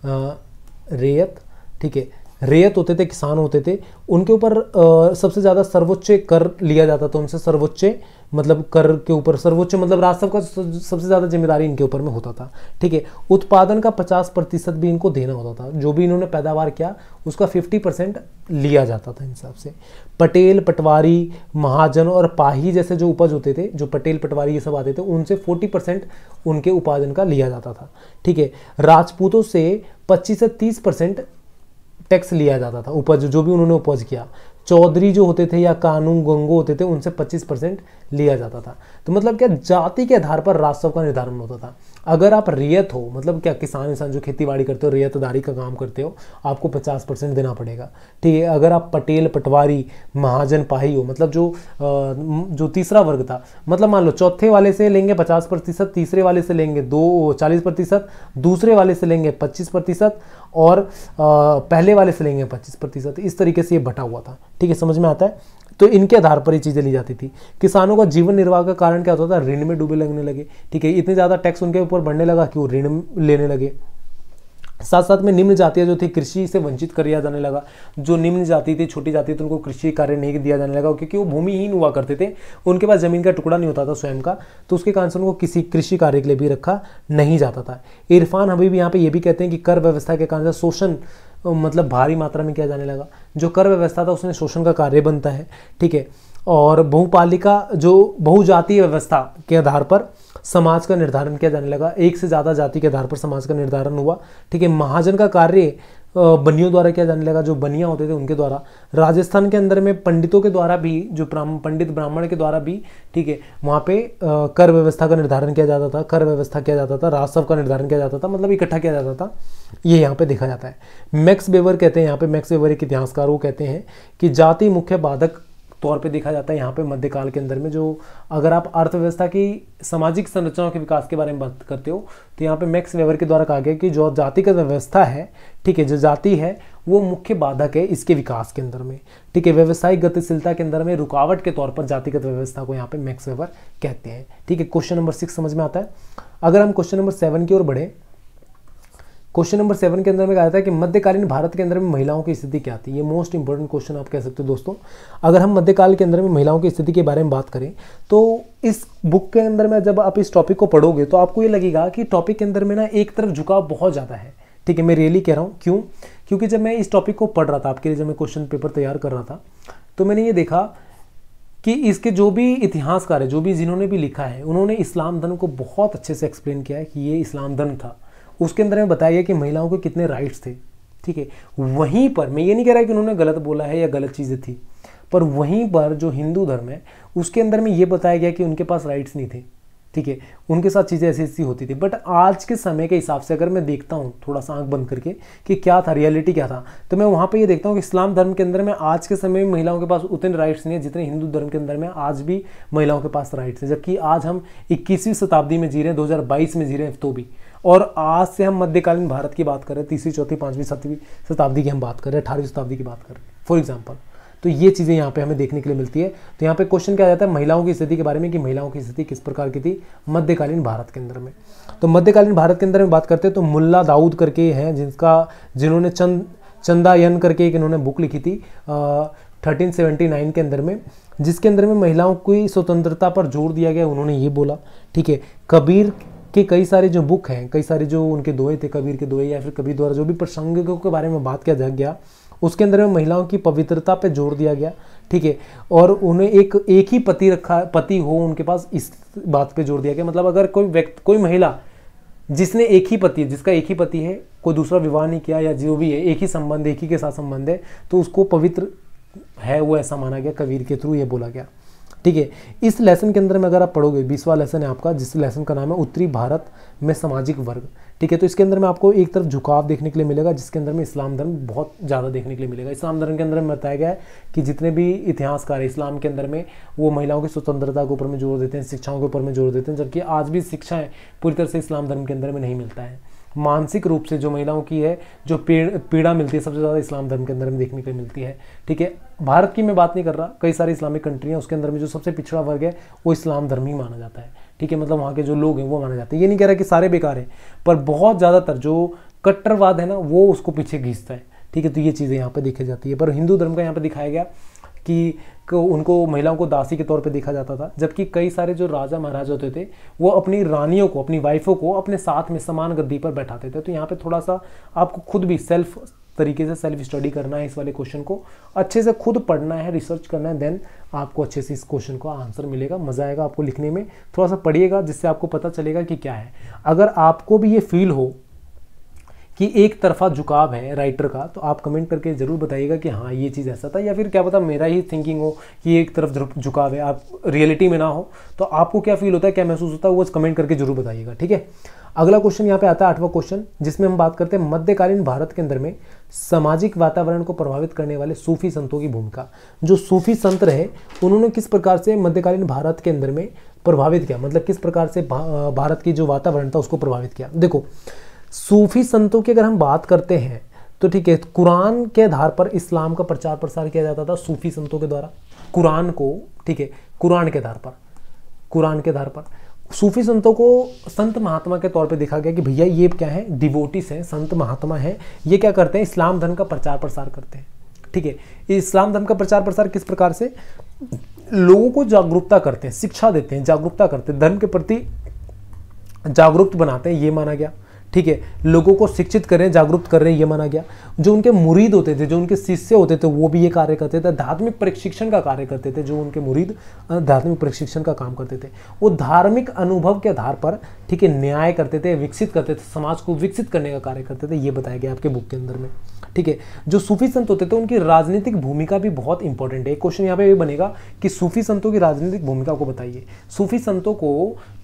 रेयत ठीक है रेयत होते थे किसान होते थे उनके ऊपर सबसे ज़्यादा सर्वोच्च कर लिया जाता था उनसे सर्वोच्च मतलब कर के ऊपर सर्वोच्च मतलब राजस्व का सबसे ज़्यादा जिम्मेदारी इनके ऊपर में होता था ठीक है उत्पादन का पचास प्रतिशत भी इनको देना होता था जो भी इन्होंने पैदावार किया उसका फिफ्टी परसेंट लिया जाता था इन सबसे से पटेल पटवारी महाजन और पाही जैसे जो उपज होते थे जो पटेल पटवारी ये सब आते थे उनसे फोर्टी परसेंट उनके उपार्जन का लिया जाता था ठीक है राजपूतों से पच्चीस से तीस परसेंट टैक्स लिया जाता था उपज जो भी उन्होंने उपज किया चौधरी जो होते थे या कानून गंगो होते थे उनसे 25 परसेंट लिया जाता था तो मतलब क्या जाति के आधार पर राजस्व का निर्धारण होता था अगर आप रियत हो मतलब क्या किसान इंसान जो खेती बाड़ी करते हो रियतदारी का काम करते हो आपको 50 परसेंट देना पड़ेगा ठीक है अगर आप पटेल पटवारी महाजन पाही हो मतलब जो जो तीसरा वर्ग था मतलब मान लो चौथे वाले से लेंगे 50 प्रतिशत तीसरे वाले से लेंगे दो चालीस प्रतिशत दूसरे वाले से लेंगे पच्चीस प्रतिशत और पहले वाले से लेंगे पच्चीस प्रतिशत इस तरीके से ये बटा हुआ था ठीक है समझ में आता है तो इनके आधार पर ये चीज़ें ली जाती थी किसानों का जीवन निर्वाह का कारण क्या होता था ऋण में डूबे लगने लगे ठीक है इतने ज़्यादा टैक्स उनके ऊपर बढ़ने लगा कि वो ऋण लेने लगे साथ साथ में निम्न जातियाँ जो थी कृषि से वंचित कर दिया जाने लगा जो निम्न जाति थी छोटी जाति थी तो उनको कृषि कार्य नहीं दिया जाने लगा क्योंकि वो भूमिहीन हुआ करते थे उनके पास जमीन का टुकड़ा नहीं होता था स्वयं का तो उसके कारण से उनको किसी कृषि कार्य के लिए भी रखा नहीं जाता था इरफान हबीब यहाँ पे ये भी कहते हैं कि कर व्यवस्था के कारण से शोषण तो मतलब भारी मात्रा में किया जाने लगा जो कर व्यवस्था था उसमें शोषण का कार्य बनता है ठीक है और बहुपालिका जो बहुजातीय व्यवस्था के आधार पर समाज का निर्धारण किया जाने लगा एक से ज़्यादा जाति के आधार पर समाज का निर्धारण हुआ ठीक है महाजन का कार्य बनियों द्वारा किया जाने लगा जो बनिया होते थे उनके द्वारा राजस्थान के अंदर में पंडितों के द्वारा भी जो पंडित ब्राह्मण के द्वारा भी ठीक है वहाँ पे कर व्यवस्था का निर्धारण किया जाता था कर व्यवस्था किया जाता था राजस्व का निर्धारण किया जाता था मतलब इकट्ठा किया जाता था ये यहाँ पे देखा जाता है मैक्स बेवर कहते हैं यहाँ पे मैक्स बेवर एक इतिहासकार वो कहते हैं कि जाति मुख्य बाधक तौर पे देखा जाता है यहाँ पे मध्यकाल के अंदर में जो अगर आप अर्थव्यवस्था की सामाजिक संरचनाओं के विकास के बारे में बात करते हो तो यहाँ पे मैक्स वेवर के द्वारा कहा गया कि जो जातिगत व्यवस्था है ठीक है जो जाति है वो मुख्य बाधक है इसके विकास के अंदर में ठीक है व्यवसायिक गतिशीलता के अंदर में रुकावट के तौर पर जातिगत व्यवस्था को यहाँ पे मैक्स वेवर कहते हैं ठीक है क्वेश्चन नंबर सिक्स समझ में आता है अगर हम क्वेश्चन नंबर सेवन की ओर बढ़ें क्वेश्चन नंबर सेवन के अंदर में कहा था कि मध्यकालीन भारत के अंदर में महिलाओं की स्थिति क्या थी ये मोस्ट इंपॉर्टेंट क्वेश्चन आप कह सकते हो दोस्तों अगर हम मध्यकाल के अंदर में महिलाओं की स्थिति के बारे में बात करें तो इस बुक के अंदर में जब आप इस टॉपिक को पढ़ोगे तो आपको ये लगेगा कि टॉपिक के अंदर में ना एक तरफ झुकाव बहुत ज़्यादा है ठीक है मैं रियली कह रहा हूँ क्यों क्योंकि जब मैं इस टॉपिक को पढ़ रहा था आपके लिए जब मैं क्वेश्चन पेपर तैयार कर रहा था तो मैंने ये देखा कि इसके जो भी इतिहासकार है जो भी जिन्होंने भी लिखा है उन्होंने इस्लाम धर्म को बहुत अच्छे से एक्सप्लेन किया है कि ये इस्लाम धर्म था उसके अंदर में बताया गया कि महिलाओं के कितने राइट्स थे ठीक है वहीं पर मैं ये नहीं कह रहा कि उन्होंने गलत बोला है या गलत चीज़ें थी पर वहीं पर जो हिंदू धर्म है उसके अंदर में ये बताया गया कि उनके पास राइट्स नहीं थे ठीक है उनके साथ चीज़ें ऐसी ऐसी होती थी बट आज के समय के हिसाब से अगर मैं देखता हूँ थोड़ा सा आंख बंद करके कि क्या था रियलिटी क्या था तो मैं वहाँ पे ये देखता हूँ कि इस्लाम धर्म के अंदर में आज के समय में महिलाओं के पास उतने राइट्स नहीं है जितने हिंदू धर्म के अंदर में आज भी महिलाओं के पास राइट्स हैं जबकि आज हम इक्कीसवीं शताब्दी में जी रहे हैं दो में जी रहे हैं तो भी और आज से हम मध्यकालीन भारत की बात करें तीसरी चौथी पांचवीं सातवीं शताब्दी की हम बात कर रहे हैं अठारहवीं शताब्दी की बात करें फॉर एग्जाम्पल तो ये चीज़ें यहाँ पे हमें देखने के लिए मिलती है तो यहाँ पे क्वेश्चन क्या जाता है महिलाओं की स्थिति के बारे में कि महिलाओं की स्थिति किस प्रकार की थी मध्यकालीन भारत के अंदर में तो मध्यकालीन भारत के अंदर में बात करते हैं तो मुल्ला दाऊद करके हैं जिनका जिन्होंने चंद चंदायन करके एक इन्होंने बुक लिखी थी थर्टीन सेवेंटी नाइन के अंदर में जिसके अंदर में महिलाओं की स्वतंत्रता पर जोर दिया गया उन्होंने ये बोला ठीक है कबीर कि कई सारे जो बुक हैं कई सारे जो उनके दोहे थे कबीर के दोहे या फिर कबीर द्वारा जो भी प्रसंगों के बारे में बात किया जा गया उसके अंदर में महिलाओं की पवित्रता पे जोर दिया गया ठीक है और उन्हें एक एक ही पति रखा पति हो उनके पास इस बात पे जोर दिया गया मतलब अगर कोई व्यक्ति कोई महिला जिसने एक ही पति जिसका एक ही पति है कोई दूसरा विवाह नहीं किया या जो भी है एक ही संबंध एक ही के साथ संबंध है तो उसको पवित्र है वो ऐसा माना गया कबीर के थ्रू ये बोला गया ठीक है इस लेसन के अंदर में अगर आप पढ़ोगे बीसवा लेसन है आपका जिस लेसन का नाम है उत्तरी भारत में सामाजिक वर्ग ठीक है तो इसके अंदर में आपको एक तरफ झुकाव देखने के लिए मिलेगा जिसके अंदर में इस्लाम धर्म बहुत ज़्यादा देखने के लिए मिलेगा इस्लाम धर्म के अंदर में बताया गया है कि जितने भी इतिहासकार है इस्लाम के अंदर में वो महिलाओं की स्वतंत्रता के ऊपर में जोर देते हैं शिक्षाओं के ऊपर में जोर देते हैं जबकि आज भी शिक्षाएँ पूरी तरह से इस्लाम धर्म के अंदर में नहीं मिलता है मानसिक रूप से जो महिलाओं की है जो पीड़ा मिलती है सबसे ज़्यादा इस्लाम धर्म के अंदर में देखने को मिलती है ठीक है भारत की मैं बात नहीं कर रहा कई सारी इस्लामिक कंट्री हैं उसके अंदर में जो सबसे पिछड़ा वर्ग है वो इस्लाम धर्म ही माना जाता है ठीक है मतलब वहाँ के जो लोग हैं वो माना जाते हैं ये नहीं कह रहा कि सारे बेकार हैं पर बहुत ज़्यादातर जो कट्टरवाद है ना वो उसको पीछे घींचता है ठीक है तो ये चीज़ें यहाँ पर देखी जाती है पर हिंदू धर्म का यहाँ पर दिखाया गया कि को उनको महिलाओं को दासी के तौर पर देखा जाता था जबकि कई सारे जो राजा महाराजा होते थे वो अपनी रानियों को अपनी वाइफों को अपने साथ में समान गद्दी पर बैठाते थे तो यहाँ पे थोड़ा सा आपको खुद भी सेल्फ तरीके से सेल्फ स्टडी करना है इस वाले क्वेश्चन को अच्छे से खुद पढ़ना है रिसर्च करना है देन आपको अच्छे से इस क्वेश्चन का आंसर मिलेगा मज़ा आएगा आपको लिखने में थोड़ा सा पढ़िएगा जिससे आपको पता चलेगा कि क्या है अगर आपको भी ये फील हो कि एक तरफा झुकाव है राइटर का तो आप कमेंट करके ज़रूर बताइएगा कि हाँ ये चीज़ ऐसा था या फिर क्या पता मेरा ही थिंकिंग हो कि एक तरफ झुकाव है आप रियलिटी में ना हो तो आपको क्या फील होता है क्या महसूस होता है वो कमेंट करके ज़रूर बताइएगा ठीक है अगला क्वेश्चन यहाँ पे आता है आठवां क्वेश्चन जिसमें हम बात करते हैं मध्यकालीन भारत के अंदर में सामाजिक वातावरण को प्रभावित करने वाले सूफी संतों की भूमिका जो सूफी संत रहे उन्होंने किस प्रकार से मध्यकालीन भारत के अंदर में प्रभावित किया मतलब किस प्रकार से भारत की जो वातावरण था उसको प्रभावित किया देखो सूफी संतों की अगर हम बात करते हैं तो ठीक है कुरान के आधार पर इस्लाम का प्रचार प्रसार किया जाता था सूफी संतों के द्वारा कुरान को ठीक है कुरान के आधार पर कुरान के आधार पर सूफी संतों को संत महात्मा के तौर पे देखा गया कि भैया ये क्या है डिवोटिस हैं संत महात्मा हैं ये क्या करते हैं इस्लाम धर्म का प्रचार प्रसार करते हैं ठीक है इस्लाम धर्म का प्रचार प्रसार किस प्रकार से लोगों को जागरूकता करते हैं शिक्षा देते हैं जागरूकता करते हैं धर्म के प्रति जागरूक बनाते हैं ये माना गया ठीक है लोगों को शिक्षित करें जागरूक कर रहे हैं ये माना गया जो उनके मुरीद होते थे जो उनके शिष्य होते थे वो भी ये कार्य करते थे धार्मिक प्रशिक्षण का कार्य करते थे जो उनके मुरीद धार्मिक प्रशिक्षण का काम करते थे वो धार्मिक अनुभव के आधार पर ठीक है न्याय करते थे विकसित करते थे समाज को विकसित करने का कार्य करते थे ये बताया गया आपके बुक के अंदर में ठीक है जो सूफी संत होते थे उनकी राजनीतिक भूमिका भी बहुत इंपॉर्टेंट है एक क्वेश्चन यहाँ पे ये बनेगा कि सूफी संतों की राजनीतिक भूमिका को बताइए सूफी संतों को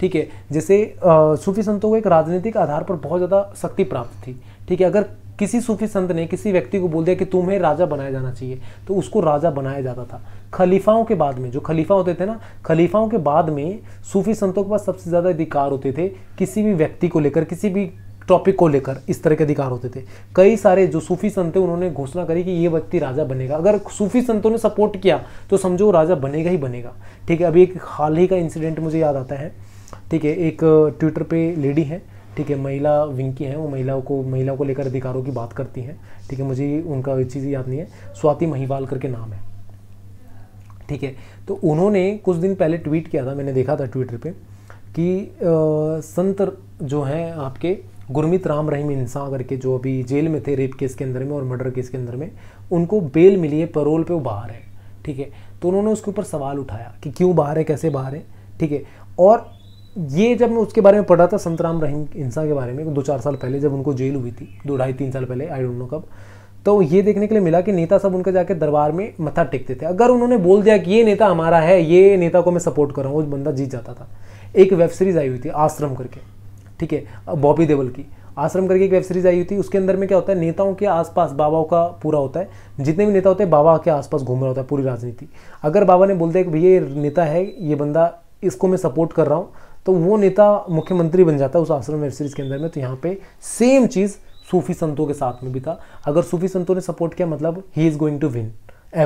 ठीक है जैसे सूफी संतों को एक राजनीतिक आधार पर बहुत ज़्यादा शक्ति प्राप्त थी ठीक है अगर किसी सूफी संत ने किसी व्यक्ति को बोल दिया कि तुम्हें राजा बनाया जाना चाहिए तो उसको राजा बनाया जाता था खलीफाओं के बाद में जो खलीफा होते थे ना खलीफाओं के बाद में सूफी संतों के पास सबसे ज़्यादा अधिकार होते थे किसी भी व्यक्ति को लेकर किसी भी टॉपिक को लेकर इस तरह के अधिकार होते थे कई सारे जो सूफी संत थे उन्होंने घोषणा करी कि ये व्यक्ति राजा बनेगा अगर सूफी संतों ने सपोर्ट किया तो समझो राजा बनेगा ही बनेगा ठीक है अभी एक हाल ही का इंसिडेंट मुझे याद आता है ठीक है एक ट्विटर पे लेडी है ठीक है महिला विंग की हैं वो महिलाओं को महिलाओं को लेकर अधिकारों की बात करती हैं ठीक है मुझे उनका एक चीज़ याद नहीं है स्वाति महिवाल करके नाम है ठीक है तो उन्होंने कुछ दिन पहले ट्वीट किया था मैंने देखा था ट्विटर पे कि आ, संत जो हैं आपके गुरमित राम रहीम इंसान करके जो अभी जेल में थे रेप केस के अंदर में और मर्डर केस के अंदर में उनको बेल मिली है परोल पे वो बाहर है ठीक है तो उन्होंने उसके ऊपर सवाल उठाया कि क्यों बाहर है कैसे बाहर है ठीक है और ये जब मैं उसके बारे में पढ़ा था संतराम रहीम इंसा के बारे में दो चार साल पहले जब उनको जेल हुई थी दो ढाई तीन साल पहले आई डोंट नो कब तो ये देखने के लिए मिला कि नेता सब उनके जाके दरबार में मथा टेकते थे अगर उन्होंने बोल दिया कि ये नेता हमारा है ये नेता को मैं सपोर्ट कर रहा हूँ वो बंदा जीत जाता था एक वेब सीरीज़ आई हुई थी आश्रम करके ठीक है बॉबी देवल की आश्रम करके एक वेब सीरीज आई हुई थी उसके अंदर में क्या होता है नेताओं के आसपास बाबाओं का पूरा होता है जितने भी नेता होते हैं बाबा के आसपास घूम रहा होता है पूरी राजनीति अगर बाबा ने बोल दिया कि भैया ये नेता है ये बंदा इसको मैं सपोर्ट कर रहा हूँ तो वो नेता मुख्यमंत्री बन जाता है उस आश्रम वेब सीरीज़ के अंदर में तो यहाँ पे सेम चीज़ सूफी संतों के साथ में भी था अगर सूफी संतों ने सपोर्ट किया मतलब he is going to win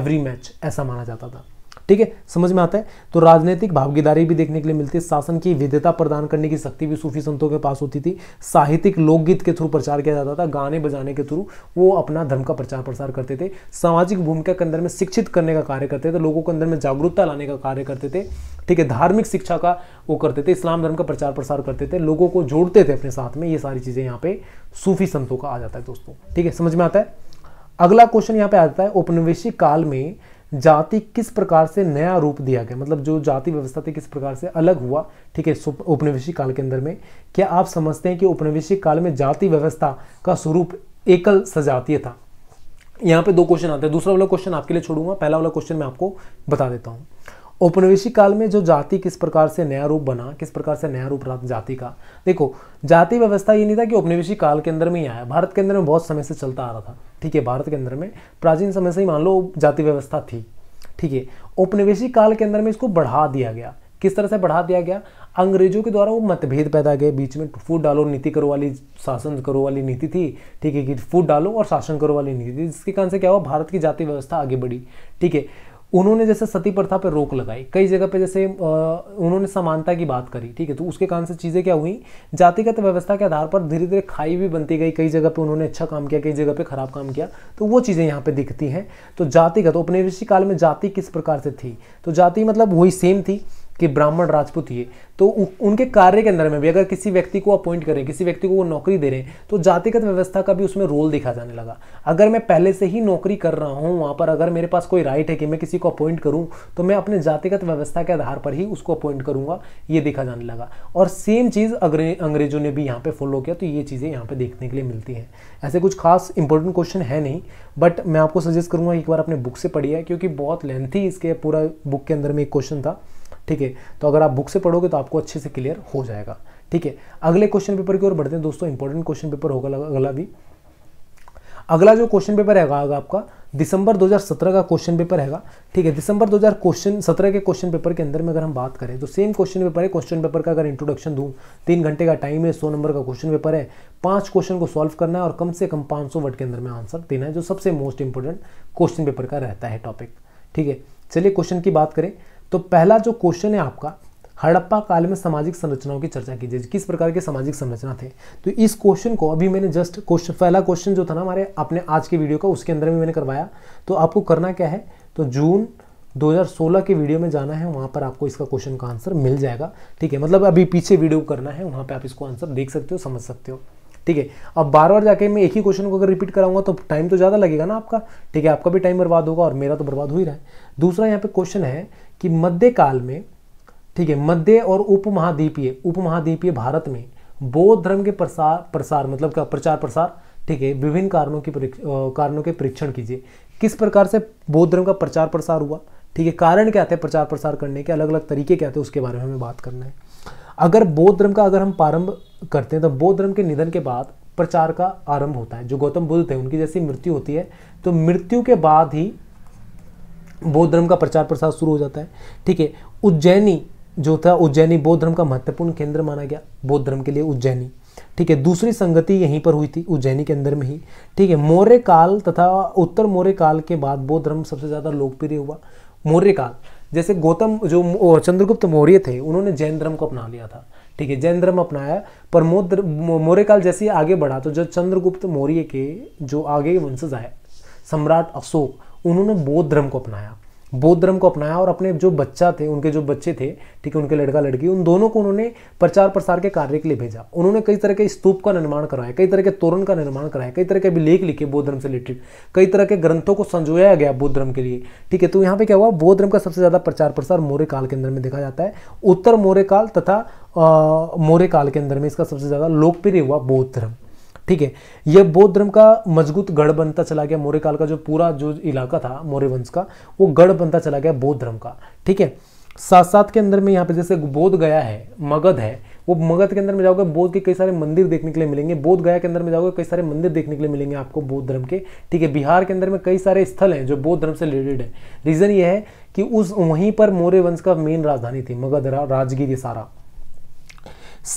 every match ऐसा माना जाता था ठीक है समझ में आता है तो राजनीतिक भागीदारी भी देखने के लिए मिलती है शासन की विधता प्रदान करने की शक्ति भी सूफी संतों के पास होती थी साहित्यिक लोकगीत के थ्रू प्रचार किया जाता था गाने बजाने के थ्रू वो अपना धर्म का प्रचार प्रसार करते थे सामाजिक भूमिका के अंदर में शिक्षित करने का कार्य करते थे लोगों के अंदर में जागरूकता लाने का कार्य करते थे ठीक है धार्मिक शिक्षा का वो करते थे इस्लाम धर्म का प्रचार प्रसार करते थे लोगों को जोड़ते थे अपने साथ में ये सारी चीज़ें यहाँ पे सूफी संतों का आ जाता है दोस्तों ठीक है समझ में आता है अगला क्वेश्चन यहाँ पे आता है उपनिवेशी काल में जाति किस प्रकार से नया रूप दिया गया मतलब जो जाति व्यवस्था थी किस प्रकार से अलग हुआ ठीक है उपनिवेशिक काल के अंदर में क्या आप समझते हैं कि उपनिवेशिक काल में जाति व्यवस्था का स्वरूप एकल सजातीय था यहाँ पे दो क्वेश्चन आते हैं दूसरा वाला क्वेश्चन आपके लिए छोड़ूंगा पहला वाला क्वेश्चन मैं आपको बता देता हूँ उपनिवेशी काल में जो जाति किस प्रकार से नया रूप बना किस प्रकार से नया रूप रहा जाति का देखो जाति व्यवस्था ये नहीं था कि उपनिवेशिक काल के अंदर में ही आया भारत के अंदर में बहुत समय से चलता आ रहा था ठीक है भारत के अंदर में प्राचीन समय से ही मान लो जाति व्यवस्था थी ठीक है औपनिवेशिक काल के अंदर में इसको बढ़ा दिया गया किस तरह से बढ़ा दिया गया अंग्रेजों के द्वारा वो मतभेद पैदा गए बीच में फूट डालो नीति करो वाली शासन करो वाली नीति थी ठीक है कि फूट डालो और शासन करो वाली नीति थी जिसके कारण से क्या हुआ भारत की जाति व्यवस्था आगे बढ़ी ठीक है उन्होंने जैसे सती प्रथा पर रोक लगाई कई जगह पे जैसे उन्होंने समानता की बात करी ठीक है तो उसके कारण से चीज़ें क्या हुई जातिगत व्यवस्था के आधार पर धीरे धीरे खाई भी बनती गई कई जगह पे उन्होंने अच्छा काम किया कई जगह पे खराब काम किया तो वो चीज़ें यहाँ पे दिखती हैं तो जातिगत उपनिवेशी काल में जाति किस प्रकार से थी तो जाति मतलब वही सेम थी कि ब्राह्मण राजपूत ये तो उ, उनके कार्य के अंदर में भी अगर किसी व्यक्ति को अपॉइंट करें किसी व्यक्ति को वो नौकरी दे रहे हैं तो जातिगत व्यवस्था का भी उसमें रोल देखा जाने लगा अगर मैं पहले से ही नौकरी कर रहा हूँ वहाँ पर अगर मेरे पास कोई राइट है कि मैं किसी को अपॉइंट करूँ तो मैं अपने जातिगत व्यवस्था के आधार पर ही उसको अपॉइंट करूँगा ये देखा जाने लगा और सेम चीज़ अंग्रेजों ने भी यहाँ पर फॉलो किया तो ये चीज़ें यहाँ पर देखने के लिए मिलती हैं ऐसे कुछ खास इंपॉर्टेंट क्वेश्चन है नहीं बट मैं आपको सजेस्ट करूँगा एक बार अपने बुक से पढ़िए क्योंकि बहुत लेंथी इसके पूरा बुक के अंदर में एक क्वेश्चन था ठीक है तो अगर आप बुक से पढ़ोगे तो आपको अच्छे से क्लियर हो जाएगा ठीक है अगले क्वेश्चन पेपर की ओर बढ़ते हैं दोस्तों इंपॉर्टेंट क्वेश्चन पेपर होगा अगला भी अगला जो क्वेश्चन पेपर है आपका दिसंबर 2017 का क्वेश्चन पेपर है ठीक है दिसंबर 2000 क्वेश्चन सत्रह के क्वेश्चन पेपर के अंदर में अगर हम बात करें तो सेम क्वेश्चन पेपर है क्वेश्चन पेपर का अगर इंट्रोडक्शन दूं तीन घंटे का टाइम है सौ नंबर का क्वेश्चन पेपर है पांच क्वेश्चन को सॉल्व करना है और कम से कम पांच सौ वर्ड के अंदर में आंसर देना है जो सबसे मोस्ट इंपॉर्टेंट क्वेश्चन पेपर का रहता है टॉपिक ठीक है चलिए क्वेश्चन की बात करें तो पहला जो क्वेश्चन है आपका हड़प्पा काल में सामाजिक संरचनाओं की चर्चा कीजिए किस प्रकार के सामाजिक संरचना थे तो इस क्वेश्चन को अभी मैंने जस्ट क्वेश्चन पहला क्वेश्चन जो था ना हमारे अपने आज के वीडियो का उसके अंदर भी मैंने करवाया तो आपको करना क्या है तो जून 2016 के वीडियो में जाना है वहाँ पर आपको इसका क्वेश्चन का आंसर मिल जाएगा ठीक है मतलब अभी पीछे वीडियो करना है वहाँ पर आप इसको आंसर देख सकते हो समझ सकते हो ठीक है अब बार बार जाके मैं एक ही क्वेश्चन को अगर रिपीट कराऊंगा तो टाइम तो ज़्यादा लगेगा ना आपका ठीक है आपका भी टाइम बर्बाद होगा और मेरा तो बर्बाद हो ही रहा है दूसरा यहाँ पे क्वेश्चन है कि मध्यकाल में ठीक है मध्य और उपमहाद्वीपीय उपमहाद्वीपीय भारत में बौद्ध धर्म के प्रसार प्रसार मतलब का प्रचार प्रसार ठीक है विभिन्न कारणों की कारणों के परीक्षण कीजिए किस प्रकार से बौद्ध धर्म का प्रचार प्रसार हुआ ठीक है कारण क्या थे प्रचार प्रसार करने के अलग अलग तरीके क्या थे उसके बारे में हमें बात करना है अगर बौद्ध धर्म का अगर हम प्रारंभ करते हैं तो बौद्ध धर्म के निधन के बाद प्रचार का आरंभ होता है जो गौतम बुद्ध थे उनकी जैसी मृत्यु होती है तो मृत्यु के बाद ही बौद्ध धर्म का प्रचार प्रसार शुरू हो जाता है ठीक है उज्जैनी जो था उज्जैनी बौद्ध धर्म का महत्वपूर्ण केंद्र माना गया बौद्ध धर्म के लिए उज्जैनी ठीक है दूसरी संगति यहीं पर हुई थी उज्जैनी के अंदर में ही ठीक है मौर्य काल तथा उत्तर मौर्य काल के बाद बौद्ध धर्म सबसे ज़्यादा लोकप्रिय हुआ मौर्य काल जैसे गौतम जो चंद्रगुप्त मौर्य थे उन्होंने जैन धर्म को अपना लिया था ठीक है जैन धर्म अपनाया पर मौर्य काल जैसे आगे बढ़ा तो जो चंद्रगुप्त मौर्य के जो आगे वंशज आए सम्राट अशोक उन्होंने बौद्ध धर्म को अपनाया बौद्ध धर्म को अपनाया और अपने जो बच्चा थे उनके जो बच्चे थे ठीक है उनके लड़का लड़की उन दोनों को उन्होंने प्रचार प्रसार के कार्य के लिए भेजा उन्होंने कई तरह के स्तूप का निर्माण कराया कई तरह के तोरण का निर्माण कराया कई तरह के अभिलेख लिखे बौद्ध धर्म से रिलेटेड कई तरह के ग्रंथों को संजोया गया बौद्ध धर्म के लिए ठीक है तो यहाँ पर क्या हुआ बौद्ध धर्म का सबसे ज़्यादा प्रचार प्रसार मौर्य काल के अंदर में देखा जाता है उत्तर मौर्य काल तथा मौर्य काल के अंदर में इसका सबसे ज़्यादा लोकप्रिय हुआ बौद्ध धर्म ठीक है यह बौद्ध धर्म का मजबूत गढ़ बनता चला गया मौर्य काल का जो पूरा जो इलाका था मौर्य वंश का वो गढ़ बनता चला गया बौद्ध धर्म का ठीक है साथ साथ के अंदर में यहाँ पे जैसे बोध गया है मगध है वो मगध के अंदर में जाओगे बोध के कई सारे मंदिर देखने के लिए मिलेंगे बोध गया के अंदर में जाओगे कई सारे मंदिर देखने के लिए मिलेंगे आपको बौद्ध धर्म के ठीक है बिहार के अंदर में कई सारे स्थल हैं जो बौद्ध धर्म से रिलेटेड है रीज़न ये है कि उस वहीं पर मौर्य वंश का मेन राजधानी थी मगध राजगीर ये सारा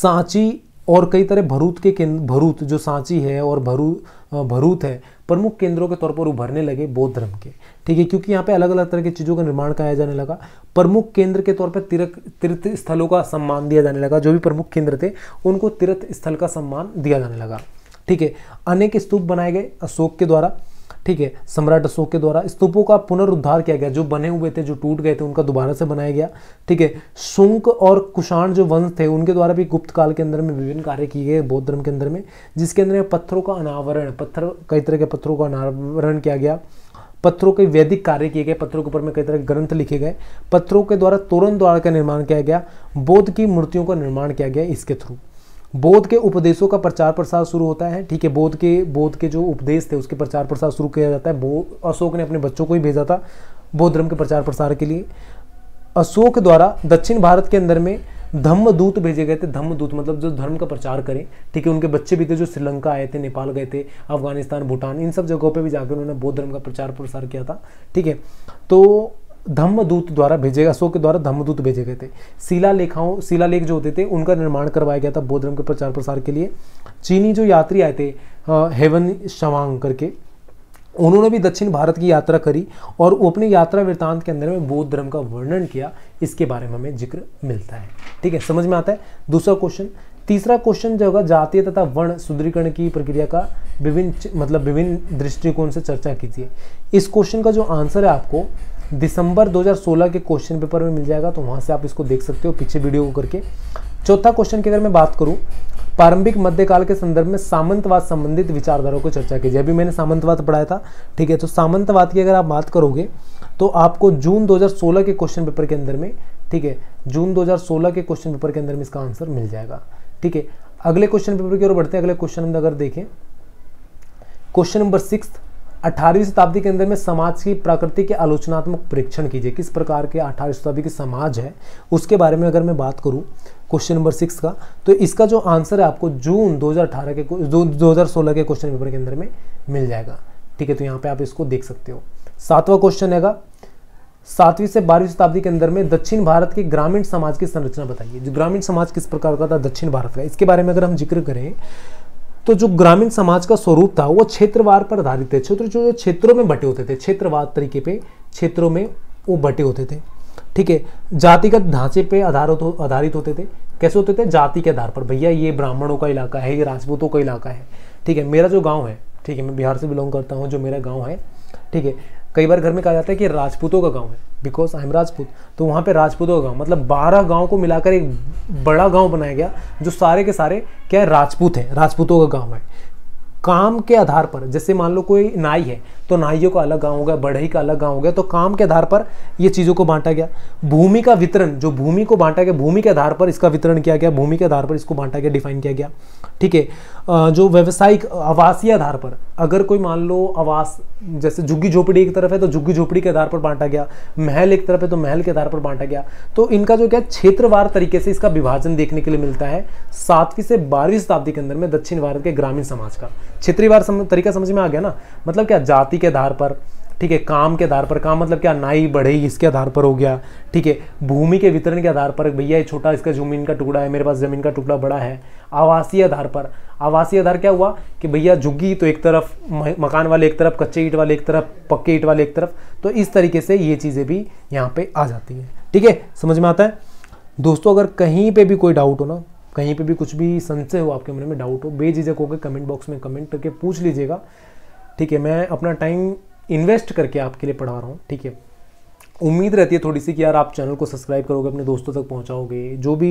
सांची और कई तरह भरूत के केंद्र भरूत जो सांची है और भरू भरूत है प्रमुख केंद्रों के तौर पर उभरने लगे बौद्ध धर्म के ठीक है क्योंकि यहाँ पे अलग अलग तरह की चीज़ों का निर्माण कराया जाने लगा प्रमुख केंद्र के तौर पर तीर्थ तीर्थ स्थलों का सम्मान दिया जाने लगा जो भी प्रमुख केंद्र थे उनको तीर्थ स्थल का सम्मान दिया जाने लगा ठीक है अनेक स्तूप बनाए गए अशोक के द्वारा ठीक है सम्राट अशोक के द्वारा स्तूपों का पुनरुद्धार किया गया जो बने हुए थे जो टूट गए थे उनका दोबारा से बनाया गया ठीक है शुंक और कुषाण जो वंश थे उनके द्वारा भी गुप्त काल के अंदर में विभिन्न कार्य किए गए बौद्ध धर्म के अंदर में जिसके अंदर पत्थरों का अनावरण पत्थर कई तरह के पत्थरों का अनावरण किया गया पत्थरों के वैदिक कार्य किए गए पत्थरों के ऊपर में कई तरह के ग्रंथ लिखे गए पत्थरों के द्वारा तोरण द्वार का निर्माण किया गया बौद्ध की मूर्तियों का निर्माण किया गया इसके थ्रू बोध के उपदेशों का प्रचार प्रसार शुरू होता है ठीक है बोध के बोध के जो उपदेश थे उसके प्रचार प्रसार शुरू किया जाता है अशोक ने अपने बच्चों को ही भेजा था बौद्ध धर्म के प्रचार प्रसार के लिए अशोक द्वारा दक्षिण भारत के अंदर में धम्म दूत भेजे गए थे धम्म दूत मतलब जो धर्म का प्रचार करें ठीक है उनके बच्चे भी थे जो श्रीलंका आए थे नेपाल गए थे अफगानिस्तान भूटान इन सब जगहों पे भी जाकर उन्होंने बौद्ध धर्म का प्रचार प्रसार किया था ठीक है तो धम्मदूत द्वारा भेजे अशोक के द्वारा धम्मदूत भेजे गए थे शिला लेखाओं शिला लेख जो होते थे उनका निर्माण करवाया गया था बौद्ध धर्म के प्रचार प्रसार के लिए चीनी जो यात्री आए थे हेवन शवांग करके उन्होंने भी दक्षिण भारत की यात्रा करी और वो अपने यात्रा वृत्तांत के अंदर में बौद्ध धर्म का वर्णन किया इसके बारे में हमें जिक्र मिलता है ठीक है समझ में आता है दूसरा क्वेश्चन तीसरा क्वेश्चन जो होगा जातीय तथा वर्ण सुदृढ़ीकरण की प्रक्रिया का विभिन्न मतलब विभिन्न दृष्टिकोण से चर्चा कीजिए इस क्वेश्चन का जो आंसर है आपको दिसंबर 2016 के क्वेश्चन पेपर में मिल जाएगा तो वहां से आप इसको देख सकते हो पीछे वीडियो को करके चौथा क्वेश्चन की अगर मैं बात करूं प्रारंभिक मध्यकाल के संदर्भ में सामंतवाद संबंधित विचारधाराओं को चर्चा की जाए अभी मैंने सामंतवाद पढ़ाया था ठीक है तो सामंतवाद की अगर आप बात करोगे तो आपको जून 2016 के क्वेश्चन पेपर के अंदर में ठीक है जून 2016 के क्वेश्चन पेपर के अंदर में इसका आंसर मिल जाएगा ठीक है अगले क्वेश्चन पेपर की ओर बढ़ते हैं अगले क्वेश्चन अगर देखें क्वेश्चन नंबर सिक्स अठारहवीं शताब्दी के अंदर में समाज की प्रकृति के आलोचनात्मक परीक्षण कीजिए किस प्रकार के अठारहवीं शताब्दी के समाज है उसके बारे में अगर मैं बात करूँ क्वेश्चन नंबर सिक्स का तो इसका जो आंसर है आपको जून 2018 के दो हज़ार सोलह के क्वेश्चन पेपर के अंदर में मिल जाएगा ठीक है तो यहाँ पे आप इसको देख सकते हो सातवा क्वेश्चन है सातवीं से बारहवीं शताब्दी के अंदर में दक्षिण भारत के ग्रामीण समाज की संरचना बताइए जो ग्रामीण समाज किस प्रकार का था दक्षिण भारत का इसके बारे में अगर हम जिक्र करें तो जो ग्रामीण समाज का स्वरूप था वो क्षेत्रवार पर आधारित थे क्षेत्र जो क्षेत्रों में बटे होते थे क्षेत्रवाद तरीके पे क्षेत्रों में वो बटे होते थे ठीक है जातिगत ढांचे पे आधारित आधारित होते थे कैसे होते थे जाति के आधार पर भैया ये ब्राह्मणों का इलाका है ये राजपूतों का इलाका है ठीक है मेरा जो गाँव है ठीक है मैं बिहार से बिलोंग करता हूँ जो मेरा गाँव है ठीक है कई बार घर में कहा जाता है कि राजपूतों का गाँव है बिकॉज आई एम राजपूत तो वहाँ पे राजपूतों का गाँव मतलब बारह गाँव को मिलाकर एक बड़ा गाँव बनाया गया जो सारे के सारे क्या है राजपूत है राजपूतों का गाँव है काम के आधार पर जैसे मान लो कोई नाई है तो नाइयों का अलग गाँव हो गया बढ़ई का अलग गाँव हो गया तो काम के आधार पर ये चीज़ों को बांटा गया भूमि का वितरण जो भूमि को बांटा गया भूमि के आधार पर इसका वितरण किया गया भूमि के आधार पर इसको बांटा गया डिफाइन किया गया ठीक है जो व्यवसायिक आवासीय आधार पर अगर कोई मान लो आवास जैसे झुग्गी झोपड़ी एक तरफ है तो झुग्गी झोपड़ी के आधार पर बांटा गया महल एक तरफ है तो महल के आधार पर बांटा गया तो इनका जो क्या क्षेत्रवार तरीके से इसका विभाजन देखने के लिए मिलता है सातवीं से बारहवीं शताब्दी के अंदर में दक्षिण भारत के ग्रामीण समाज का क्षेत्रीयवार सम, तरीका समझ में आ गया ना मतलब क्या जाति के आधार पर ठीक है काम के आधार पर काम मतलब क्या नाई बढ़ेगी इसके आधार पर हो गया ठीक है भूमि के वितरण के आधार पर भैया ये छोटा इसका जमीन का टुकड़ा है मेरे पास ज़मीन का टुकड़ा बड़ा है आवासीय आधार पर आवासीय आधार क्या हुआ कि भैया झुग्गी तो एक तरफ मकान वाले एक तरफ कच्चे ईट वाले एक तरफ पक्के ईट वाले एक तरफ तो इस तरीके से ये चीज़ें भी यहाँ पर आ जाती है ठीक है समझ में आता है दोस्तों अगर कहीं पर भी कोई डाउट हो ना कहीं पे भी कुछ भी संशय हो आपके मन में डाउट हो बेझिझक होकर कमेंट बॉक्स में कमेंट करके पूछ लीजिएगा ठीक है मैं अपना टाइम इन्वेस्ट करके आपके लिए पढ़ा रहा हूँ ठीक है उम्मीद रहती है थोड़ी सी कि यार आप चैनल को सब्सक्राइब करोगे अपने दोस्तों तक पहुंचाओगे जो भी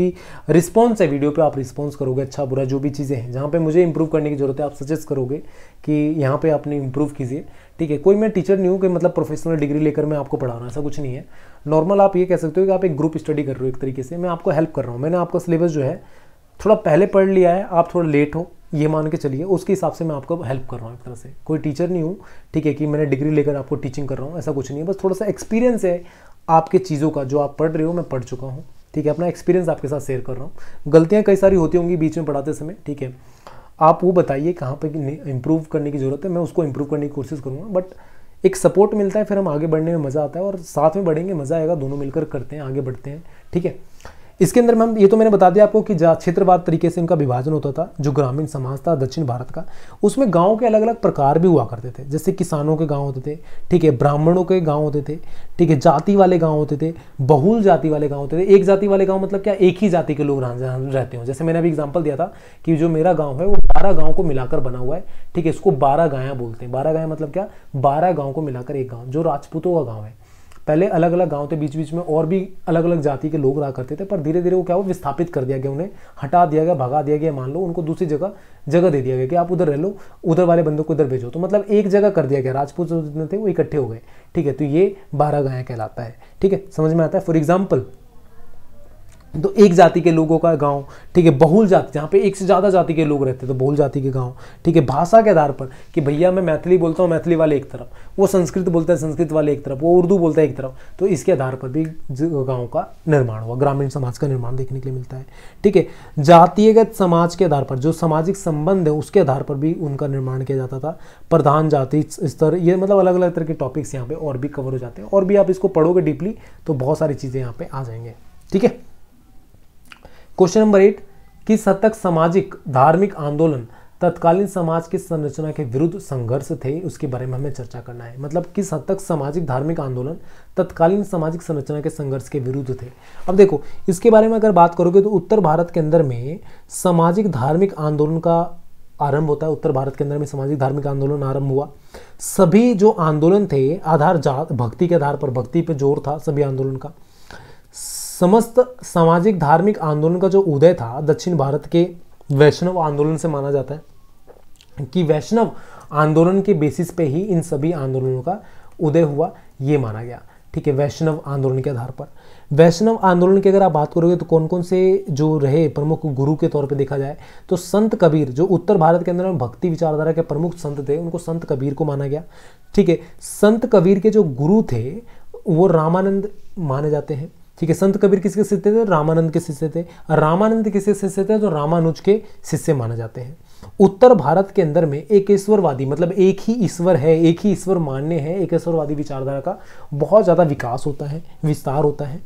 रिस्पॉन्स है वीडियो पे आप रिस्पॉन्स करोगे अच्छा बुरा जो भी चीज़ें हैं जहाँ पे मुझे इंप्रूव करने की ज़रूरत है आप सजेस्ट करोगे कि यहाँ पे आपने इंप्रूव कीजिए ठीक है कोई मैं टीचर नहीं हूँ कि मतलब प्रोफेशनल डिग्री लेकर मैं आपको पढ़ा रहा हूँ ऐसा कुछ नहीं है नॉर्मल आप ये कह सकते हो कि आप एक ग्रुप स्टडी कर रहे हो एक तरीके से मैं आपको हेल्प कर रहा हूँ मैंने आपका सिलेबस जो है थोड़ा पहले पढ़ लिया है आप थोड़ा लेट हो ये मान के चलिए उसके हिसाब से मैं आपको हेल्प कर रहा हूँ एक तरह से कोई टीचर नहीं हूँ ठीक है कि मैंने डिग्री लेकर आपको टीचिंग कर रहा हूँ ऐसा कुछ नहीं है बस थोड़ा सा एक्सपीरियंस है आपके चीज़ों का जो आप पढ़ रहे हो मैं पढ़ चुका हूँ ठीक है अपना एक्सपीरियंस आपके साथ शेयर कर रहा हूँ गलतियाँ कई सारी होती होंगी बीच में पढ़ाते समय ठीक है आप वो बताइए कहाँ पर इम्प्रूव करने की ज़रूरत है मैं उसको इम्प्रूव करने की कोशिश करूँगा बट एक सपोर्ट मिलता है फिर हम आगे बढ़ने में मज़ा आता है और साथ में बढ़ेंगे मज़ा आएगा दोनों मिलकर करते हैं आगे बढ़ते हैं ठीक है इसके अंदर हम ये तो मैंने बता दिया आपको कि क्षेत्रवाद तरीके से इनका विभाजन होता था जो ग्रामीण समाज था दक्षिण भारत का उसमें गाँव के अलग अलग प्रकार भी हुआ करते थे जैसे किसानों के गाँव होते थे ठीक है ब्राह्मणों के गाँव होते थे ठीक है जाति वाले गाँव होते थे बहुल जाति वाले गाँव होते थे एक जाति वाले गाँव मतलब क्या एक ही जाति के लोग रहते हो जैसे मैंने अभी एग्जाम्पल दिया था कि जो मेरा गाँव है वो बारह गाँव को मिलाकर बना हुआ है ठीक है इसको बारह गाया बोलते हैं बारह गाया मतलब क्या बारह गाँव को मिलाकर एक गाँव जो राजपूतों का गाँव है पहले अलग अलग गाँव थे बीच बीच में और भी अलग अलग जाति के लोग रहा करते थे पर धीरे धीरे वो क्या वो विस्थापित कर दिया गया उन्हें हटा दिया गया भगा दिया गया मान लो उनको दूसरी जगह जगह दे दिया गया कि आप उधर रह लो उधर वाले बंदों को इधर भेजो तो मतलब एक जगह कर दिया गया राजपूत जितने थे वो इकट्ठे हो गए ठीक है तो ये बारह गायें कहलाता है ठीक है समझ में आता है फॉर एग्जाम्पल तो एक जाति के लोगों का गांव ठीक है बहुल जाति जहाँ पे एक से ज़्यादा जाति के लोग रहते हैं तो बहुल जाति के गांव ठीक है भाषा के आधार पर कि भैया मैं मैथिली बोलता हूँ मैथिली वाले एक तरफ वो संस्कृत बोलता है संस्कृत वाले एक तरफ वो उर्दू बोलता है एक तरफ तो इसके आधार पर भी गाँव का निर्माण हुआ ग्रामीण समाज का निर्माण देखने के लिए मिलता है ठीक है जातीयगत समाज के आधार पर जो सामाजिक संबंध है उसके आधार पर भी उनका निर्माण किया जाता था प्रधान जाति स्तर ये मतलब अलग अलग तरह के टॉपिक्स यहाँ पे और भी कवर हो जाते हैं और भी आप इसको पढ़ोगे डीपली तो बहुत सारी चीज़ें यहाँ पे आ जाएंगे ठीक है क्वेश्चन नंबर एट किस हद तक सामाजिक धार्मिक आंदोलन तत्कालीन समाज की संरचना के विरुद्ध संघर्ष थे उसके बारे में हमें चर्चा करना है मतलब किस हद तक सामाजिक धार्मिक आंदोलन तत्कालीन सामाजिक संरचना के संघर्ष के विरुद्ध थे अब देखो इसके बारे में अगर बात करोगे तो उत्तर भारत के अंदर में सामाजिक धार्मिक आंदोलन का आरंभ होता है उत्तर भारत के अंदर में सामाजिक धार्मिक आंदोलन आरंभ हुआ सभी जो आंदोलन थे आधार जात भक्ति के आधार पर भक्ति पर जोर था सभी आंदोलन का समस्त सामाजिक धार्मिक आंदोलन का जो उदय था दक्षिण भारत के वैष्णव आंदोलन से माना जाता है कि वैष्णव आंदोलन के बेसिस पे ही इन सभी आंदोलनों का उदय हुआ ये माना गया ठीक है वैष्णव आंदोलन के आधार पर वैष्णव आंदोलन की अगर आप बात करोगे तो कौन कौन से जो रहे प्रमुख गुरु के तौर पे देखा जाए तो संत कबीर जो उत्तर भारत के अंदर भक्ति विचारधारा के प्रमुख संत थे उनको संत कबीर को माना गया ठीक है संत कबीर के जो गुरु थे वो रामानंद माने जाते हैं ठीक है संत कबीर किसके शिष्य थे रामानंद के शिष्य थे रामानंद किसके शिष्य थे तो रामानुज के शिष्य माने जाते हैं उत्तर भारत के अंदर में एक ईश्वरवादी मतलब एक ही ईश्वर है एक ही ईश्वर मान्य है एक ईश्वरवादी विचारधारा का बहुत ज़्यादा विकास होता है विस्तार होता है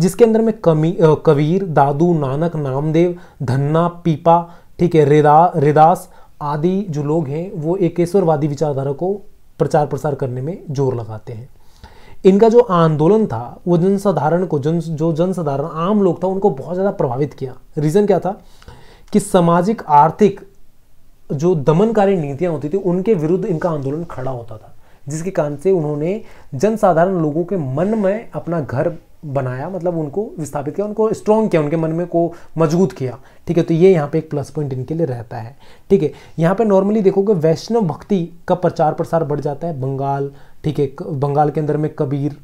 जिसके अंदर में कमी कबीर दादू नानक नामदेव धन्ना पीपा ठीक है रिदा रिदास आदि जो लोग हैं वो एकेश्वरवादी विचारधारा को प्रचार प्रसार करने में जोर लगाते हैं इनका जो आंदोलन था वो जनसाधारण को जन जो जनसाधारण आम लोग था उनको बहुत ज़्यादा प्रभावित किया रीज़न क्या था कि सामाजिक आर्थिक जो दमनकारी नीतियाँ होती थी उनके विरुद्ध इनका आंदोलन खड़ा होता था जिसके कारण से उन्होंने जनसाधारण लोगों के मन में अपना घर बनाया मतलब उनको विस्थापित किया उनको स्ट्रॉन्ग किया उनके मन में को मजबूत किया ठीक है तो ये यहाँ पे एक प्लस पॉइंट इनके लिए रहता है ठीक है यहाँ पे नॉर्मली देखोगे वैष्णव भक्ति का प्रचार प्रसार बढ़ जाता है बंगाल ठीक है बंगाल के अंदर में कबीर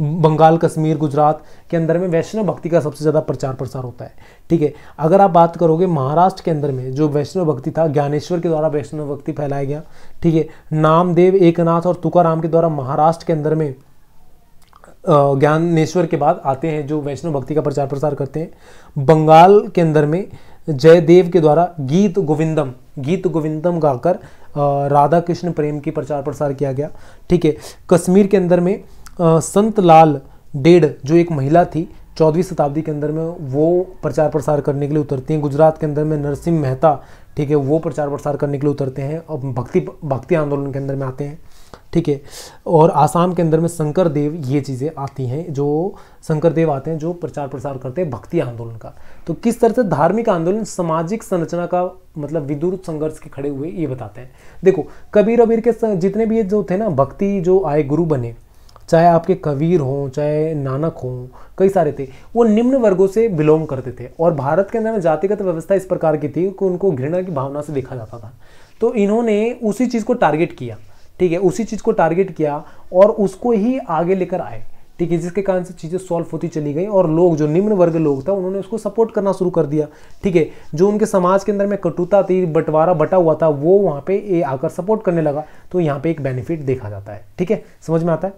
बंगाल कश्मीर गुजरात के अंदर में वैष्णव भक्ति का सबसे ज़्यादा प्रचार प्रसार होता है ठीक है अगर आप बात करोगे महाराष्ट्र के अंदर में जो वैष्णव भक्ति था ज्ञानेश्वर के द्वारा वैष्णव भक्ति फैलाया गया ठीक है नामदेव एकनाथ और तुकाराम के द्वारा महाराष्ट्र के अंदर में ज्ञानेश्वर के बाद आते हैं जो वैष्णव भक्ति का प्रचार प्रसार करते हैं बंगाल के अंदर में जयदेव के द्वारा गीत गोविंदम गीत गोविंदम गाकर राधा कृष्ण प्रेम की प्रचार प्रसार किया गया ठीक है कश्मीर के अंदर में संत लाल डेढ़ जो एक महिला थी चौदहवीं शताब्दी के अंदर में वो प्रचार प्रसार करने के लिए उतरती हैं गुजरात के अंदर में नरसिंह मेहता ठीक है वो प्रचार प्रसार करने के लिए उतरते हैं और भक्ति भक्ति आंदोलन के अंदर में आते हैं ठीक है और आसाम के अंदर में शंकर देव ये चीज़ें आती हैं जो शंकर देव आते हैं जो प्रचार प्रसार करते हैं भक्ति आंदोलन का तो किस तरह से धार्मिक आंदोलन सामाजिक संरचना का मतलब विद्युत संघर्ष के खड़े हुए ये बताते हैं देखो कबीर अबीर के जितने भी ये जो थे ना भक्ति जो आए गुरु बने चाहे आपके कबीर हों चाहे नानक हों कई सारे थे वो निम्न वर्गों से बिलोंग करते थे और भारत के अंदर में जातिगत व्यवस्था इस प्रकार की थी कि उनको घृणा की भावना से देखा जाता था तो इन्होंने उसी चीज़ को टारगेट किया ठीक है उसी चीज़ को टारगेट किया और उसको ही आगे लेकर आए ठीक है जिसके कारण से चीज़ें सॉल्व होती चली गई और लोग जो निम्न वर्ग लोग था उन्होंने उसको सपोर्ट करना शुरू कर दिया ठीक है जो उनके समाज के अंदर में कटुता थी बंटवारा बटा हुआ था वो वहाँ पे आकर सपोर्ट करने लगा तो यहाँ पे एक बेनिफिट देखा जाता है ठीक है समझ में आता है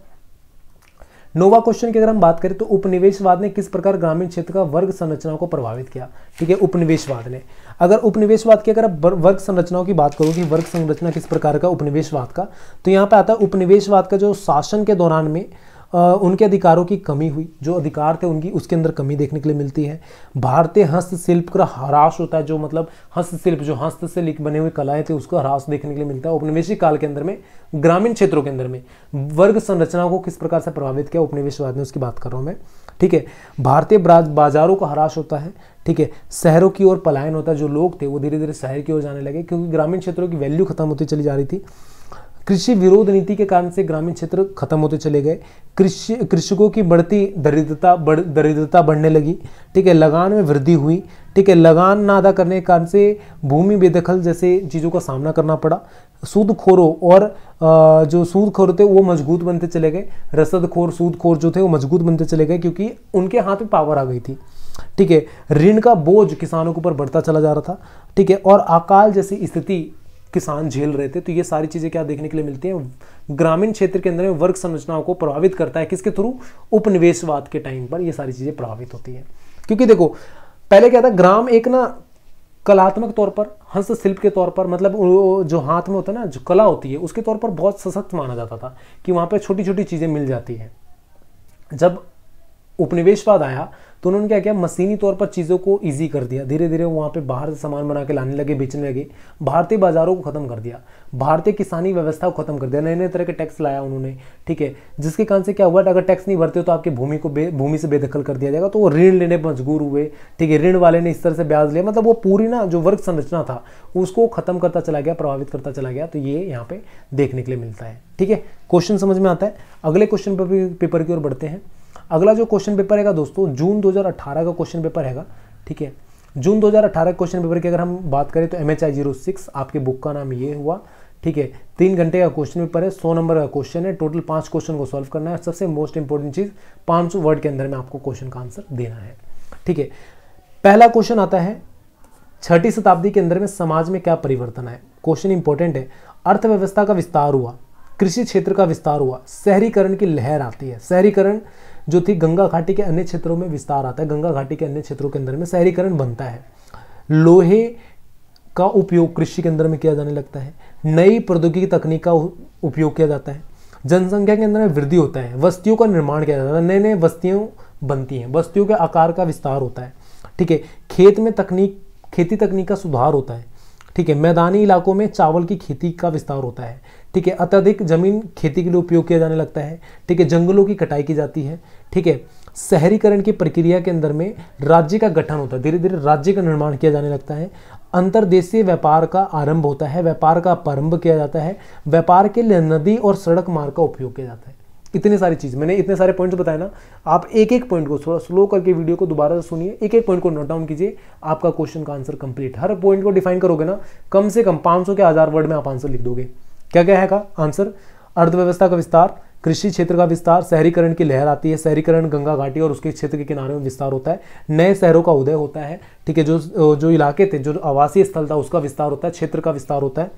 नोवा क्वेश्चन की अगर हम बात करें तो उपनिवेशवाद ने किस प्रकार ग्रामीण क्षेत्र का वर्ग संरचनाओं को प्रभावित किया ठीक है उपनिवेशवाद ने अगर उपनिवेशवाद की अगर वर्ग संरचनाओं की बात करूँ कि वर्ग संरचना किस प्रकार का उपनिवेशवाद का तो यहाँ पर आता है उपनिवेशवाद का जो शासन के दौरान में उनके अधिकारों की कमी हुई जो अधिकार थे उनकी उसके अंदर कमी देखने के लिए मिलती है भारतीय हस्तशिल्प का हराश होता है जो मतलब हस्तशिल्प जो हस्त से लिख बने हुए कलाएं थे उसका हराश देखने के लिए मिलता है उपनिवेशी काल के अंदर में ग्रामीण क्षेत्रों के अंदर में वर्ग संरचना को किस प्रकार से प्रभावित किया उपनिवेशवाद ने उसकी बात कर रहा हूँ मैं ठीक है भारतीय बाजारों का हराश होता है ठीक है शहरों की ओर पलायन होता है जो लोग थे वो धीरे धीरे शहर की ओर जाने लगे क्योंकि ग्रामीण क्षेत्रों की वैल्यू खत्म होती चली जा रही थी कृषि विरोध नीति के कारण से ग्रामीण क्षेत्र खत्म होते चले गए कृषि कृषकों की बढ़ती दरिद्रता बढ़ दरिद्रता बढ़ने लगी ठीक है लगान में वृद्धि हुई ठीक है लगान ना अदा करने के कारण से भूमि बेदखल जैसे चीज़ों का सामना करना पड़ा सूदखोरों और जो सूदखोर थे वो मजबूत बनते चले गए रसदखोर सूदखोर जो थे वो मजबूत बनते चले गए क्योंकि उनके हाथ में पावर आ गई थी ठीक है ऋण का बोझ किसानों के ऊपर बढ़ता चला जा रहा था ठीक है और अकाल जैसी स्थिति किसान झेल रहे थे तो ये सारी चीज़ें क्या देखने के लिए मिलती हैं ग्रामीण क्षेत्र के अंदर वर्ग संरचनाओं को प्रभावित करता है किसके थ्रू उपनिवेशवाद के टाइम पर ये सारी चीज़ें प्रभावित होती हैं क्योंकि देखो पहले क्या था ग्राम एक ना कलात्मक तौर पर हस्तशिल्प के तौर पर मतलब जो हाथ में होता है ना जो कला होती है उसके तौर पर बहुत सशक्त माना जाता था कि वहां पर छोटी छोटी चीज़ें मिल जाती है जब उपनिवेशवाद आया तो उन्होंने क्या किया मशीनी तौर पर चीज़ों को ईजी कर दिया धीरे धीरे वहाँ पे बाहर से सामान बना के लाने लगे बेचने लगे भारतीय बाजारों को ख़त्म कर दिया भारतीय किसानी व्यवस्था को ख़त्म कर दिया नए नए तरह के टैक्स लाया उन्होंने ठीक है जिसके कारण से क्या हुआ अगर टैक्स नहीं भरते हो तो आपकी भूमि को भूमि से बेदखल कर दिया जाएगा तो वो ऋण लेने मजबूर हुए ठीक है ऋण वाले ने इस तरह से ब्याज लिया मतलब वो पूरी ना जो वर्ग संरचना था उसको ख़त्म करता चला गया प्रभावित करता चला गया तो ये यहाँ पे देखने के लिए मिलता है ठीक है क्वेश्चन समझ में आता है अगले क्वेश्चन पेपर की ओर बढ़ते हैं अगला जो क्वेश्चन पेपर है दोस्तों जून 2018 का क्वेश्चन पेपर है ठीक है जून 2018 क्वेश्चन पेपर की अगर हम बात करें तो M H I zero six आपके बुक का नाम ये हुआ ठीक है तीन घंटे का क्वेश्चन पेपर है सौ नंबर का क्वेश्चन है टोटल पांच क्वेश्चन को सॉल्व करना है सबसे मोस्ट इंपॉर्टेंट चीज़ पांच सौ वर्ड के अंदर में आपको क्वेश्चन का आंसर देना है ठीक है पहला क्वेश्चन आता है छठी शताब्दी के अंदर में समाज में क्या परिवर्तन आए क्वेश्चन इंपॉर्टेंट है अर्थव्यवस्था का विस्तार हुआ कृषि क्षेत्र का विस्तार हुआ शहरीकरण की लहर आती है शहरीकरण जो थी गंगा घाटी के अन्य क्षेत्रों में विस्तार आता है गंगा घाटी के अन्य क्षेत्रों के अंदर में शहरीकरण बनता है लोहे का उपयोग कृषि के अंदर में किया जाने लगता है नई प्रौद्योगिकी तकनीक का उपयोग किया जाता है जनसंख्या के अंदर में वृद्धि होता है वस्तियों का निर्माण किया जाता है नए नए वस्तियों बनती हैं वस्तियों के आकार का विस्तार होता है ठीक है खेत में तकनीक खेती तकनीक का सुधार होता है ठीक है मैदानी इलाकों में चावल की खेती का विस्तार होता है ठीक है अत्यधिक जमीन खेती के लिए उपयोग किया जाने लगता है ठीक है जंगलों की कटाई की जाती है ठीक है शहरीकरण की प्रक्रिया के अंदर में राज्य का गठन होता है धीरे धीरे राज्य का निर्माण किया जाने लगता है अंतर्देशीय व्यापार का आरंभ होता है व्यापार का प्रारंभ किया जाता है व्यापार के लिए नदी और सड़क मार्ग का उपयोग किया जाता है इतने सारी चीज़ मैंने इतने सारे पॉइंट्स बताए ना आप एक एक पॉइंट को थोड़ा स्लो करके वीडियो को दोबारा से सुनिए एक एक पॉइंट को नोट डाउन कीजिए आपका क्वेश्चन का आंसर कंप्लीट हर पॉइंट को डिफाइन करोगे ना कम से कम 500 के हज़ार वर्ड में आप आंसर लिख दोगे क्या क्या है आंसर अर्थव्यवस्था का विस्तार कृषि क्षेत्र का विस्तार शहरीकरण की लहर आती है शहरीकरण गंगा घाटी और उसके क्षेत्र के किनारे में विस्तार होता है नए शहरों का उदय होता है ठीक है जो जो इलाके थे जो आवासीय स्थल था उसका विस्तार होता है क्षेत्र का विस्तार होता है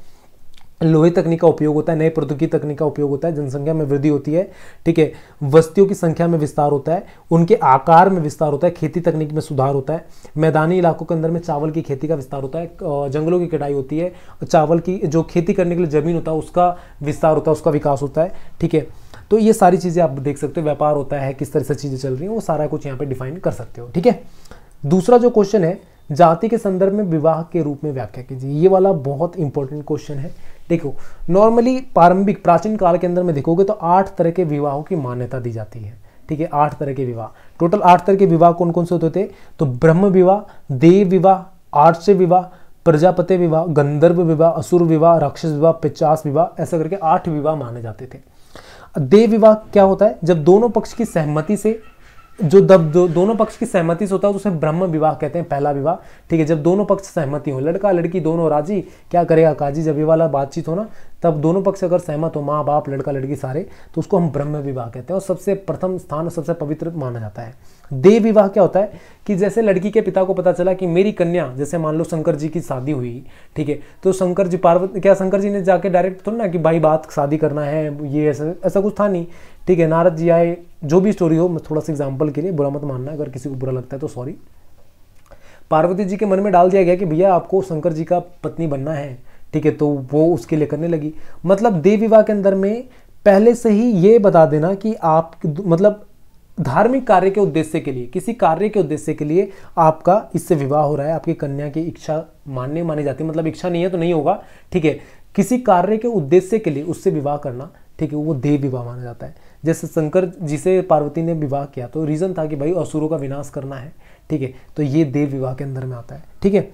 लोहे तकनीक का उपयोग होता है नए प्रौद्योगिकी तकनीक का उपयोग होता है जनसंख्या में वृद्धि होती है ठीक है वस्तियों की संख्या में विस्तार होता है उनके आकार में विस्तार होता है खेती तकनीक में सुधार होता है मैदानी इलाकों के अंदर में चावल की खेती का विस्तार होता है जंगलों की कटाई होती है चावल की जो खेती करने के लिए ज़मीन होता है उसका विस्तार होता है उसका विकास होता है ठीक है तो ये सारी चीज़ें आप देख सकते हो व्यापार होता है किस तरह से चीज़ें चल रही हैं वो सारा कुछ यहाँ पर डिफाइन कर सकते हो ठीक है दूसरा जो क्वेश्चन है जाति के संदर्भ में विवाह के रूप में व्याख्या कीजिए ये वाला बहुत इंपॉर्टेंट क्वेश्चन है देखो नॉर्मली प्रारंभिक प्राचीन काल के अंदर में देखोगे तो आठ तरह के विवाहों की मान्यता दी जाती है ठीक है आठ तरह के विवाह टोटल आठ तरह के विवाह कौन कौन से होते थे तो ब्रह्म विवाह देव विवाह आर्ष विवाह प्रजापति विवाह गंधर्व विवाह असुर विवाह राक्षस विवाह पिचास विवाह ऐसा करके आठ विवाह माने जाते थे देव विवाह क्या होता है जब दोनों पक्ष की सहमति से जो दब दो, दोनों पक्ष की सहमति से होता है तो उसे ब्रह्म विवाह कहते हैं पहला विवाह ठीक है जब दोनों पक्ष सहमति हो लड़का लड़की दोनों राजी क्या करेगा काजी जब ये वाला बातचीत हो ना तब दोनों पक्ष अगर सहमत हो माँ बाप लड़का लड़की सारे तो उसको हम ब्रह्म विवाह कहते हैं और सबसे प्रथम स्थान सबसे पवित्र माना जाता है देव विवाह क्या होता है कि जैसे लड़की के पिता को पता चला कि मेरी कन्या जैसे मान लो शंकर जी की शादी हुई ठीक है तो शंकर जी पार्वती क्या शंकर जी ने जाके डायरेक्ट थोड़ा ना कि भाई बात शादी करना है ये ऐसा ऐसा कुछ था नहीं ठीक है नारद जी आए जो भी स्टोरी हो मैं थोड़ा सा एग्जाम्पल के लिए बुरा मत मानना अगर किसी को बुरा लगता है तो सॉरी पार्वती जी के मन में डाल दिया गया कि भैया आपको शंकर जी का पत्नी बनना है ठीक है तो वो उसके लिए करने लगी मतलब देव विवाह के अंदर में पहले से ही ये बता देना कि आप मतलब धार्मिक कार्य के उद्देश्य के लिए किसी कार्य के उद्देश्य के लिए आपका इससे विवाह हो रहा है आपकी कन्या की इच्छा मानने मानी जाती है मतलब इच्छा नहीं है तो नहीं होगा ठीक है किसी कार्य के उद्देश्य के लिए उससे विवाह करना ठीक है वो देव विवाह माना जाता है जैसे शंकर जी से पार्वती ने विवाह किया तो रीज़न था कि भाई असुरों का विनाश करना है ठीक है तो ये देव विवाह के अंदर में आता है ठीक है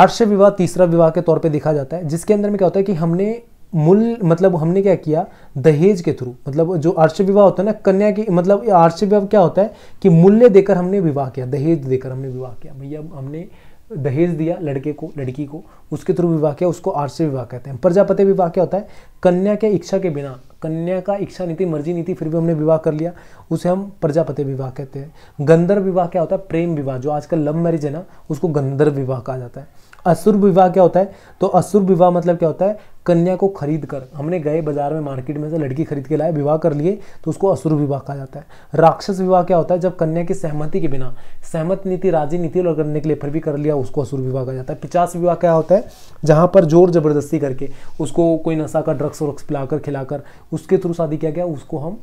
आर्ष विवाह तीसरा विवाह के तौर पे देखा जाता है जिसके अंदर में क्या होता है कि हमने मूल मतलब हमने क्या किया दहेज के थ्रू मतलब जो आर्ष विवाह होता है ना कन्या की मतलब आर्ष विवाह क्या होता है कि मूल्य देकर हमने विवाह किया दहेज देकर हमने विवाह किया भैया हमने दहेज दिया लड़के को लड़की को उसके थ्रू विवाह किया उसको आरसी विवाह कहते हैं प्रजापति विवाह क्या होता है कन्या के इच्छा के बिना कन्या का इच्छा नीति मर्जी नीति फिर भी हमने विवाह कर लिया उसे हम प्रजापति विवाह कहते हैं गंधर्व विवाह क्या होता है प्रेम विवाह जो आजकल लव मैरिज है ना उसको गंधर्व विवाह कहा जाता है असुर विवाह क्या होता है तो असुर विवाह मतलब क्या होता है कन्या को खरीद कर हमने गए बाजार में मार्केट में से लड़की खरीद के लाए विवाह कर लिए तो उसको असुर विवाह कहा जाता है राक्षस विवाह क्या होता है जब कन्या की सहमति के बिना सहमत नीति राजी नीति और करने के लिए फिर भी कर लिया उसको असुर विवाह कहा जाता है पिचास विवाह क्या होता है जहाँ पर जोर जबरदस्ती करके उसको कोई नशा का ड्रग्स व्रग्स पिलाकर खिलाकर उसके थ्रू शादी किया गया उसको हम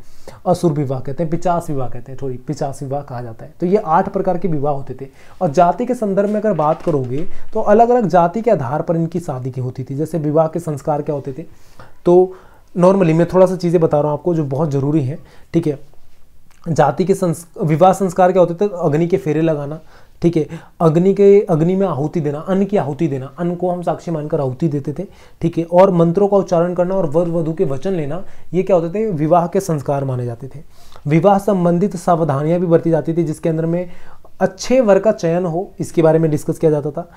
असुर विवाह कहते हैं पिचास विवाह कहते हैं थोड़ी पिचास विवाह कहा जाता है तो ये आठ प्रकार के विवाह होते थे और जाति के संदर्भ में अगर बात करोगे तो अलग अलग जाति के आधार पर इनकी शादी की होती थी जैसे विवाह के संस्कार संस्कार क्या होते थे तो नॉर्मली मैं थोड़ा सा चीज़ें बता रहा हूँ आपको जो बहुत ज़रूरी है ठीक है जाति के संस् विवाह संस्कार क्या होते थे अग्नि के फेरे लगाना ठीक है अग्नि के अग्नि में आहुति देना अन्न की आहुति देना अन्न को हम साक्षी मानकर आहुति देते थे ठीक है और मंत्रों का उच्चारण करना और वर वधु के वचन लेना ये क्या होते थे विवाह के संस्कार माने जाते थे विवाह संबंधित सावधानियाँ भी बरती जाती थी जिसके अंदर में अच्छे वर का चयन हो इसके बारे में डिस्कस किया जाता था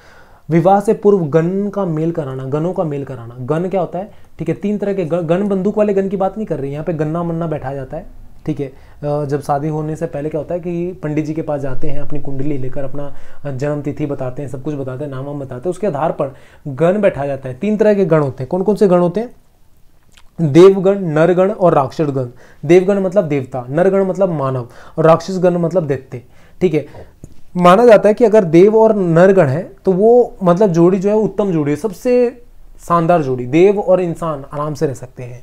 विवाह से पूर्व गन का मेल कराना गनों का मेल कराना गन क्या होता है ठीक है तीन तरह के गन, गन बंदूक वाले गन की बात नहीं कर रही यहाँ पे गन्ना मन्ना बैठा जाता है ठीक है जब शादी होने से पहले क्या होता है कि पंडित जी के पास जाते हैं अपनी कुंडली लेकर अपना जन्म तिथि बताते हैं सब कुछ बताते हैं नाम वाम बताते हैं उसके आधार पर गण बैठाया जाता है तीन तरह के गण होते हैं कौन कौन से गण होते हैं देवगण नरगण और राक्षसगण देवगण मतलब देवता नरगण मतलब मानव और राक्षसगण मतलब देवते ठीक है माना जाता है कि अगर देव और नरगण है तो वो मतलब जोड़ी जो है उत्तम जोड़ी है सबसे शानदार जोड़ी देव और इंसान आराम से रह सकते हैं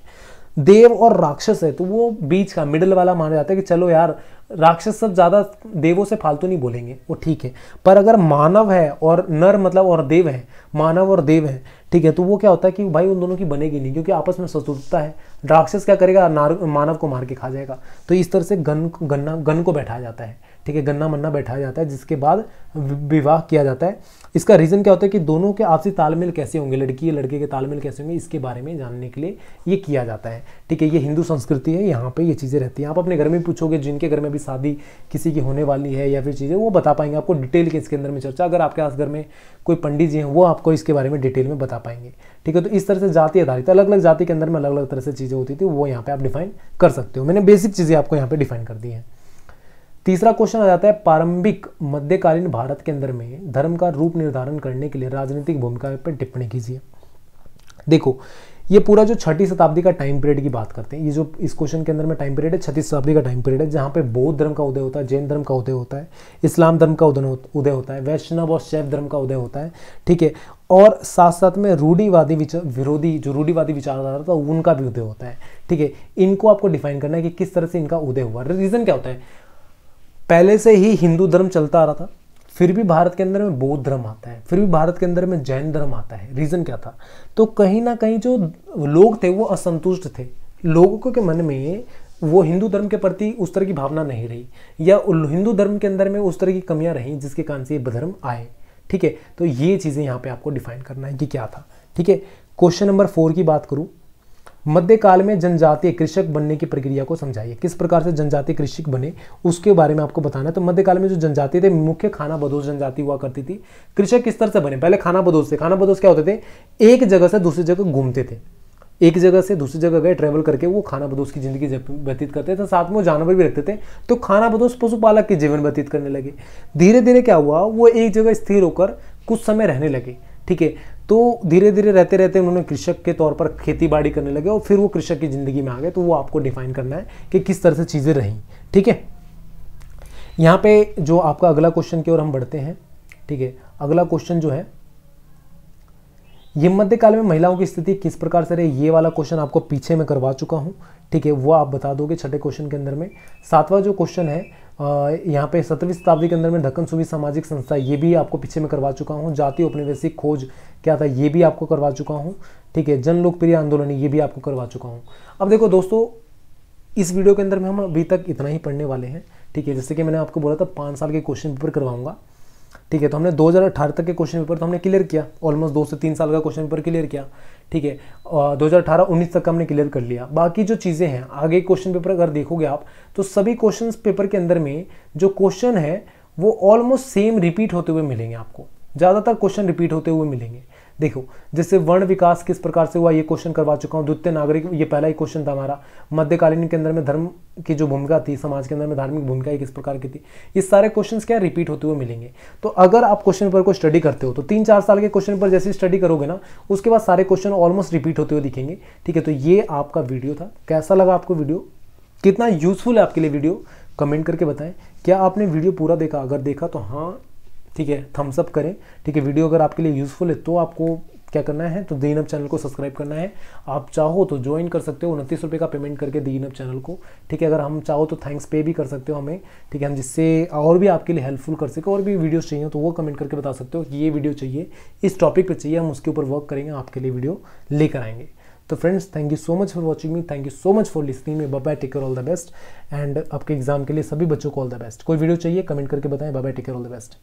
देव और राक्षस है तो वो बीच का मिडिल वाला माना जाता है कि चलो यार राक्षस सब ज़्यादा देवों से फालतू नहीं बोलेंगे वो ठीक है पर अगर मानव है और नर मतलब और देव है मानव और देव है ठीक है तो वो क्या होता है कि भाई उन दोनों की बनेगी नहीं क्योंकि आपस में शत्रुता है राक्षस क्या करेगा मानव को मार के खा जाएगा तो इस तरह से गन गन्ना गन को बैठाया जाता है ठीक है गन्ना मन्ना बैठाया जाता है जिसके बाद विवाह किया जाता है इसका रीज़न क्या होता है कि दोनों के आपसी तालमेल कैसे होंगे लड़की या लड़के के तालमेल कैसे होंगे इसके बारे में जानने के लिए ये किया जाता है ठीक है ये हिंदू संस्कृति है यहाँ पे ये चीज़ें रहती हैं आप अपने घर में पूछोगे जिनके घर में भी शादी किसी की होने वाली है या फिर चीज़ें वो बता पाएंगे आपको डिटेल के इसके अंदर में चर्चा अगर आपके आस घर में कोई पंडित जी हैं वो आपको इसके बारे में डिटेल में बता पाएंगे ठीक है तो इस तरह से जाति आधारित अलग अलग जाति के अंदर में अलग अलग तरह से चीज़ें होती थी वो यहाँ पर आप डिफाइन कर सकते हो मैंने बेसिक चीज़ें आपको यहाँ पर डिफाइन कर दी हैं तीसरा क्वेश्चन आ जाता है प्रारंभिक मध्यकालीन भारत के अंदर में धर्म का रूप निर्धारण करने के लिए राजनीतिक भूमिका पर टिप्पणी कीजिए देखो ये पूरा जो छठी शताब्दी का टाइम पीरियड की बात करते हैं ये जो इस क्वेश्चन के अंदर में टाइम पीरियड है छठी शताब्दी का टाइम पीरियड है जहाँ पे बौद्ध धर्म का उदय होता है जैन धर्म का उदय होता है इस्लाम धर्म का उदय होता है वैष्णव और शैव धर्म का उदय होता है ठीक है और साथ साथ में रूढ़ीवादी विरोधी जो रूढ़ीवादी विचारधारा था उनका भी उदय होता है ठीक है इनको आपको डिफाइन करना है कि किस तरह से इनका उदय हुआ रीज़न क्या होता है पहले से ही हिंदू धर्म चलता आ रहा था फिर भी भारत के अंदर में बौद्ध धर्म आता है फिर भी भारत के अंदर में जैन धर्म आता है रीज़न क्या था तो कहीं ना कहीं जो लोग थे वो असंतुष्ट थे लोगों के मन में वो हिंदू धर्म के प्रति उस तरह की भावना नहीं रही या हिंदू धर्म के अंदर में उस तरह की कमियां रही जिसके कारण से ये धर्म आए ठीक है तो ये चीज़ें यहाँ पे आपको डिफाइन करना है कि क्या था ठीक है क्वेश्चन नंबर फोर की बात करूँ मध्यकाल में जनजातीय कृषक बनने की प्रक्रिया को समझाइए किस प्रकार से जनजातीय कृषक बने उसके बारे में आपको बताना है तो मध्यकाल में जो जनजाति थे मुख्य खाना बदोश जनजाति हुआ करती थी कृषक किस तरह से बने पहले खाना बदोश थे खाना बदोश क्या होते थे एक जगह से दूसरी जगह घूमते थे एक जगह से दूसरी जगह गए ट्रैवल करके वो खाना बदोश की जिंदगी व्यतीत करते थे साथ में वो जानवर भी रखते थे तो खाना बदोश पशुपालक के जीवन व्यतीत करने लगे धीरे धीरे क्या हुआ वो एक जगह स्थिर होकर कुछ समय रहने लगे ठीक है तो धीरे धीरे रहते रहते उन्होंने कृषक के तौर पर खेती बाड़ी करने लगे और फिर वो कृषक की ज़िंदगी में आ गए तो वो आपको डिफाइन करना है कि किस तरह से चीज़ें रहीं ठीक है यहाँ पे जो आपका अगला क्वेश्चन की ओर हम बढ़ते हैं ठीक है अगला क्वेश्चन जो है ये मध्यकाल में महिलाओं की स्थिति किस प्रकार से रही ये वाला क्वेश्चन आपको पीछे में करवा चुका हूँ ठीक है वो आप बता दोगे छठे क्वेश्चन के अंदर में सातवां जो क्वेश्चन है यहाँ पे सत्रहवीं शताब्दी के अंदर में ढक्कन सुबी सामाजिक संस्था ये भी आपको पीछे में करवा चुका हूँ जाति औपनिवेशिक खोज क्या था ये भी आपको करवा चुका हूँ ठीक है जन लोकप्रिय आंदोलन ये भी आपको करवा चुका हूँ अब देखो दोस्तों इस वीडियो के अंदर में हम अभी तक इतना ही पढ़ने वाले हैं ठीक है जैसे कि मैंने आपको बोला था पाँच साल के क्वेश्चन पेपर करवाऊंगा ठीक है तो हमने 2018 तक के क्वेश्चन पेपर तो हमने क्लियर किया ऑलमोस्ट दो से तीन साल का क्वेश्चन पेपर क्लियर किया ठीक है दो हज़ार अठारह उन्नीस तक हमने क्लियर कर लिया बाकी जो चीज़ें हैं आगे क्वेश्चन पेपर अगर देखोगे आप तो सभी क्वेश्चन पेपर के अंदर में जो क्वेश्चन है वो ऑलमोस्ट सेम रिपीट होते हुए मिलेंगे आपको ज़्यादातर क्वेश्चन रिपीट होते हुए मिलेंगे देखो जैसे वर्ण विकास किस प्रकार से हुआ ये क्वेश्चन करवा चुका हूँ द्वितीय नागरिक ये पहला ही क्वेश्चन था हमारा मध्यकालीन के अंदर में धर्म की जो भूमिका थी समाज के अंदर में धार्मिक भूमिका किस प्रकार की थी ये सारे क्वेश्चन क्या रिपीट होते हुए मिलेंगे तो अगर आप क्वेश्चन पर को स्टडी करते हो तो तीन चार साल के क्वेश्चन पर जैसे स्टडी करोगे ना उसके बाद सारे क्वेश्चन ऑलमोस्ट रिपीट होते हुए दिखेंगे ठीक है तो ये आपका वीडियो था कैसा लगा आपको वीडियो कितना यूजफुल है आपके लिए वीडियो कमेंट करके बताएं क्या आपने वीडियो पूरा देखा अगर देखा तो हाँ ठीक है थम्सअप करें ठीक है वीडियो अगर आपके लिए यूज़फुल है तो आपको क्या करना है तो दीनअप चैनल को सब्सक्राइब करना है आप चाहो तो ज्वाइन कर सकते हो उनतीस रुपये का पेमेंट करके दीनअप चैनल को ठीक है अगर हम चाहो तो थैंक्स पे भी कर सकते हो हमें ठीक है हम जिससे और भी आपके लिए हेल्पफुल कर सके और भी वीडियोस चाहिए तो वो कमेंट करके बता सकते हो कि ये वीडियो चाहिए इस टॉपिक पर चाहिए हम उसके ऊपर वर्क करेंगे आपके लिए वीडियो लेकर आएंगे तो friends thank you so much for watching me thank you so much for listening me bye take care all the best and आपके एग्जाम के लिए सभी बच्चों को ऑल द बेस्ट कोई वीडियो चाहिए कमेंट करके बताएं bye take care all the best